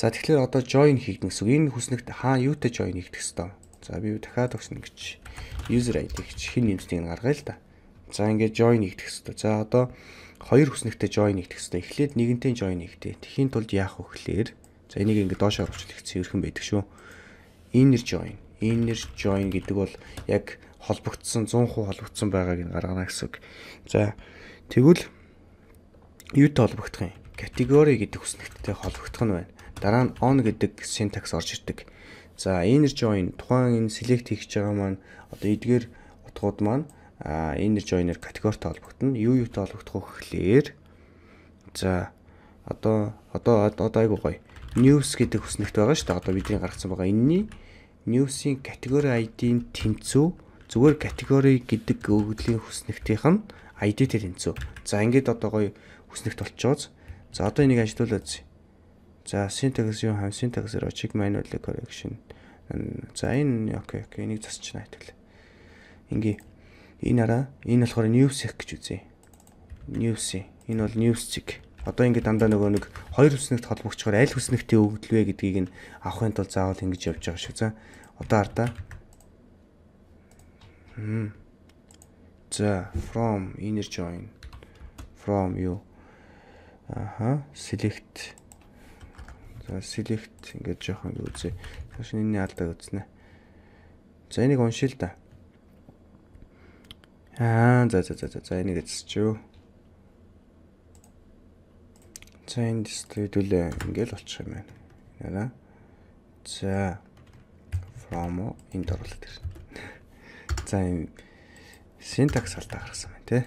За тэгэхээр одоо join хийгдэн гэсэн үг. Энэ хүснэгт хаа юутай join хийгдэх хэвээр. За би дахиад өгсөн гэж user ID гэж хин нэмснийг гаргая л да. За ингээд join хийгдэх хэвээр. За одоо хоёр хүснэгтэй join хийгдэх хэвээр. Эхлээд нэгэнтэй join хийгдээ. Тэхийн тулд яах вэ гэхээр за энийг ингээд доош оруулах хэрэгцээ ерхэн байдаг шүү. Inner join. Inner join гэдэг бол яг холбогдсон 100% холбогдсон байгааг нь гаргана гэсэн үг. За тэгвэл юутай холбогдох юм? Категори гэдэг хүснэгттэй холбогдох нь байна. Дараа нь on гэдэг syntax орж ирдэг. За inner join тухайн энэ select хийж байгаа маань одоо эдгээр утгууд маань а inner joiner категоритой холбогдно. Юу юутай холбогдох вэ гэхлээр за одоо одоо одоо айгуу гоё. News гэдэг хүснэгт байгаа шүү дээ. Одоо бидний гаргасан байгаа энэний news-ийн category ID-ийн тэнцүү Зүгээр категори гэдэг өгөгдлийн хүснэгтийнх нь ID тэнцүү. За ингээд одоо гоё хүснэгт болчихоос. За одоо энийг ажилуулъя. За syntax юу хам syntax logic manual correction. За энэ окей окей энийг засчихна хэвэл. Ингээ энэ араа энэ болохоор new sec гэж үзье. New sec. Энэ бол new sec. Одоо ингээд дандаа нөгөө нэг хоёр хүснэгт холбогдчихоор аль хүснэгтээ өгдөлвэ гэдгийг нь авахын тулд заавал ингэж явж байгаа шүү. За одоо ардаа За from inner join from юу аха select за select ингээд жоохон үзье. Цааш энэний алдаа үзнэ. За энийг уншия л да. Аа за за за за энийг эзсчихв. За энд хэвдүүлээ. Ингээл болчих юм байна. Яна. За from энд оруулаад ирнэ. За юм синтакс алдаа гаргасан байна те.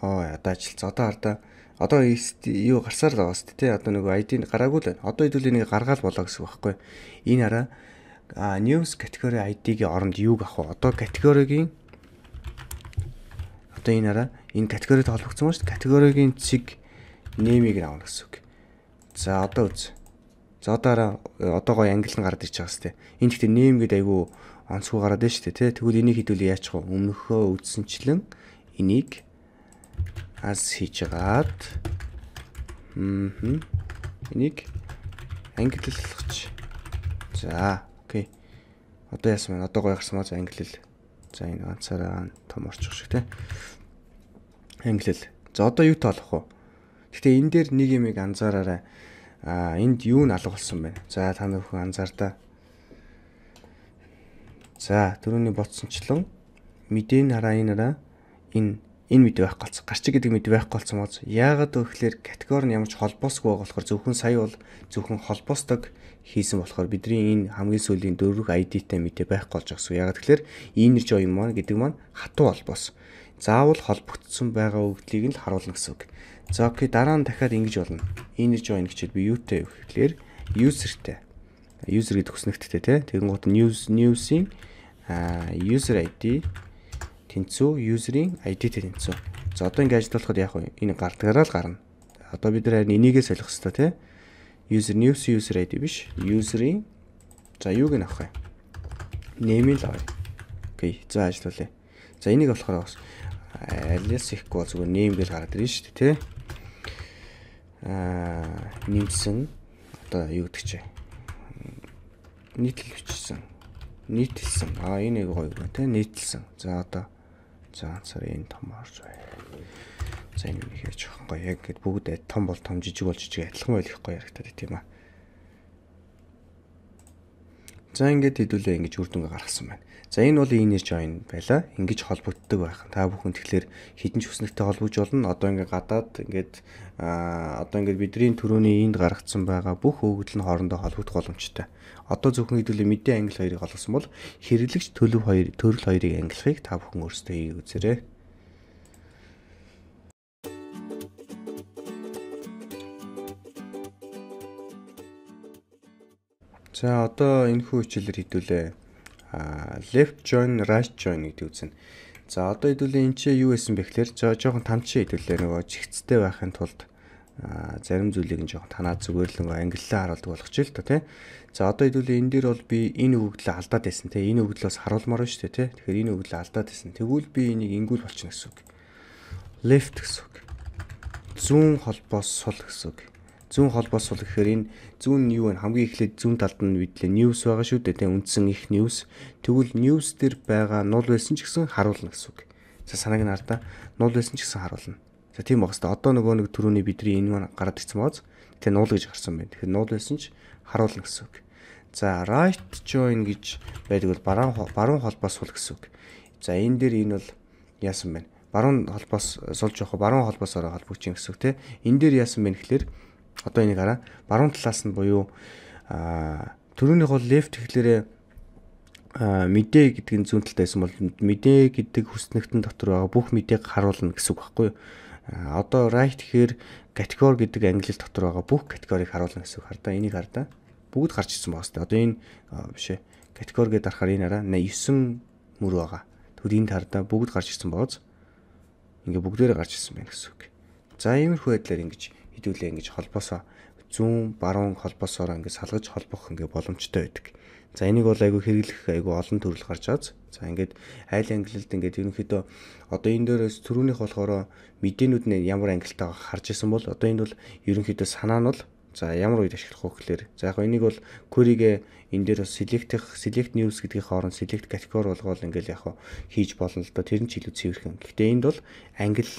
Оо одоо ажиллацгаа. Одоо хардаа одоо юу гарсаар л байгаа шүү дээ те. Одоо нөгөө ID-г гараагүй л байна. Одоо хэдүүлээ нэг гаргаал болоо гэсэн үг байхгүй. Энэ араа а news category ID-гийн оронд юуг авах вэ? Одоо category-гийн одоо энэ араа энэ category-д холбогдсон ба шүү дээ. Category-гийн цэг name-ийг авах гэсэн үг. За одоо үз. За одоо одоо гоё англи нь гардаг ч байгаа шүү дээ. Энд гэхдээ name гэдэг айгүй онцгүй гараад байна шүү дээ тий. Тэгвэл энийг хэдүүл яачих вэ? Өмнөхөө үдсэнчлэн энийг ас хийжгаад мм энийг англилч. За, окей. Одоо яасан байна? Одоо гоё гарсан маа за англил. За энэ ганцаараа том орчих шиг тий. Англил. За одоо юу тоолох вэ? Гэтэ энэ дээр нэг юм анзаараарай. Аа энд юу нь алга болсон байна. За та нөхөн анзаардаа. За түрүүний бодсончлон мэдээ нараа энэ нараа энэ энэ мэдээ байх болсон. Гарчиг гэдэг мэдээ байх болсон боз. Яагаад гэвэл категори нь ямарч холбоосгүй байгаа болохоор зөвхөн сая бол зөвхөн холбоостойг хийсэн болохоор бидний энэ хамгийн сүүлийн дөрвөх ID-тай мэдээ байх болж байгаа гэсэн. Яагаад гэвэл энэ жоо юм маань гэдэг маань хатуу холбоос. Заавал холбогдсон байгаа өгдлийг нь л харуулна гэсэн үг. За окей дараа нь дахиад ингэж болно. Энэ жоо ингэ чил би юутэй вэ гэхээр user-тэй. User гэдэг хүснэгттэй тий. Тэгэнгუთ news news-ийн user ID тэнцүү user-ийн ID-тэй тэнцүү. За одоо ингэ ажиллуулахад яг энэ гардгаараа л гарна. Одоо бид нар харин энийгээ солих хэрэгтэй тийм. User new user ID биш. User-ийн за юуг нь авах вэ? Name-ийг авъя. Окей. За ажиллаулъя. За энийг болохоор бас alias ихгүй зүгээр name гэж гараад ирнэ шүү дээ тийм. Аа нэмсэн одоо юу гэдэг чинь нийтлэл бичсэн нийтлсэн. А энэ нэг гоё байна те нийтлсэн. За одоо за сарын энэ том орж байна. За энэ нэг яаж авах гоё яг ингэ бүгд том бол том жижиг бол жижиг адилхан байх гоё харагдаад тийм аа. За ингээд хэдүүлээ ингэж үр дүнгээ гаргасан байна. За энэ бол inner join байла. Ингэж холбогддог байх. Та бүхэн тэгэхээр хідэнч хүснэгтэй холбогдж болно. Одоо ингээд гадаад ингээд аа одоо ингээд бидний төрөний энд гаргацсан байгаа бүх өгөгдөл нь хоорондоо холбогдох боломжтой одоо зөвхөн хэдүүлээ мэдээ англи хоёрыг олгосон бол хэрэглэгч төлөв хоёр төрөл хоёрыг англихыг та бүхэн өөрсдөө хийе үзээрэй. За одоо энэ хүү хичээлээр хэдүүлээ. А left join, right join гэдэг үгсэн. За одоо хэдүүлээ энэ чинь юу байсан бэ гэхээр жоохон тамчин хэдүүлээ нөгөө чигцтэй байхын тулд зарим зүйлийг нь жоохон танаа зүгээр л нөгөө англилаар харуулдаг болох ч л та тий. За одоо хэдүүлээ энэ дээр бол би энэ өгөгдлөө алдаад байсан тий. Энэ өгөгдлөөс харуулмаар байна шүү дээ тий. Тэгэхээр энэ өгөгдлөө алдаад байсан. Тэгвэл би энийг ингүүл болчихно гэсэн үг. Left гэсэн үг. Зүүн холбоос сул гэсэн үг. Зүүн холбоос сул гэхээр энэ зүүн нь юу вэ? Хамгийн эхлээд зүүн талд нь бидлээ news байгаа шүү дээ тий. Үндсэн их news. Тэгвэл news дээр байгаа нул байсан ч гэсэн харуулна гэсэн үг. За санааг нь ардаа. Нул байсан ч гэсэн харуулна. За тийм байх хэвээр одоо нөгөө нэг төрөүний бидний энэ маань гараад ирсэн бооз. Тэгээ нуул гэж гарсан байна. Тэгэхээр нуул байсан ч харуулна гэсэн үг. За right join гэж байдаг бол баруун баруун холбоос сул гэсэн үг. За энэ дээр энэ бол яасан байна. Баруун холбоос сул жоох баруун холбоос ороо холбогч юм гэсэн үг те. Энэ дээр яасан байна гэхэлэр одоо энийг хараа. Баруун талаас нь буюу аа төрөүнийх бол left гэхлээрээ мэдээ гэдэг нь зүүн талд байсан бол мэдээ гэдэг хүснэгтэн дотор байгаа бүх мэдээг харуулна гэсэн үг байхгүй юу? Э, одоо right гэхээр категори гэдэг англи дотор байгаа бүх категорийг харуулна гэсэн үг хардаа энийг хардаа бүгд гарч ирсэн байгаа хэвээр. Одоо энэ биш ээ. Категори гэдэг дарахаар энэ араа 9 мөр байгаа. Тэгвэл энд хардаа бүгд гарч ирсэн бооз. Ингээ бүгдээрээ гарч ирсэн байна гэсэн үг. За иймэрхүү байдлаар ингэж хідүүлээ ингэж холбоосоо зүүн баруун холбоосоор ингэ салгаж холбох ингээ боломжтой байдаг. За энийг бол айгүй хэрэглэх айгүй олон төрөл гарч байгааз. За ингээд айл англилд ингээд ерөнхийдөө одоо энэ дээрээс түрүүнийх болохоор мэдээнүүд нь ямар ангилтаа харж исэн бол одоо энд бол ерөнхийдөө санаа нь бол за ямар үед ашиглах вэ гэхээр за яг энийг бол Curry-г энэ дээр бас select select news гэдгийн хооронд select category болгоод ингээд яг хийж болно л доо тэр нь ч илүү цэвэрхэн. Гэхдээ энд бол ангил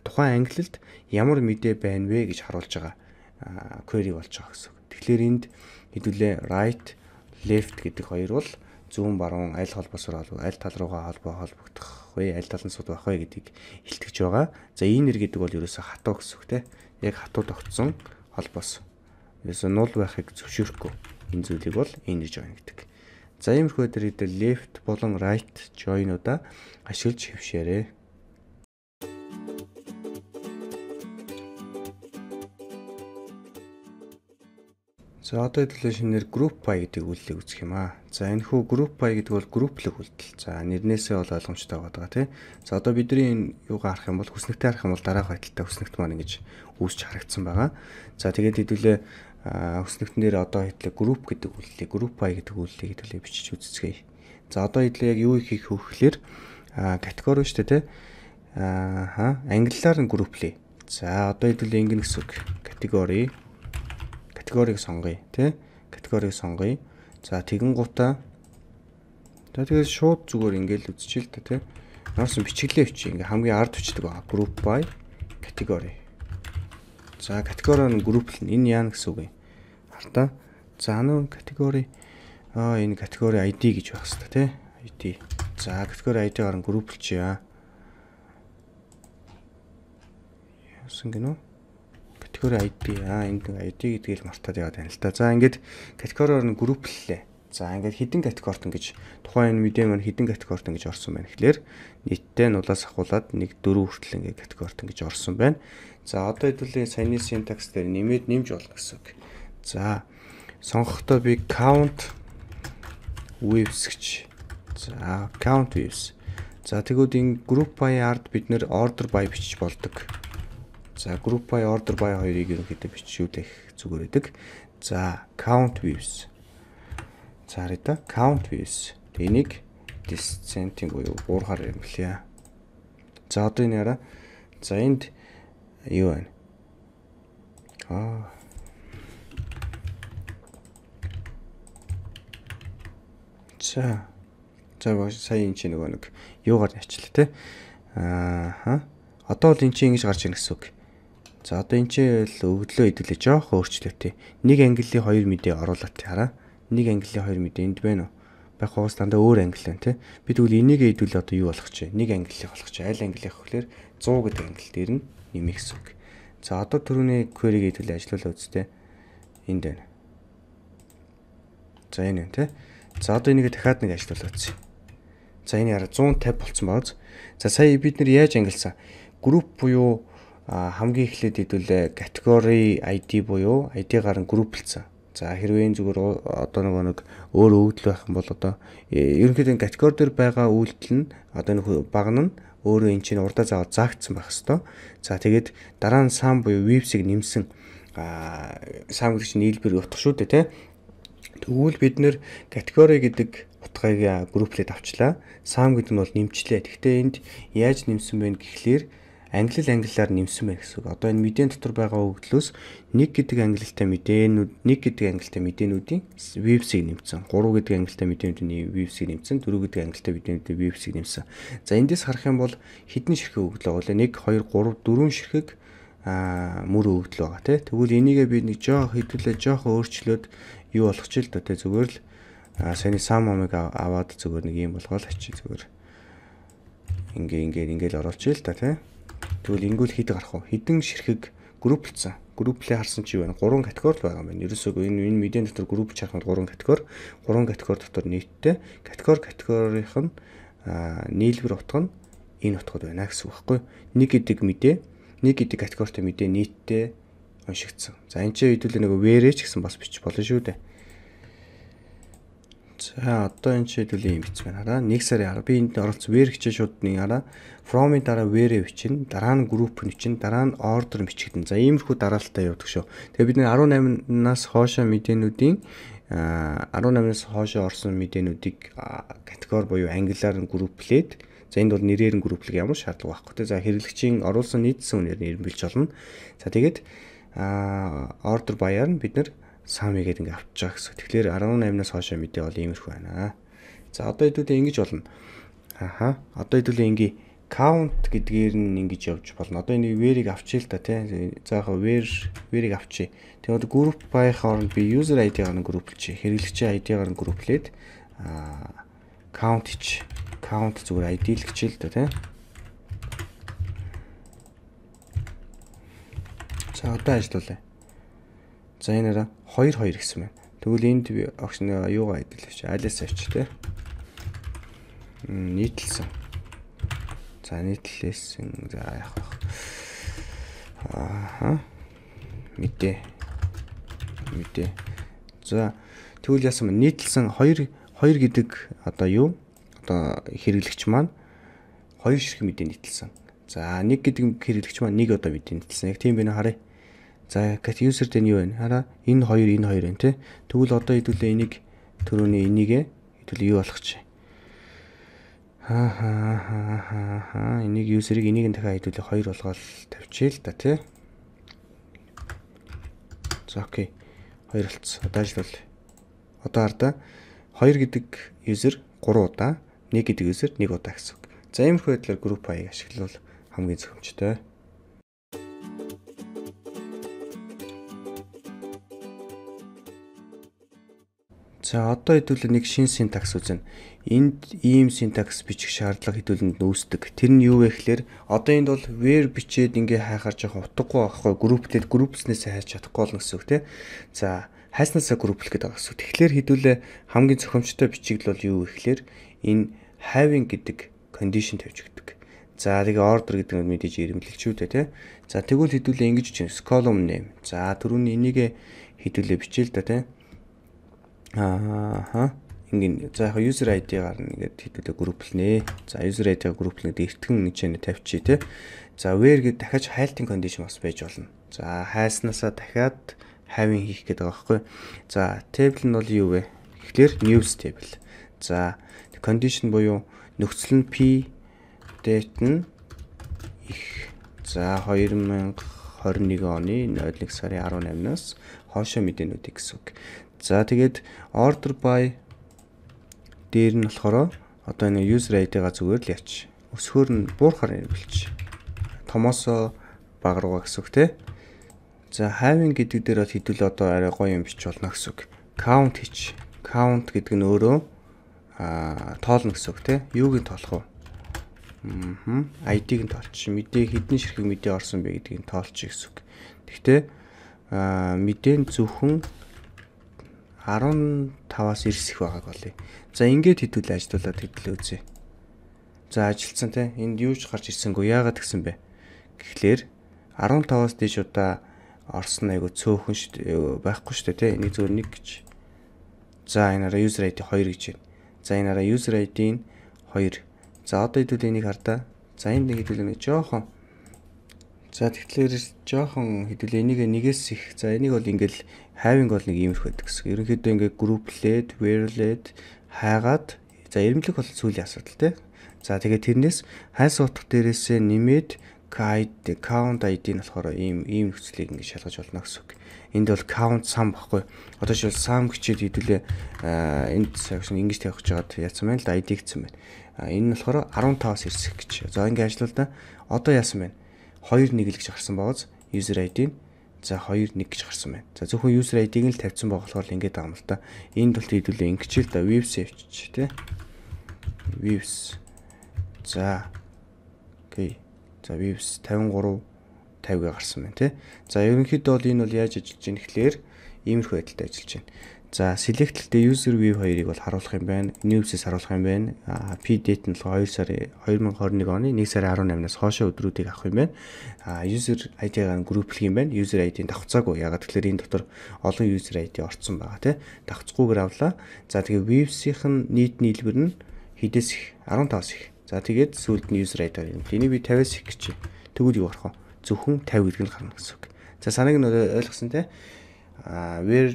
тухайн англилд ямар мэдээ байна вэ гэж харуулж байгаа query болж байгаа гэсэн. Тэгэхээр энд хэдүүлээ right left гэдэг хоёр бол зүүн баруун аль холбоос руу аль тал руугаа холбоо холбогдох вэ? Аль тал нь суд байх вэ гэдгийг илтгэж байгаа. За инер гэдэг бол ерөөсө хатуу гэсэн үг те. Яг хатуу тогтсон холбоос. Ерөөсө нул байхыг зөвшөөрөхгүй. Энэ зүйлийг бол inner join гэдэг. За иймэрхүү дээр left болон right join-уудаа ашиглаж хэвшээрэй. За одоо хэдүүлээ шинээр group by гэдэг үйлдэлийг үзэх юм аа. За энэ хүү group by гэдэг бол групплэг үйлдэл. За нэрнээсээ бол ойлгомжтой байгаа тийм. За одоо бидний энэ юугаар харах юм бол хүснэгтэй харах юм бол дараах байдлаар хүснэгт маань ингэж үүсч харагдсан байгаа. За тэгээд хэдүүлээ хүснэгтэн дээр одоо хэдүүлээ group гэдэг үйлдэлийг group by гэдэг үйлдэлийг хэдүүлээ бичиж үзцгээе. За одоо хэдүүлээ яг юу хийх хөвхлөөр категори шүү дээ тийм. Аа англиар нь групплээ. За одоо хэдүүлээ ингэнэ гэсэн үг. Категори категорийг сонгоё тий категорийг сонгоё за тэгэн гутаа за тэгээд шууд зүгээр ингээл үзчихэл та тий наарсан бичгэлээ өчи ингээм хамгийн ард бичдэг байгаа group by category за категори нь grouplэн энэ яа гэсэн үг юм хартаа за нөө категори аа энэ категори ID гэж байх хэрэгтэй тий ID за категори ID-аар grouplчихъя яасан гинөө Категори ID аа энд нэг ID гэдгийг мартаад яваад байна л та. За ингээд категориор нь групплээ. За ингээд хідэн категорт ингэж тухайн энэ мэдээ маань хідэн категорт ингэж орсон байна. Тэгэхээр нийтдээ нулаас ахуулаад нэг дөрөв хүртэл ингээд категорт ингэж орсон байна. За одоо хэдүүлээ саяны синтакс дээр нэмээд нэмж болно гэсэн үг. За сонгохдоо би count waves гэж. За count waves. За тэгвэл энэ group by-д бид нэр order by бичиж болдог. За group by order by хоёрыг ерөнхийдөө бичүүлэх зүгээр байдаг. За count views. За харъя та count views. Тэнийг descent-ийн буюу уурхаар юмлээ. За одоо энэ яра. За энд юу байна? Аа. За. За сая энэ чинь нөгөө нэг юугаар ачлаа те. Ааха. Одоо бол эн чинь ингэж гарч ирнэ гэсэн үг. За одоо энэ чинь өвдлөө хэдүүлээ жоох өөрчлөөтэй. Нэг ангиллын 2 мэдээ оруулаад хараа. Нэг ангиллын 2 мэдээ энд байна уу? Байх хугас дандаа өөр ангил байна тий. Би тэгвэл энийг хэдүүлээ одоо юу болох вэ? Нэг ангиллыг болох вэ? Айл ангиллыг хөглөр 100 гэдэг ангил дээр нь нэмэх гэсэн үг. За одоо түрүүний query хэдүүлээ ажиллуулаа үсттэй. Энд байна. За энэ байна тий. За одоо энийг дахиад нэг ажиллуулаа үсттэй. За энэ яра 150 болцсон бааз. За сая бид нэр яаж ангилсан? Групп буюу хамгийн эхлээд хэдүүлээ категори ID буюу ID-гаар нь групплцсан. За хэрвээ энэ зүгээр одоо нөгөө нэг өөр өгдөл байх юм бол одоо э, ерөнхийдөө категори дээр байгаа үйлдэл нь одоо нэг багна нь өөрөө эн чинь урдаа заавал заагдсан байх хэвээр. За тэгээд дараа нь сам буюу випсийг нэмсэн аа сам гэж нийлбэр утга шүү дээ тий. Тэгвэл бид нэр категори гэдэг утгыг групплээд авчлаа. Сам гэдэг нь бол нэмчлээ. Гэхдээ энд яаж нэмсэн бэ гэхлээр англи англиар нэмсэн байх гэсэн үг. Одоо энэ мэдэн дотор байгаа өгдлөөс нэг гэдэг англилтай мэдээнүүд, нэг гэдэг англилтай мэдээнүүдийн вебсийг нэмсэн. 3 гэдэг англилтай мэдээнүүдийн вебсийг нэмсэн. 4 гэдэг англилтай мэдээнүүдийн вебсийг нэмсэн. За эндээс харах юм бол хэдэн ширхэг өгдлөө болоо 1 2 3 4 ширхэг аа мөр өгдлөө байгаа тий. Тэгвэл энийгээ би нэг жоох хэдүүлээ, жоох өөрчлөөд юу болох ч л доо тий зүгээр л аа саний сам омыг аваад зүгээр нэг юм болгоол очи зүгээр ингээ ингээ ингээл оруулчих л да тий Тэгвэл ингүүл хэд гарах вэ? Хэдэн ширхэг групплцсан. Групплээ харсан чи байна. Гурван категори байгаа юм байна. Ерөөсөө энэ энэ мэдэн дотор групп чарахад гурван категори. Гурван категори дотор нийтдээ категори категорийнх нь нийлбэр утга нь энэ утгад байна гэсэн үг байхгүй. Нэг гэдэг мэдээ, нэг гэдэг категоритой мэдээ нийтдээ уншигдсан. За энэ ч хэдүүлээ нөгөө вэрэж гэсэн бас бичих болно шүү дээ. За одоо энэ шийдвэлийн юм бичсэн байна. Нэг сарын 10 би энд оролцсон where хичээл шуудны хараа from-ийн дараа where бичнэ, дараа нь group бичнэ, дараа нь order бичгдэн. За иймэрхүү дараалтаа явуулдаг шүү. Тэгээ бид нэ 18-наас хоошо мэдээнүүдийн 18-наас хоошо орсон мэдээнүүдийг категори буюу англиар нь групплээд За энд бол нэрээр нь групплэг ямар шаардлага байхгүй те. За хэрэглэгчийн оруулсан нийтсэн үнээр нэрмэлж болно. За тэгээд а ордер баяар нь бид нэр Сами гэдэг ингээд авчиж байгаа гэсэн. Тэгэхээр 18-наас хойш мэдээ бол иймэрхүү байна. За одоо хэдүүлээ ингэж болно. Аха. Одоо хэдүүлээ ингээ count гэдгээр нь ингэж явж болно. Одоо энэ вэрийг авчий л та тий. За яг вэр вэрийг авчий. Тэгээд group байх орнд би user ID-гаар нь grouplчих. Хэрэглэгчийн ID-гаар нь grouplээд аа count ч count зүгээр ID л хичээл та тий. За одоо ажиллаулъя. За энэ араа 2 2 гэсэн байна. Тэгвэл энд огш юугаа идэлвч алиас авч те. нийтлсэн. За нийтлээсэн. За яах вэ? Ааха. Мэдээ. Мэдээ. За тэгвэл яасан бэ? Нийтлсэн 2 2 гэдэг одоо юу? Одоо хэрэглэгч маань 2 ширхэг мэдээ нийтлсэн. За 1 гэдэг хэрэглэгч маань 1 одоо мэдээ нийтлсэн. Яг тийм байна харъя. За get user дээр нь юу вэ? Хараа энэ хоёр энэ хоёр байна тий. Тэгвэл одоо хэдүүлээ энийг төрөний энийгээ хэдүүлээ юу болгоч вэ? Ха ха ха ха ха энийг user-ыг энийг нь дахиад хэдүүлээ хоёр болгоод тавьчихъя л да тий. За окей. Хоёр болцсон. Одоо ажил бол. Одоо хардаа 2 гэдэг user 3 удаа, 1 гэдэг user 1 удаа гэсэн. За иймэрхүү байдлаар group A-ыг ашиглавал хамгийн зөвхөмжтэй. За одоо хэдүүлээ нэг шин синтакс үзнэ. Энд ийм синтакс бичих шаардлага хэдүүлэнд нөөсдөг. Тэр нь юу вэ гэхээр одоо энд бол where бичээд ингээ хайхаар жоох утгагүй байхгүй. Групплээд групплснээсээ хайж чадахгүй болно гэсэн үг тий. За хайснасаа групплэх гэдэг байгаа гэсэн үг. Тэгэхээр хэдүүлээ хамгийн зохимжтой бичиглэл бол юу вэ гэхээр энэ having гэдэг condition тавьж өгдөг. За тэгээ order гэдэг нь мэдээж ирэмлэлчүүдээ тий. За тэгвэл хэдүүлээ ингэж чинь column name. За түрүүний энийг хэдүүлээ бичээл да тий. Ааха. Ингээд за яг user ID гарна ингээд хэдүүлээ групплнэ. За user ID-г групплнэ гэдэг эртгэн гэж яна тавьчих тий. За where гэдэг дахиад хайлтын condition бас байж болно. За хайснасаа дахиад having хийх гэдэг байгаа байхгүй. За table нь бол юу вэ? Эхлээд news table. За condition буюу нөхцөл нь p date нь их. За 2021 оны 01 сарын 18-наас хойшоо мэдээнүүд гэсэн үг. За тэгээд order by дээр нь болохоор одоо энэ user ID-га зүгээр л яач. Өсгөр нь буурхаар эргэлж. Томоосо баг руугаа гэсүг те. За having гэдэг дээр хэдүүл одоо арай гоё юм бич болно гэсүг. Count хич. Count гэдэг нь өөрөө аа тоолно гэсүг те. Юуг нь тоолох вэ? Аа ID-г нь тоолчих. Мэдээ хэдэн ширхэг мэдээ орсон бэ гэдгийг тоолчих гэсүг. Тэгтээ аа мэдээ нь зөвхөн 15-аас 9 их байгааг болъё. За ингээд хэдүүл ажилуулад хэдлээ үзье. За ажилтсан те энд юу ч гарч ирсэнгүй яагаад гэсэн бэ? Гэхдээ 15-аас дээш удаа орсон айгу цөөхөн шүү э, байхгүй шүү те энийг зөвөр нэг гэж. За энэ араа user ID 2 гэж байна. За энэ араа user ID нь 2. За одоо хэдүүл энийг хардаа. За энд нэг хэдүүл нэг жоохон За тэгэхээр жоохон хэдүүлээ энийг нэгээс их. За энийг бол ингээл хайвинг бол нэг иймэрхүү байдаг гэсэн. Ерөнхийдөө ингээд групплээд, where-лээд хайгаад за эрэмлэх бол сүүлийн асуудал те. За тэгээд тэрнээс хай суутах дээрээсээ нэмээд guide count ID нь болохоор ийм ийм нөхцөлийг ингээд шалгаж болно гэсэн үг. Энд бол count sum баггүй. Одоо шил sum хичээл хэдүүлээ энд сагшин ингэж тавих гэж яад яасан байна л ID гэсэн байна. Энэ нь болохоор 15-аас эрсэх гэж. За ингээд ажиллавал да. Одоо яасан байна? 2.1 л гэж гарсан бооз user ID нь за 2.1 гэж гарсан байна. За зөвхөн user ID-г л тавьсан байгаа болохоор ингээд байгаа юм л та. Энд бол хэдүүлээ ингэж л да views авчиж тий. Views. За. Окей. За views 53 50 гарсан байна тий. За ерөнхийдөө бол энэ бол яаж ажиллаж ийн гэхлээр иймэрхүү байдлаар ажиллаж байна. За selectлдээ user view 2-ыг бол харуулах юм байна. News-с харуулах юм байна. P date нь болохоор 2 сарын 2021 оны 1 сарын 18-наас хойш өдрүүдийг авах юм байна. User ID-гаа нь групплэх юм байна. User ID-г давхцаагүй. Ягаад гэвэл энэ дотор олон user ID орцсон байгаа тийм. Давхцахгүйгээр авлаа. За тэгээ Waves-ийнх нь нийт нийлбэр нь хэдээс их 15-аас их. За тэгээд сүүлд нь user ID юм. Энийг би 50-аас их гэж. Тэгвэл юу болох вэ? Зөвхөн 50 гэдэг нь гарна гэсэн үг. За санааг нь ойлгосон тийм. А where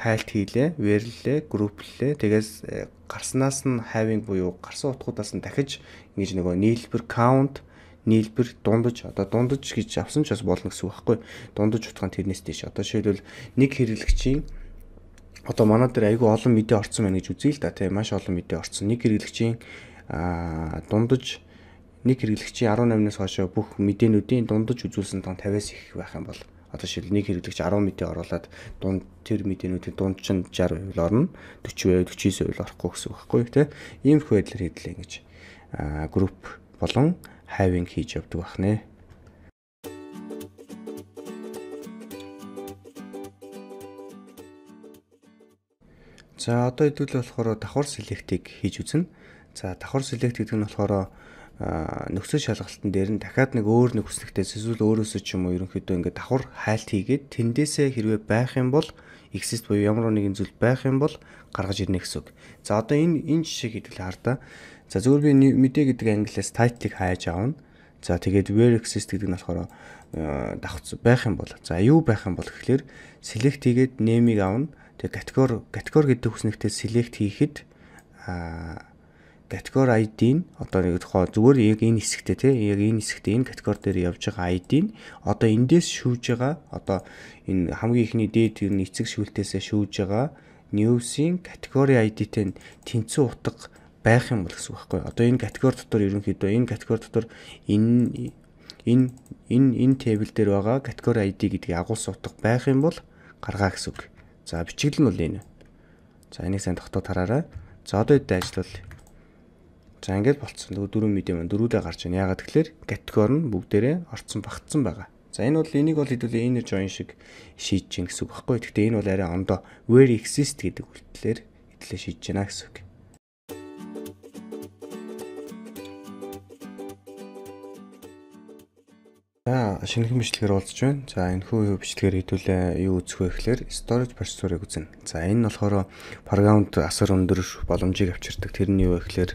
хайлт хийлээ, вэрлэлээ, групплээ. Тэгээс э, гарснаас нь хайвинг буюу гарсан утгуудаас нь дахиж ингэж нөгөө нийлбэр count нийлбэр дундаж одоо дундаж гэж авсан ч бас болно гэсэн үг байхгүй. Дундаж утга нь тэрнээс тийш. Одоо жишээлбэл нэг хэрэглэгчийн одоо манай дээр айгүй олон мэдээ орсон байна гэж үзье л да тийм маш олон мэдээ орсон. Нэг хэрэглэгчийн аа дундаж нэг хэрэглэгчийн 18-наас хойш бүх мэдээнүүдийн дундаж үзүүлсэн тон 50-аас их байх юм бол одоо шил нэг хэрэглэгч 10 мэдээ оруулаад дунд тэр мэдээнүүдийн дунд чинь 60% л орно 40% 49% л орохгүй гэсэн үг байхгүй тий. Ийм их байдлаар хэдлээ ингэж групп болон хайвинг хийж явдаг байх нэ. За одоо хэдүүл болохоор давхар селектийг хийж үзнэ. За давхар селект гэдэг нь болохоор нөхцөл шалгалтын дээр нь дахиад нэг өөр нэг хүслэгтэй эсвэл өөрөөсөө ч юм уу ерөнхийдөө ингээд давхар хайлт хийгээд тэндээсээ хэрвээ байх юм бол exist буюу ямар нэгэн зүйл байх юм бол гаргаж ирнэ гэсэн үг. За одоо энэ энэ жишээ хэдвэл хардаа. За зөвөр би мэдээ гэдэг англиас title-ыг хайж аавна. За тэгээд where exist гэдэг нь болохоор давхц байх юм бол. За юу байх юм бол гэхлээр select хийгээд name-ийг аавна. Тэгээд category category гэдэг хүснэгтээ select хийхэд аа категори ID-ийн одоо нэг тохоо зүгээр яг энэ хэсэгтээ тий яг энэ хэсэгтээ энэ категори дээр явж байгаа ID-ийн одоо эндээс шүүж байгаа одоо энэ хамгийн ихний дээд ер нь эцэг шүүлтээсээ шүүж байгаа news-ийн категори ID-тэй тэнцүү утга байх юм бол гэсэн үг байхгүй. Одоо энэ категори дотор ерөнхийдөө энэ категори дотор энэ энэ энэ энэ тейбл дээр байгаа категори ID гэдгийг агуулсан утга байх юм бол гаргаа гэсэн үг. За бичгэл нь бол энэ. За энийг сайн тогтоо тараарай. За одоо эд ажиллавал За ингээд болцсон. Нөгөө дөрөв мэдээ маань дөрүүдээ гарч байна. Ягаад тэгэхээр категори нь бүгдээрээ орцсон багтсан байгаа. За энэ бол энийг бол хэдүүлээ inner join шиг шийдэж гин гэсэн үг баггүй. Гэхдээ энэ бол арай ондоо where exist гэдэг үлдлээр эдлээ шийдэж гинэ гэсэн үг. За шинэхэн бичлэгээр уулзж байна. За энэ хүү бичлэгээр хэдүүлээ юу үзэх вэ гэхээр storage процессорыг үзнэ. За энэ нь болохоор програмд асар өндөр боломжийг авчирдаг. Тэр нь юу вэ гэхээр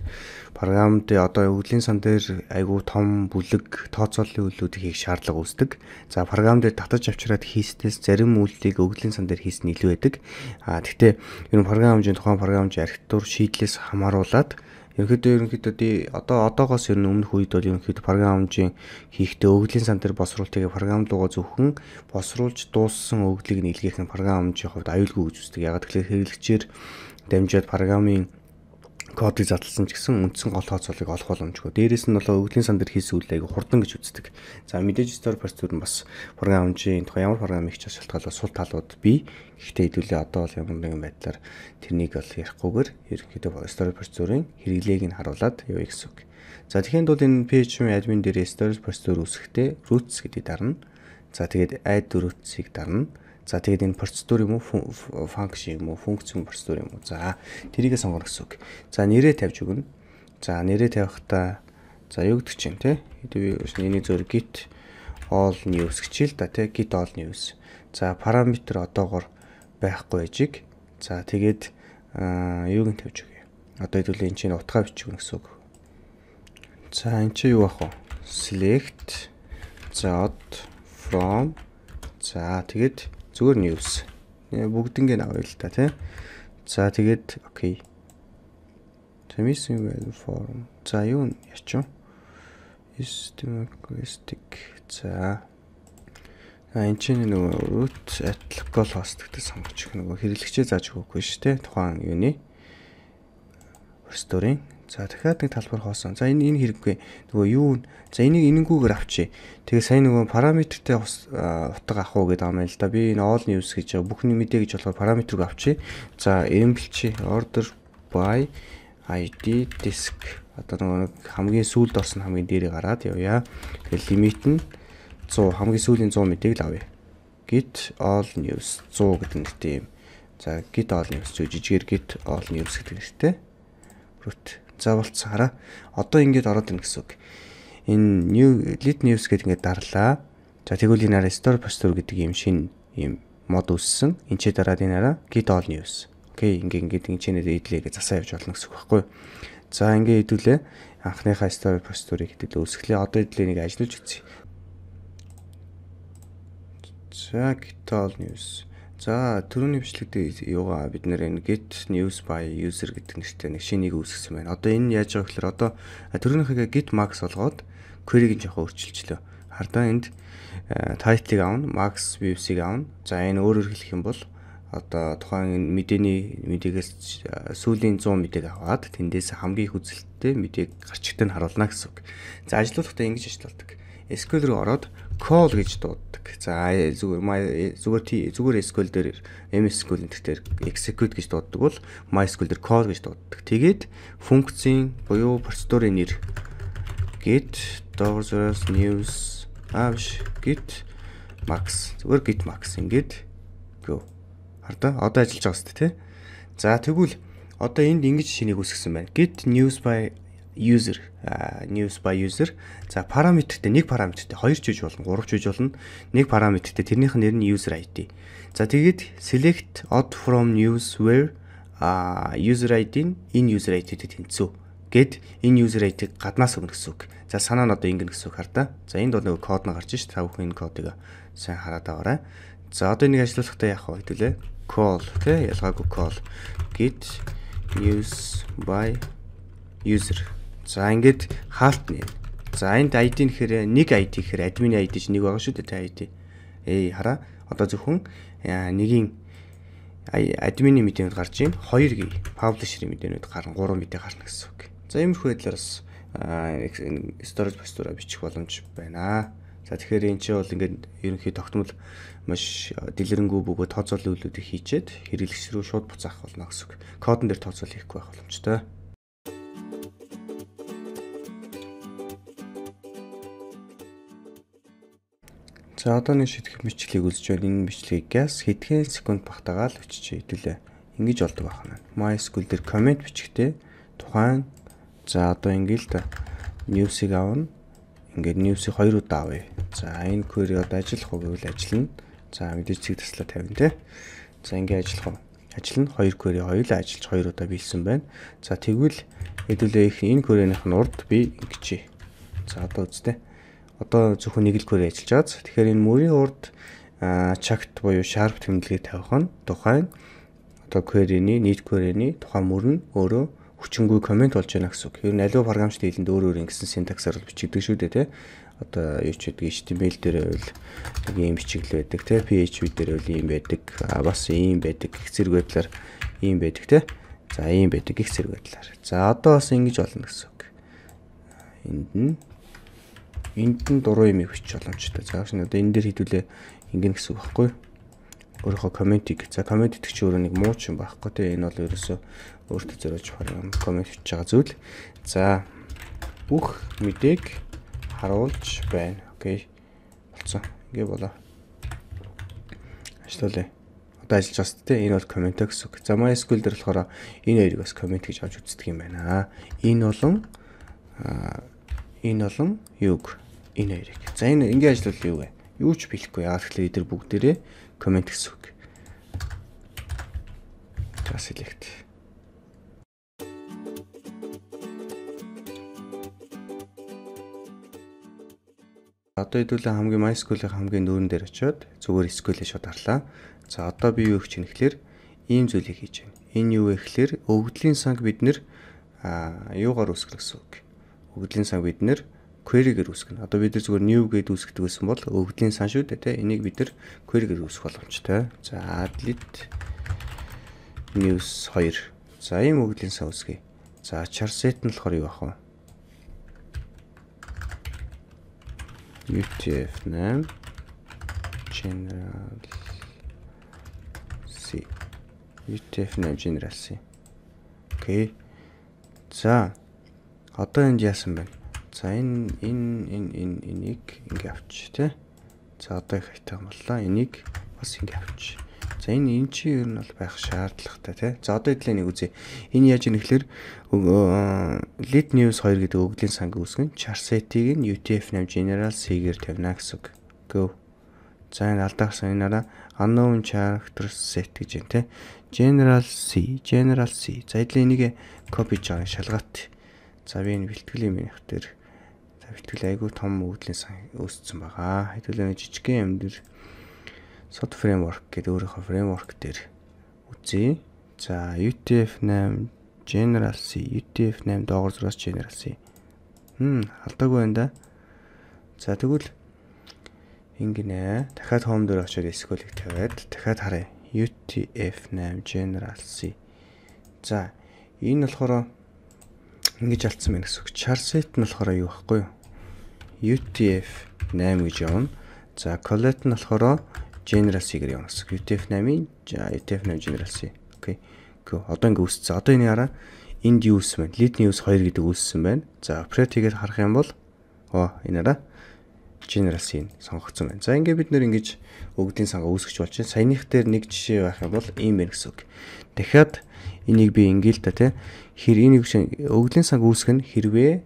програмд одоо өвлийн сан дээр айгүй том бүлэг тооцооллын үйлүүдийг хийх шаардлага үүсдэг. За програмд татаж авчираад хийснээс зарим үйлдийг өвлийн сан дээр хийс нь илүү байдаг. А тэгтээ ер нь програм хэмжээний тухайн програм хэмжээ архитектур шийдлээс хамааруулаад Ерөнхийдөө ерөнхийдөө одоо одоогоос ер нь өмнөх үед бол ерөнхийдөө програм хамжийн хийхдээ өгөгдлийн сан дээр босруултыг програм руугаа зөвхөн босруулж дууссан өгөгдлийг нийлгээх нь програм хамжийн хувьд аюулгүй гэж үздэг. Яг тэгэхээр хэрэглэгчээр дамжиад програмын кодыг задлсан ч гэсэн үндсэн гол тооцоолыг олох боломжгүй. Дээрээс нь болоо өвлийн сан дээр хийсэн үйлээг хурдан гэж үздэг. За мэдээж стор процедур нь бас програм хэмжээний тухай ямар програм их ч шалтгаалал сул талууд бий. Гэхдээ хэдүүлээ одоо бол ямар нэгэн байдлаар тэрнийг бол ярихгүйгээр ерөнхийдөө стор процедурын хэрэглээг нь харуулад явъя гэсэн үг. За тэгэхээр бол энэ PHP admin дээр стор процедур үүсэхдээ roots гэдэг дарна. За тэгээд add roots-ийг дарна. За тэгээд энэ процедур юм уу, функшн юм уу, функцэн процедур юм уу. За тэрийгэ сонгоно гэсэн үг. За нэрээ тавьж өгнө. За нэрээ тавихтаа за юу гэдэг чинь те? Энийг зөв git all news хичээл да те git all news. За параметр одоогор байхгүй ажиг. За тэгээд юуг нь тавьж өгье. Одоо хэдүүл эн чинь утгаа бичгэн гэсэн үг. За эн чинь юу ах вэ? Select за od from за тэгээд Зүгээр news. Бүгднийг авъя л та тий. За тэгээд окей. Termising value form. За юу ячив? Systematic. За. А энэ чинь нөгөө root atlocal host гэдэг сонгож их нөгөө хэрэглэгчээ зааж өгөхгүй шүү дээ. Тухайн юуны restore-ийн За дахиад нэг талбар хоосон. За энэ энэ хэрэггүй. Нөгөө юу за энийг энэнгүүгээр авчи. Тэгээ сайн нөгөө параметртэй утга авах уу гэдэг юм л да. Би энэ all news гэж бүхний мэдээ гэж болохоор параметрыг авчи. За эмбэлчи order by ID disk одоо нөгөө хамгийн сүүлд орсон хамгийн дээрээ гараад явъя. Тэгээ лимит нь 100 хамгийн сүүлийн 100 мэдээг л авъя. Git all news 100 гэдэг нэртэй юм. За git all news жижигэр git all news гэдэг нэртэй. Root заавал цаараа одоо ингэж ороод ирнэ гэсэн үг. Энэ new lead news гэдэг ингэ дарлаа. За тэгвэл энэ араа store posture гэдэг юм шин юм мод үссэн. Энд чи дараад энэ араа git all news. Окей, ингэ ингэ ингэ чинээд идлээ гэж засаа явж болно гэсэн үг байхгүй юу? За ингэ хэдүүлээ. Анхныхаа store posture-ыг хэдүүлээ. Үсгэлээ одоо хэдүүлээ нэг ажиллаж үзье. За git all news. За төрөний бичлэгтээ юугаа бид нэр энэ git news by user гэдэг нэртэй нэг шинийг үүсгэсэн байна. Одоо энэ яаж байгаа гэхээр одоо төрөнийхөө git max олгоод query-г жоохон өөрчилчлөө. Хардаа энд title-ыг аавна, max views-ыг аавна. За энэ өөрөөр хэлэх юм бол одоо тухайн мэдээний мэдээгээс сүүлийн 100 мэдээг аваад тэндээс хамгийн их үзэлттэй мэдээг гарчигтэн харуулна гэсэн үг. За ажиллуулахдаа ингэж ажилладаг. SQL руу ороод call гэж дууддаг. За зүгээр зүгээр тий зүгээр SQL дээр MS SQL дээр execute гэж дууддаг бол MySQL дээр call гэж дууддаг. Тэгээд функцийн буюу процедурын нэр git dollar zeros news ash git max зүгээр git max ингээд гоо. Харда одоо ажиллаж байгаа шүү дээ тий. За тэгвэл одоо энд ингэж шинийг үсгэсэн байна. git news by user news by user за параметртээ нэг параметртээ хоёр ч үж болно гурав ч үж болно нэг параметртээ тэрнийх нь нэр нь user id за тэгээд select odd from news where user id in user id-д тэнцүү гэд энэ user id-ийг гаднаас өгнө гэсэн үг за санаа нь одоо ингэнэ гэсэн үг хардаа за энд бол нэг код нь гарч ш та бүхэн энэ кодыг сайн хараад аваарай за одоо энийг ажиллуулахдаа яах вэ хэвдэлээ call тий ялгаагүй call git news by user За ингээд хаалт нэ. За энд ID нэхэр нэг ID гэхээр админ ID ч нэг байгаа шүү дээ тэ ID. Эй хараа одоо зөвхөн нэгийн админы мэдээнүүд гарч ийн 2 гээ паблишерийн мэдээнүүд гарна 3 мэдээ гарна гэсэн үг. За иймэрхүү байдлаар бас storage постура бичих боломж байна. За тэгэхээр энэ чинь бол ингээд ерөнхий тогтмол маш дэлгэрэнгүй бөгөөд тооцоолын үйлүүдийг хийчээд хэрэглэгч рүү шууд буцаах болно гэсэн үг. Кодон дээр тооцоол хийхгүй байх боломжтой. За одоо нэг шидэх мэтлэгийг үзэж байна. Энэ мэтлэгийг газ хэдхэн секунд багтаагаад өчиж хэдүүлээ. Ингиж болдог байна. MySQL дээр комент бичгтээ тухайн за одоо ингээл та news-ийг авна. Ингээд news-ийг хоёр удаа авъя. За энэ query одоо ажиллах уу гэвэл ажиллана. За мэдээж цэг таслаа тавина те. За ингээд ажиллах уу. Ажиллана. Хоёр query хоёулаа ажиллаж хоёр удаа биелсэн байна. За тэгвэл хэдүүлээ их энэ query-ийнх нь урд би ингэчээ. За одоо үзтээ одоо зөвхөн нэг л гөр ажиллаж байгааз. Тэгэхээр энэ мөрийн урд чагт буюу sharp тэмдэглэгийг тавих нь тухайн одоо query-ний нийт query-ний тухайн мөр нь өөрөө хүчингүй комент болж байна гэсэн үг. Ер нь аливаа програмчны хэлэнд өөр өөр ингэсэн синтаксаар л бичигдэг шүү дээ, тий. Одоо юу ч гэдэг HTML дээр байвал нэг юм бичиглэл байдаг, тий. PHP дээр байвал ийм байдаг, бас ийм байдаг, их зэрэг байдлаар ийм байдаг, тий. За ийм байдаг, их зэрэг байдлаар. За одоо бас ингэж болно гэсэн үг. Энд нь энд нь дуруу юм ивч боломжтой. За шин одоо энэ дээр хэдүүлээ ингэн гэсэн үг байхгүй өөрийнхөө комментиг за коммент итгэж өөрөө нэг муу ч юм байхгүй те энэ бол ерөөсөө өөртөө зориулж хараа коммент хийж байгаа зүйл за бүх мэдээг харуулж байна окей болцсон ингээ болоо ажиллалаа одоо ажиллаж байгаа сте энэ бол коммент гэсэн үг за MySQL дээр болохоор энэ хоёрыг бас коммент гэж авч үздэг юм байна энэ болон энэ болон юг энэ хоёрыг. За энэ ингээ ажиллавал юу вэ? Юу ч билэхгүй яагаад гэвэл эдгээр бүгдээрээ комент гэсэн үг. За select. Одоо хэдүүлээ хамгийн MySQL-ийн хамгийн нүүрэн дээр очиод зүгээр SQL-ийг шууд харлаа. За одоо би юу хийх чинь гэхэлэр ийм зүйлийг хийж байна. Энэ юу вэ гэхэлэр өгдлийн санг бид нэр юугаар үсгэх гэсэн үг. Өгдлийн санг бид нэр query-гээр үүсгэнэ. Одоо бид нар зүгээр new гэдээ үүсгэдэг гэсэн бол өвдлийн сан шүү дээ, тийм. Энийг бид нар query-гээр үүсгэх боломжтой. За, adlit news 2. За, ийм өвдлийн сан үүсгэе. За, char set нь болохоор юу ах вэ? UTF-8 general C. UTF-8 general C. Окей. За, одоо энд яасан байна? За энэ энэ энэ энэ энийг ингээ авч тий. За одоо их хайтаа боллоо. Энийг бас ингээ авч. За энэ эн чи ер нь бол байх шаардлагатай тий. За одоо хэдлээ нэг үзье. Энэ яаж юм гэхэлэр lead news 2 гэдэг өгөглийн сангийн үсгэн charset-ийг нь UTF-8 general C-гээр тавина гэсэн үг. Go. За энэ алдаагсан энэ араа unknown character set гэж байна тий. General C, General C. За хэдлээ энийг copy хийж байгаа шалгаат. За би энэ бэлтгэлийн минь хтэр Тавьтгэл айгүй том өвдлийн сан өссөн байгаа. Хэдүүлээ жижигхэн амьдэр SOT framework гэдэг өөрийнхөө framework дээр үзье. За UTF-8 General C, UTF-8 доогор зураас General C. Хм, алдаагүй байна да. За тэгвэл ингэнэ. Дахиад home дээр очиод SQL-ийг тавиад дахиад харъя. UTF-8 General C. За энэ болохоор ингэж алдсан байна гэсэн үг. Charset нь болохоор юу байхгүй юу? UTF 8 гэж явна. За Colette нь болохоор General C гэдэг явна гэсэн. UTF 8-ийн UTF 8 General C. Окей. Гэхдээ одоо ингэ үүссэн. Одоо энэ хараа энд юу үссэн байна? Lead-ний үс 2 гэдэг үүссэн байна. За operate хийгээд харах юм бол оо энэ араа General C-ийг сонгогдсон байна. За ингээ бид нэр ингэж өгдгийн санга үүсгэж болж байна. Саяных дээр нэг жишээ байх юм бол ийм байна гэсэн үг. Дахиад энийг би ингээл та тий хэр энэ гүшин өгдлийн сан үүсгэх нь хэрвээ э,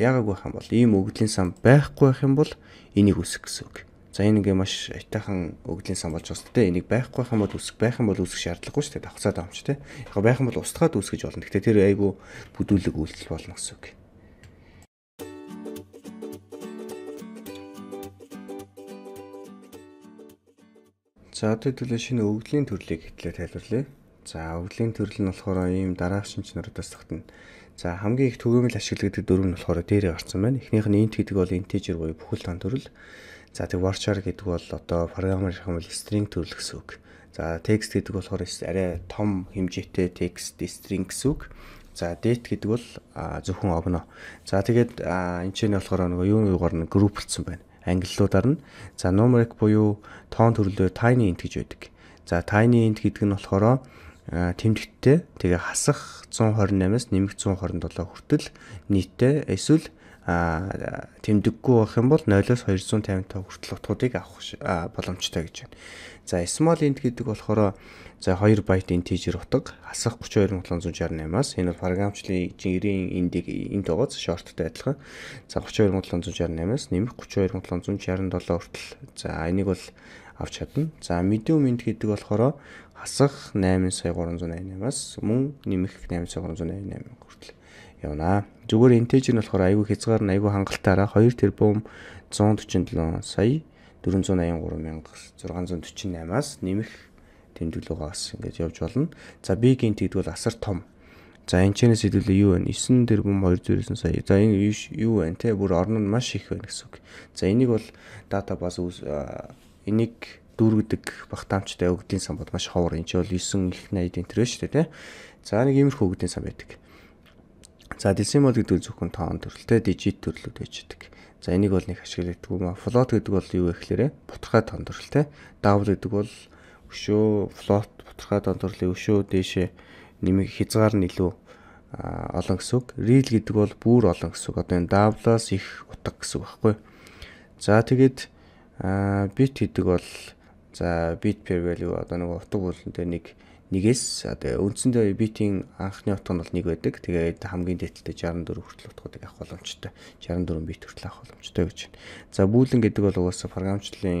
яагагүй байх юм бол ийм өгдлийн сан байхгүй байх юм бол энийг үсэх гэсэн үг. За энэ ингээ маш айтайхан өгдлийн сан болж байна тэ энийг байхгүй байх юм бол үсэх байх юм бол үсэх шаардлагагүй шүү дээ давхцаа давмч тэ. Яг байх юм бол устгаад үсгэж болно. Гэтэ тэр айгүй бүдүүлэг үйлдэл болно гэсэн үг. За одоо хэдүүлээ шинэ өгдлийн төрлийг хэтлээ тайлбарлая. За өвлийн төрөл нь болохоор ийм дараах шинжнэрүүдээс тогтно. За хамгийн их төгөөмөл ашиглагддаг дөрөв нь болохоор дээрээ гарсан байна. Эхнийх нь int гэдэг бол integer буюу бүхэл дан төрөл. За тэг varchar гэдэг бол одоо програмер хэмэвэл string төрөл гэсэн үг. За text гэдэг болохоор арай том хэмжээтэй text string гэсэн үг. За date гэдэг бол зөвхөн огноо. За тэгээд энэ ч нь болохоор нөгөө юу юугаар нь групплцсан байна. Англилуудаар нь за numeric буюу тоон төрөлөөр tiny int гэж байдаг. За tiny int гэдэг нь болохоор тэмдэгттэй тэгээ хасах 128-аас нэмэх 127 хүртэл нийтдээ эсвэл тэмдэггүй байх юм бол 0-оос 255 хүртэл утгуудыг авах боломжтой гэж байна. За small int гэдэг болохоор за 2 байт integer утга хасах 32768-аас энэ бол програмчлалын жирийн эндийг энд байгаа shortтай адилхан. За 32768-аас нэмэх 32767 хүртэл. За энийг бол авч чадна. За medium end гэдэг болохоор хасах 8 сая 388-аас мөн нэмэх 8 сая 388 хүртэл явна. Зүгээр интеж нь болохоор айгүй хязгаар нь айгүй хангалтаараа 2 тэрбум 147 сая 443648-аас нэмэх тэмдэглэгээ бас ингэж явж болно. За big int гэдэг бол асар том. За энэ чэнэс хэлвэл юу вэ? 9 тэрбум 209 сая. За энэ юу вэ те? Бүр орн нь маш их байна гэсэн үг. За энийг бол дата бас энийг дүүргэдэг багтаамжтай өгдийн сан бод маш ховор энэ ч бол 9 их 80-ийн тэр шүү дээ тий. За нэг иймэрхүү өгдийн сан байдаг. За децимал гэдэг нь зөвхөн тоон төрөлтэй дижит төрлүүд байждаг. За энийг бол нэг ашигладаг юм а. Float гэдэг бол юу вэ гэхээр бутархай тоон төрөлтэй. Double гэдэг бол өшөө float бутархай тоон төрлийн өшөө дээшээ нэмэг хязгаар нь илүү олон гэсэн үг. Real гэдэг бол бүр олон гэсэн үг. Одоо энэ double-аас их утга гэсэн үг байхгүй. За тэгээд Аа бит гэдэг бол за bit per value одоо нэг утга бүлэн дээр нэг нэгээс одоо үндсэндээ битийн анхны утга нь бол нэг байдаг. Тэгээд хамгийн дээдтэй 64 хүртэл утгуудыг авах боломжтой. 64 бит хүртэл авах боломжтой гэж байна. За бүүлэн гэдэг бол угаасаа програмчлалын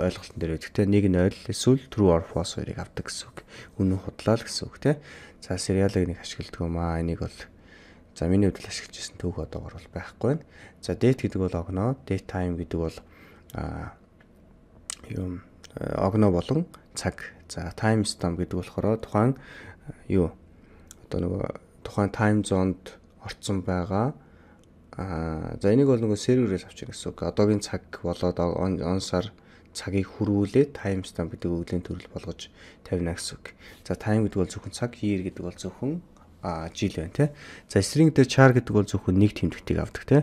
ойлголтын дээр байдаг. Тэ нэг нь oil эсвэл true or false хоёрыг авдаг гэсэн үг. Үнэн худлаа л гэсэн үг те. За serial-ыг нэг ашигладаг юм аа. Энийг бол за миний хувьд л ашиглажсэн түүх одоогор бол байхгүй байна. За date гэдэг бол огноо, date time гэдэг бол юм э, огно болон цаг за time stamp гэдэг болохоор тухайн э, юу одоо нөгөө тухайн time zone-д орцсон байгаа аа за энийг бол нөгөө серверээс авчих гэсэн үг. Одоогийн цаг болоод он сар цагийг хөрвүүлээ time stamp гэдэг үглийн төрөл болгож тавина гэсэн үг. За time гэдэг бол зөвхөн цаг, year гэдэг бол зөвхөн а жил байна те. За string дээр char гэдэг бол зөвхөн нэг тэмдэгтийг авдаг те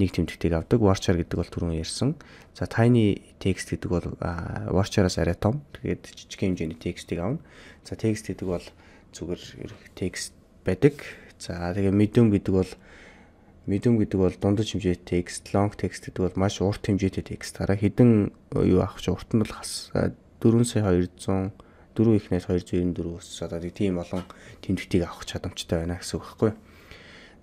нэг тэмдэгтийг авдаг. Warchar гэдэг бол түрүүн ярьсан. За tiny text гэдэг бол Warchar-аас арай том. Тэгээд жижиг хэмжээний текстийг авна. За text гэдэг бол зүгээр ерх текст байдаг. За тэгээ medium гэдэг бол medium гэдэг бол дундаж хэмжээтэй текст, long text гэдэг бол маш урт хэмжээтэй текст. Хараа хідэн юу авах чи урт нь бол 4 сая 200 4 ихнээс 294-өөс одоо тийм олон тэмдэгтийг авах чадамжтай байна гэсэн үг байхгүй юу?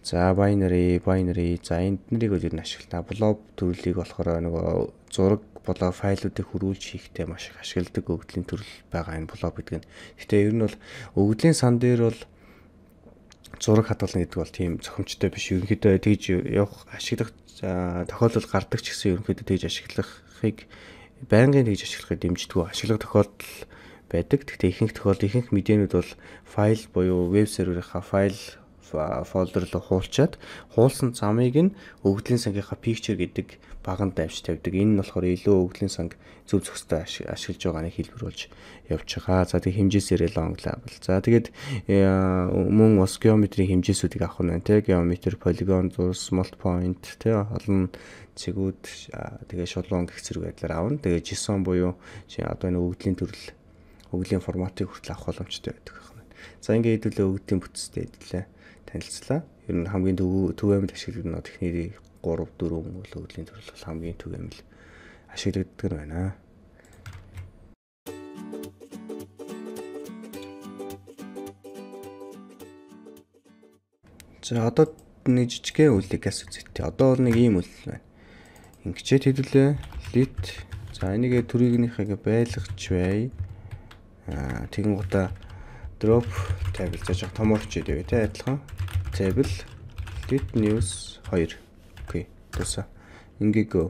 За binary, binary за энднэрийг бол ер нь ашиглана. Blob төрлийг болохоор нөгөө зураг болоо файлуудыг хөрвүүлж хийхдээ маш их ашигладаг өгдлийн төрөл байгаа энэ blob гэдэг нь. Гэтэ ер нь бол өгдлийн сан дээр бол зураг хадгална гэдэг бол тийм зохимжтой биш. Ерөнхийдөө тэгж явах ашиглах тохиолдол гардаг ч гэсэн ерөнхийдөө тэгж ашиглахыг байнгын тэгж ашиглахыг дэмждэггүй ашиглах тохиолдол байдаг. Гэхдээ ихэнх тохиолдол ихэнх мэдээнүүд бол файл буюу веб серверийнхаа файл folder руу хуулчаад хуулсан замыг нь өгдлийн сангийнхаа picture гэдэг баганд давж тавьдаг. Энэ нь болохоор илүү өгдлийн санг зөв зөвхөстэй ашиглаж байгааг хэлбэр болж явж байгаа. За тэг хэмжээсээрээ long level. За тэгээд э, мөн ус геометрийн хэмжээсүүдийг авах нь байна те. Геометр, polygon, зурс, mult point те олон цэгүүд тэгээ шулуун гих зэрэг байдлаар авна. Тэгээ JSON буюу одоо энэ өгдлийн төрөл өглийн форматыг хүртэл авах боломжтой байдаг юм. За ингээ хэдүүлээ өгдлийн бүтцтэй хэдлээ танилцлаа. Ер нь хамгийн төв төв амил ашиглах нь техникийн 3 4 өвлийн төрөл бол хамгийн төв амил ашиглагддаг нь байна. За одоо нэг жижигхэн үлийг газ үзэтээ. Одоо бол нэг ийм үл байна. Ингэчээ хэвлээ. Лит. За энийгээ төрийнхнийхээ байлгач бай. Аа тэгэн гутаа drop table зааж байгаа том орч идэв те адилхан table did news 2 окей дуусаа ингээ go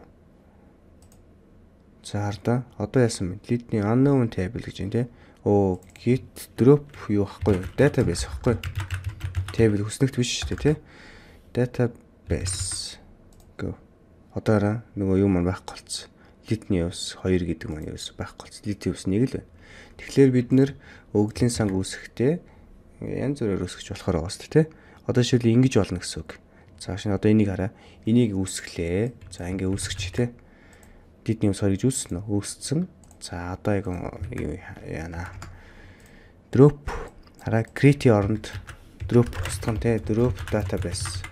за хардаа одоо яасан бэ lead-ний unknown table гэж юм те оо git drop юу ахгүй database ахгүй table хүснэгт биш шүү дээ те database go одоороо нөгөө юм маань байхгүй болсон lead-ний ус 2 гэдэг маань юус байхгүй болсон lead-ийн ус нэг л байна Тэгэхээр бид нэр өгдлийн санг үүсэхдээ э, янз бүрээр өсгөж болохоор байгаа шүү дээ. Одоо жишээлбэл ингэж болно гэсэн үг. Цааш нь одоо энийг хараа. Энийг үүсгэлээ. За ингэ үүсгэж тэ. Дидний ус хоригж үүссэн үү? Үүссэн. За одоо яг яана. Drop хараа create оронд drop устгам тэ. Drop database.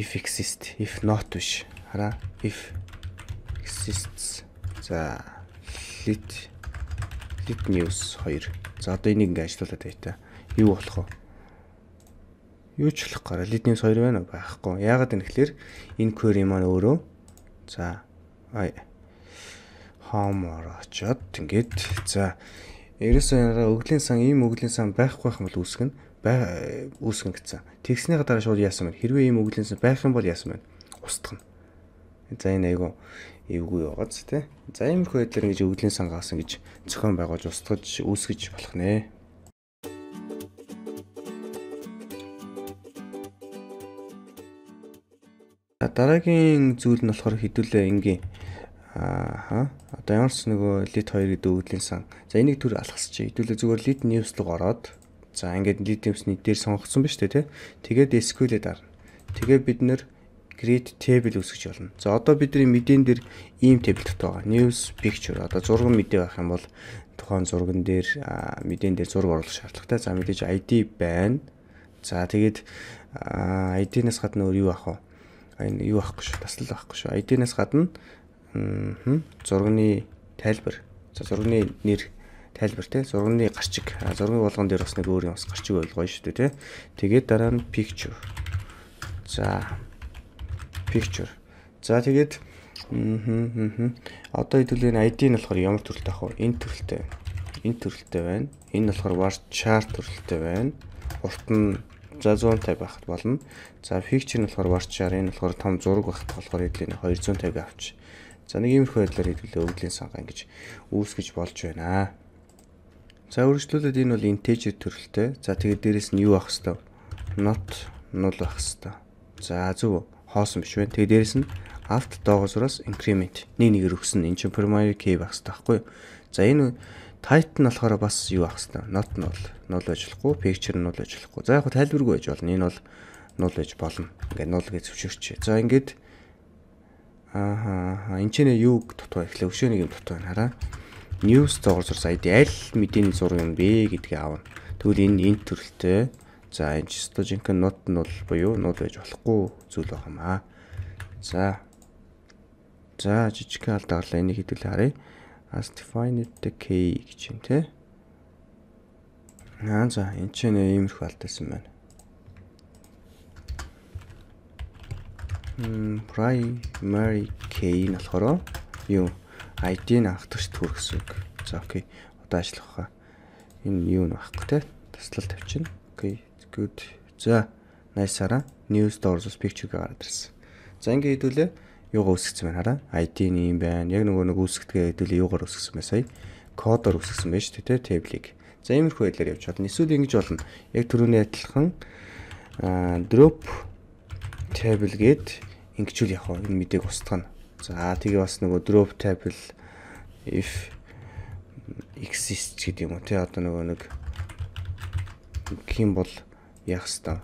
If exist, if not биш. Хараа if exists. За lit Edit news 2. За одоо энийг ингээ ажиллуулад байтаа. Юу болох вэ? Юу ч болох гараа. Lead news 2 байна уу? Байхгүй. Яагаад гэвэл энэ query маань өөрөө за ай home ороод ингээд за ерөөсөө яагаад өглийн сан ийм өглийн сан байхгүй юм бол үүсгэн үүсгэн гэсэн. Тэгснийхаа дараа шууд яасан байна. Хэрвээ ийм өглийн сан байх юм бол яасан байна. Устгана. За энэ айгу эвгүй байгааз тий. За иймэрхүү байдлаар ингэж өвдлийн сангаас ингэж зохион байгуулж устгаж үүсгэж болох нэ. Дараагийн зүйл нь болохоор хэдүүлээ энгийн Аа. Одоо ямар ч нөгөө лид 2 гэдэг үглийн сан. За энийг түр алхасчих. Хэдүүлээ зүгээр лид ньюслог ороод за ингээд лид ньюсний дээр сонгогдсон ба штэ тий. Тэгээд SQL-д арна. Тэгээ бид нэр create table үсгэж болно. За одоо бидний мэдэн дээр ийм table дотор байгаа. News picture одоо зураг мэдээ байх юм бол тухайн зурган дээр мэдэн дээр зураг оруулах шаардлагатай. За мэдээж ID байна. За тэгээд ID-наас гадна өөр юу авах вэ? Энэ юу авахгүй шүү. Таслал авахгүй шүү. ID-наас гадна зургийн тайлбар. За зургийн нэр тайлбар те зургийн гарчиг зургийн болгон дээр бас нэг өөр юм бас гарчиг ойлгоё шүү дээ те тэгээд дараа нь picture за picture. За тэгээд одоо хэдүүлийн ID нь болохоор ямар төрөлтэй авах вэ? Энэ төрөлтэй. Энэ төрөлтэй байна. Энэ болохоор bar chart төрөлтэй байна. Урт нь за 150 байхад болно. За picture нь болохоор bar chart, энэ болохоор том зураг байхад болохоор хэдлийн 250 авч. За нэг иймэрхүү байдлаар хэдүүлээ өвдлийн сангаа ингэж үүсгэж болж байна. За үргэлжлүүлээд энэ бол integer төрөлтэй. За тэгээд дээрэс нь юу авах хэвээр not null авах хэвээр. За зөв хоосон биш байна. Тэгээ дээрэс нь alt доогоосроос increment нэг нэгээр өгсөн энэ чинь primary key байх хэрэгтэй байхгүй юу? За энэ Titan болохоор бас юу ах хэвээр not нь бол null ажиллахгүй, picture нь null ажиллахгүй. За яг хөө тайлбаргүй байж болно. Энэ бол null байж болно. Ингээд null гэж зөвшөөрч. За ингээд Аа энэ ч нэ юуг дутуу эхлэв өшөөнийг дутуу хараа. News доогоор зурсан ID аль мэдээний зураг юм бэ гэдгийг аавна. Тэгвэл энэ энэ төрөлтэй За энэ ч өстой жинхэнэ нуут нь бол буюу нуут байж болохгүй зүйл байх юм аа. За. За жижигхэн аль даглаа энийг хэдүүлээ харъя. As defined the key гэж юм те. Аа за энэ ч нэ иймэрхүү алдсан байна. Мм primary key нь болохоор юу? ID-г анхдагч төрөх гэсэн үг. За окей. Одоо ажиллах хаа. Энэ юу нэг багхгүй те. Таслал тавьчихна. Good. За nice-аараа news doors picture гараад ирсэн. За ингээд хэдүүлээ юугаар үсгэсэн байна хараа. ID нь юм байна. Яг нөгөө нэг үсгдгээ хэдүүлээ юугаар үсгэсэн бэ сая? Кодоор үсгэсэн байна шүү дээ, table-ийг. За иймэрхүү байдлаар явж чадна. Эсвэл ингэж болно. Яг түрүүний адилхан аа drop table гээд ингэжүүл явах энэ мэдээг устгана. За тэгээ бас нөгөө drop table if exists гэдэг юм уу тий одоо нөгөө нэг хэм бол яах ёстой.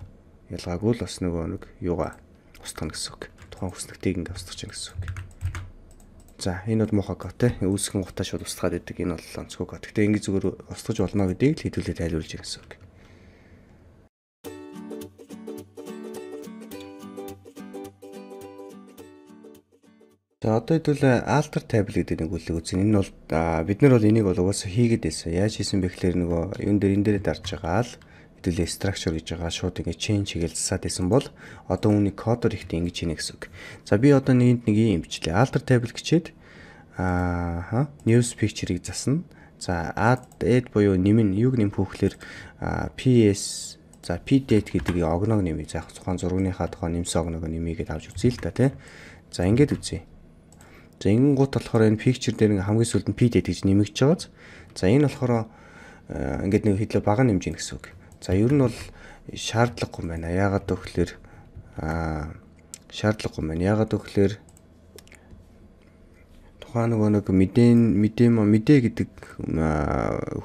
Ялгаагүй л бас нөгөө нэг юугаа устгах гэсэн үг. Тухайн хүснэгтийг ингээд устгах чинь гэсэн үг. За энэ бол муухай код те. Үүсгэн гутаа шууд устгаад идэг. Энэ бол онцгой код. Гэтэ ингээд зүгээр устгаж болно гэдгийг л хэдүүлээ тайлбарлаж байгаа гэсэн үг. За одоо хэдүүлээ alter table гэдэг нэг үлэг үзье. Энэ бол бид нар бол энийг бол угаасаа хийгээд байсан. Яаж хийсэн бэ гэхээр нөгөө юм дээр энэ дээрээ дарж байгаа л хэдүүлээ structure гэж байгаа шууд ингэ change хийлцсаад исэн бол одоо үүний кодер ихтэй ингэж хийнэ гэсэн үг. За би одоо нэгэнд нэг юм имжлээ. Alter table гэчээд аа news picture-ыг засна. За add add буюу нэм нь юг нэмэх хөөхлөөр PS За p date гэдэг огног нэмий. За яг тухайн зургийнхаа тухайн нэмсэн огног нэмийгээд авч үзье л да тий. За ингээд үзье. За ингэн гут болохоор энэ picture дээр ингээ хамгийн сүүлд нь p date гэж нэмэгдэж байгааз. За энэ болохоор ингээд нэг хэдлээ бага нэмж гин гэсэн үг. За ер нь бол шаардлагагүй байна. Яагаад гэвэл аа шаардлагагүй байна. Яагаад гэвэл тухайн нөгөө нэг мэдэн мэдэм мэдээ гэдэг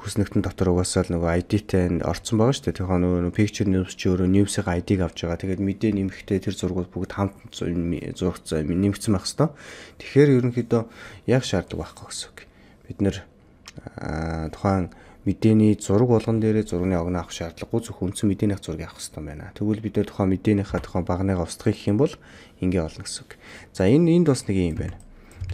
хүснэгтэн дотор угаасаа л нөгөө ID-тэй орцсон байгаа шүү дээ. Тухайн нөгөө picture news чи өөрөө news-ийн ID-г авч байгаа. Тэгээд мэдээ нэмэхдээ тэр зургууд бүгд хамт зургцсан нэмэгдсэн байх хэвээр. Тэгэхээр ерөнхийдөө яг шаарддаг байхгүй гэсэн үг. Бид нэр тухайн мэдээний зураг болгон дээрээ зургийн огноо авах шаардлагагүй зөвхөн үндсэн мэдээний зургийг авах хэрэгтэй байна. Тэгвэл бид нэр тухайн мэдээнийхээ тухайн багныг устгах гэх юм бол ингээ олно гэсэн үг. За энэ энд бас нэг юм байна.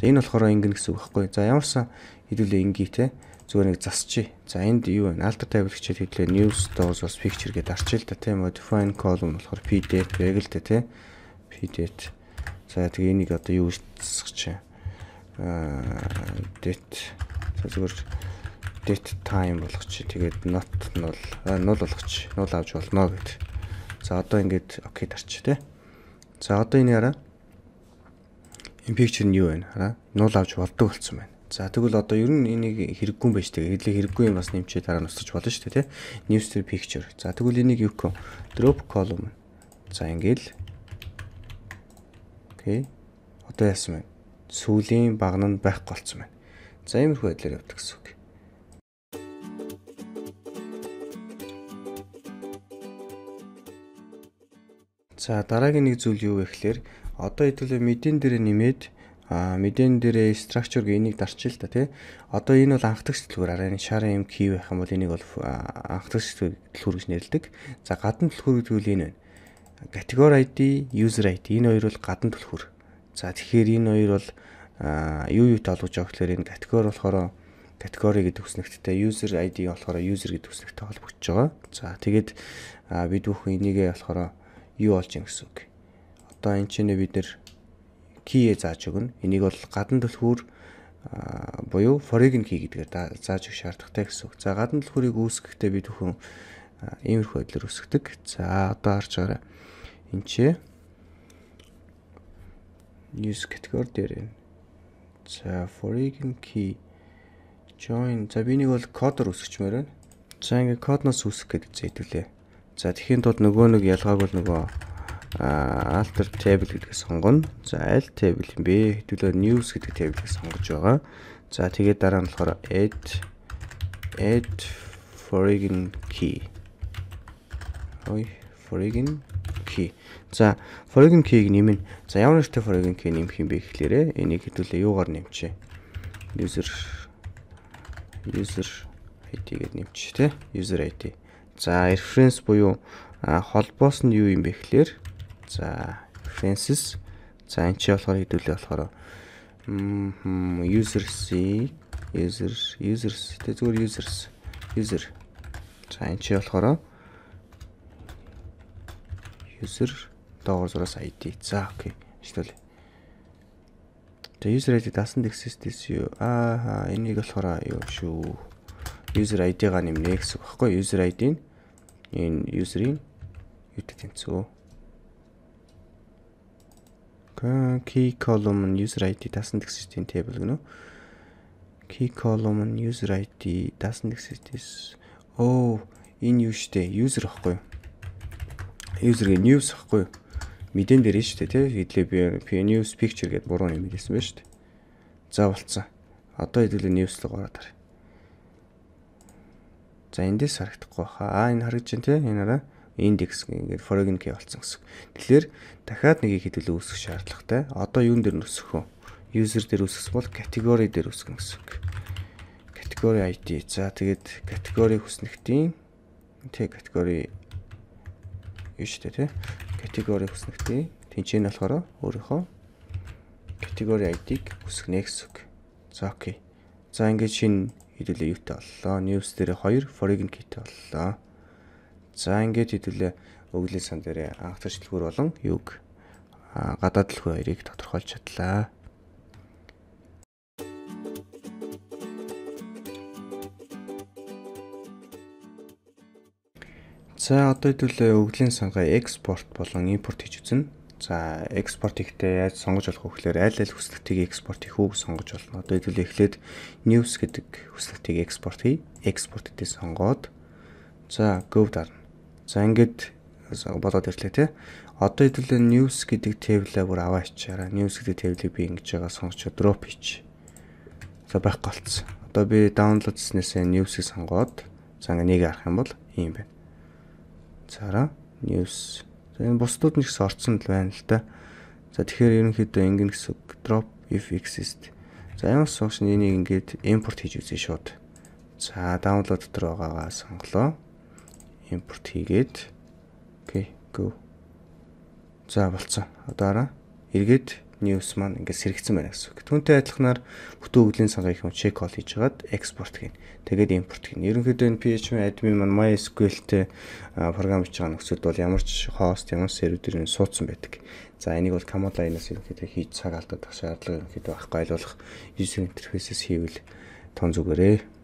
За энэ болохоор ингэн гэсэн үг байхгүй. За ямарсан хэдүүлээ ингээ те зүгээр нэг засчих. За энд юу вэ? Alter table хичээл хэвлээ news doors бас picture гэдээ арчил та тийм modify column болохоор pdf байг л та тийм pdf. За тэгээ энийг одоо юу засчих чинь. аа det. За зүгээр update time болгоч. Тэгээд not null э, null болгоч. Null авч болно гэд. За одоо ингээд окей дарч тий. За одоо энэ яраа. Энэ picture нь юу вэ? Хараа. Null авч болдог болсон байна. За тэгвэл одоо ер нь энийг хэрэггүй юм байж тэгээ. Хэдлэг хэрэггүй юм бас нэмчээ дараа нь устж болно шүү дээ тий. New style picture. За тэгвэл энийг юу гэх вэ? Drop column. За ингээл. Окей. Одоо яасан бэ? Сүүлийн багнанд байхгүй болсон байна. За иймэрхүү байдлаар явдаг гэсэн. За дараагийн нэг зүйл юу вэ гэхээр одоо хэдүүлээ мэдэн дээрээ нэмээд а мэдэн дээрээ structure гээ энийг дарчих л та тий. Одоо энэ бол анхдагч дэлгүүр арай шарын юм кий байх юм бол энийг бол анхдагч дэлгүүр гэж нэрлэдэг. За гадна дэлгүүр гэдэг нь энэ байна. Category ID, user ID энэ хоёр бол гадна дэлгүүр. За тэгэхээр энэ хоёр бол юу юутай олгож байгаа гэхээр энэ категори болохоор категори гэдэг үснэгттэй user ID болохоор user гэдэг үснэгтэй холбогдож байгаа. За тэгээд бид бүхэн энийгээ болохоор юу болж юм гэсэн үг. Одоо энэ чинь бид нэр key зааж өгнө. Энийг бол гадна түлхүүр буюу foreign key гэдгээр зааж өгөх шаардлагатай гэсэн үг. За гадна түлхүүрийг үүсгэхдээ би түүхэн иймэрхүү байдлаар өсгдөг. За одоо харж байгаарай. Энд чи use category дээр байна. За foreign key join. За би нэг бол кодор үсгчмээр байна. За ингээ кодноос үсгэх гэдэг зэйтгэлээ. За тэгхийн тулд нөгөө нэг ялгааг бол нөгөө alter table гэдгийг сонгоно. За аль table юм бэ? Хэдүүлээ news гэдэг table-ийг сонгож байгаа. За тэгээд дараа нь болохоор add add foreign key. Ой, foreign key. За foreign key-г нэмнэ. За ямар нэгтэй foreign key нэмэх юм бэ гэхлээрэ энийг хэдүүлээ юугаар нэмчээ. User user ID-гээр нэмчих тий. User ID. За reference буюу холбоос нь юу юм бэ гэхээр за references за энэ чи болохоор хэдүүлээ болохоор users user users тэ зүгээр users user за энэ чи болохоор user доогоор зураас ID за окей ишлүүлээ Тэгээ user ID дасан дэксэстэс юу аа энийг болохоор юу шүү user ID-га нэмнэ гэсэн үг байхгүй user ID нь энэ user-ийн юутай тэнцүү. Key column нь user ID даасан гэсэн table гэнэ үү? Key column нь user ID даасан гэсэн оо энэ юу штэ user ахгүй юу? User-ийн news ахгүй юу? Мэдэн дээр нь штэ тий хэдлээ би PNews picture гэдээ буруу нэмэлсэн байна штэ. За болцсон. Одоо хэдүүлээ news руу гараад харъя. За эндээс харагдахгүй баха. А энэ харагдаж байна те энэ араа индекс ингээд foreign key болсон гэсэн. Тэгэхээр дахиад нэгийг хэдүүлээ үүсэх шаардлагатай. Одоо юун дээр нөсөх вэ? User дээр үсэх бол category дээр үсэх гэсэн. Category ID. За тэгээд category хүснэгтийн тэг category юу ч тийм category хүснэгтийн тэнцэн болохоор өөрийнхөө category ID-г үсэх нэ гэсэн. За окей. За ингээд шинэ хэдүүлээ юутай боллоо. News дээр 2, foreign key-тэй боллоо. За ингээд хэдүүлээ өглөө сан дээр анхтар шилхүүр болон юг гадаад дэлхүү хоёрыг тодорхойлж чадлаа. За одоо хэдүүлээ өглийн сангаа экспорт болон импорт гэж үзнэ. За экспорт хийхдээ яаж сонгож болох вэ гэхээр аль аль хүслэгтийг экспорт хийх үү сонгож болно. Одоо хэдүүл эхлээд news гэдэг хүслэгтийг экспорт хий. Экспорт гэдэг сонгоод за go дарна. За ингээд бодоод ирлээ те. Одоо хэдүүл news гэдэг тейблээ бүр аваа ичээрээ. News гэдэг тейблийг би ингэж байгаа сонгоч drop хийч. За байх голцсон. Одоо би download хийснээсээ news-ийг сонгоод за ингээд нэг арах юм бол ийм байна. Цаараа news энэ бусдууд нь ч гэсэн орцсон л байна л да. За тэгэхээр ерөнхийдөө ингэн гэсэн drop if exist. За Amazon function энийг ингээд import хийж үзье шууд. За download дотор байгаагаа сонголоо. Import хийгээд окей go. За болцсон. Одоо араа эргээд news маань ингээд сэргэгдсэн байна гэсэн үг. Түүнтэй адилханаар бүтэн өглийн сангаа их юм check call хийжгаад export хийн. Тэгээд import хийн. Ерөнхийдөө энэ PHP admin маань MySQL-тэй програм хийж байгаа нөхцөлд бол ямар ч host, ямар сервер нь суудсан байдаг. За энийг бол command line-аас ерөнхийдөө хийж цаг алдаад тах шаардлага ерөнхийдөө байхгүй ойлгох user interface-с хийвэл тон зүгээрээ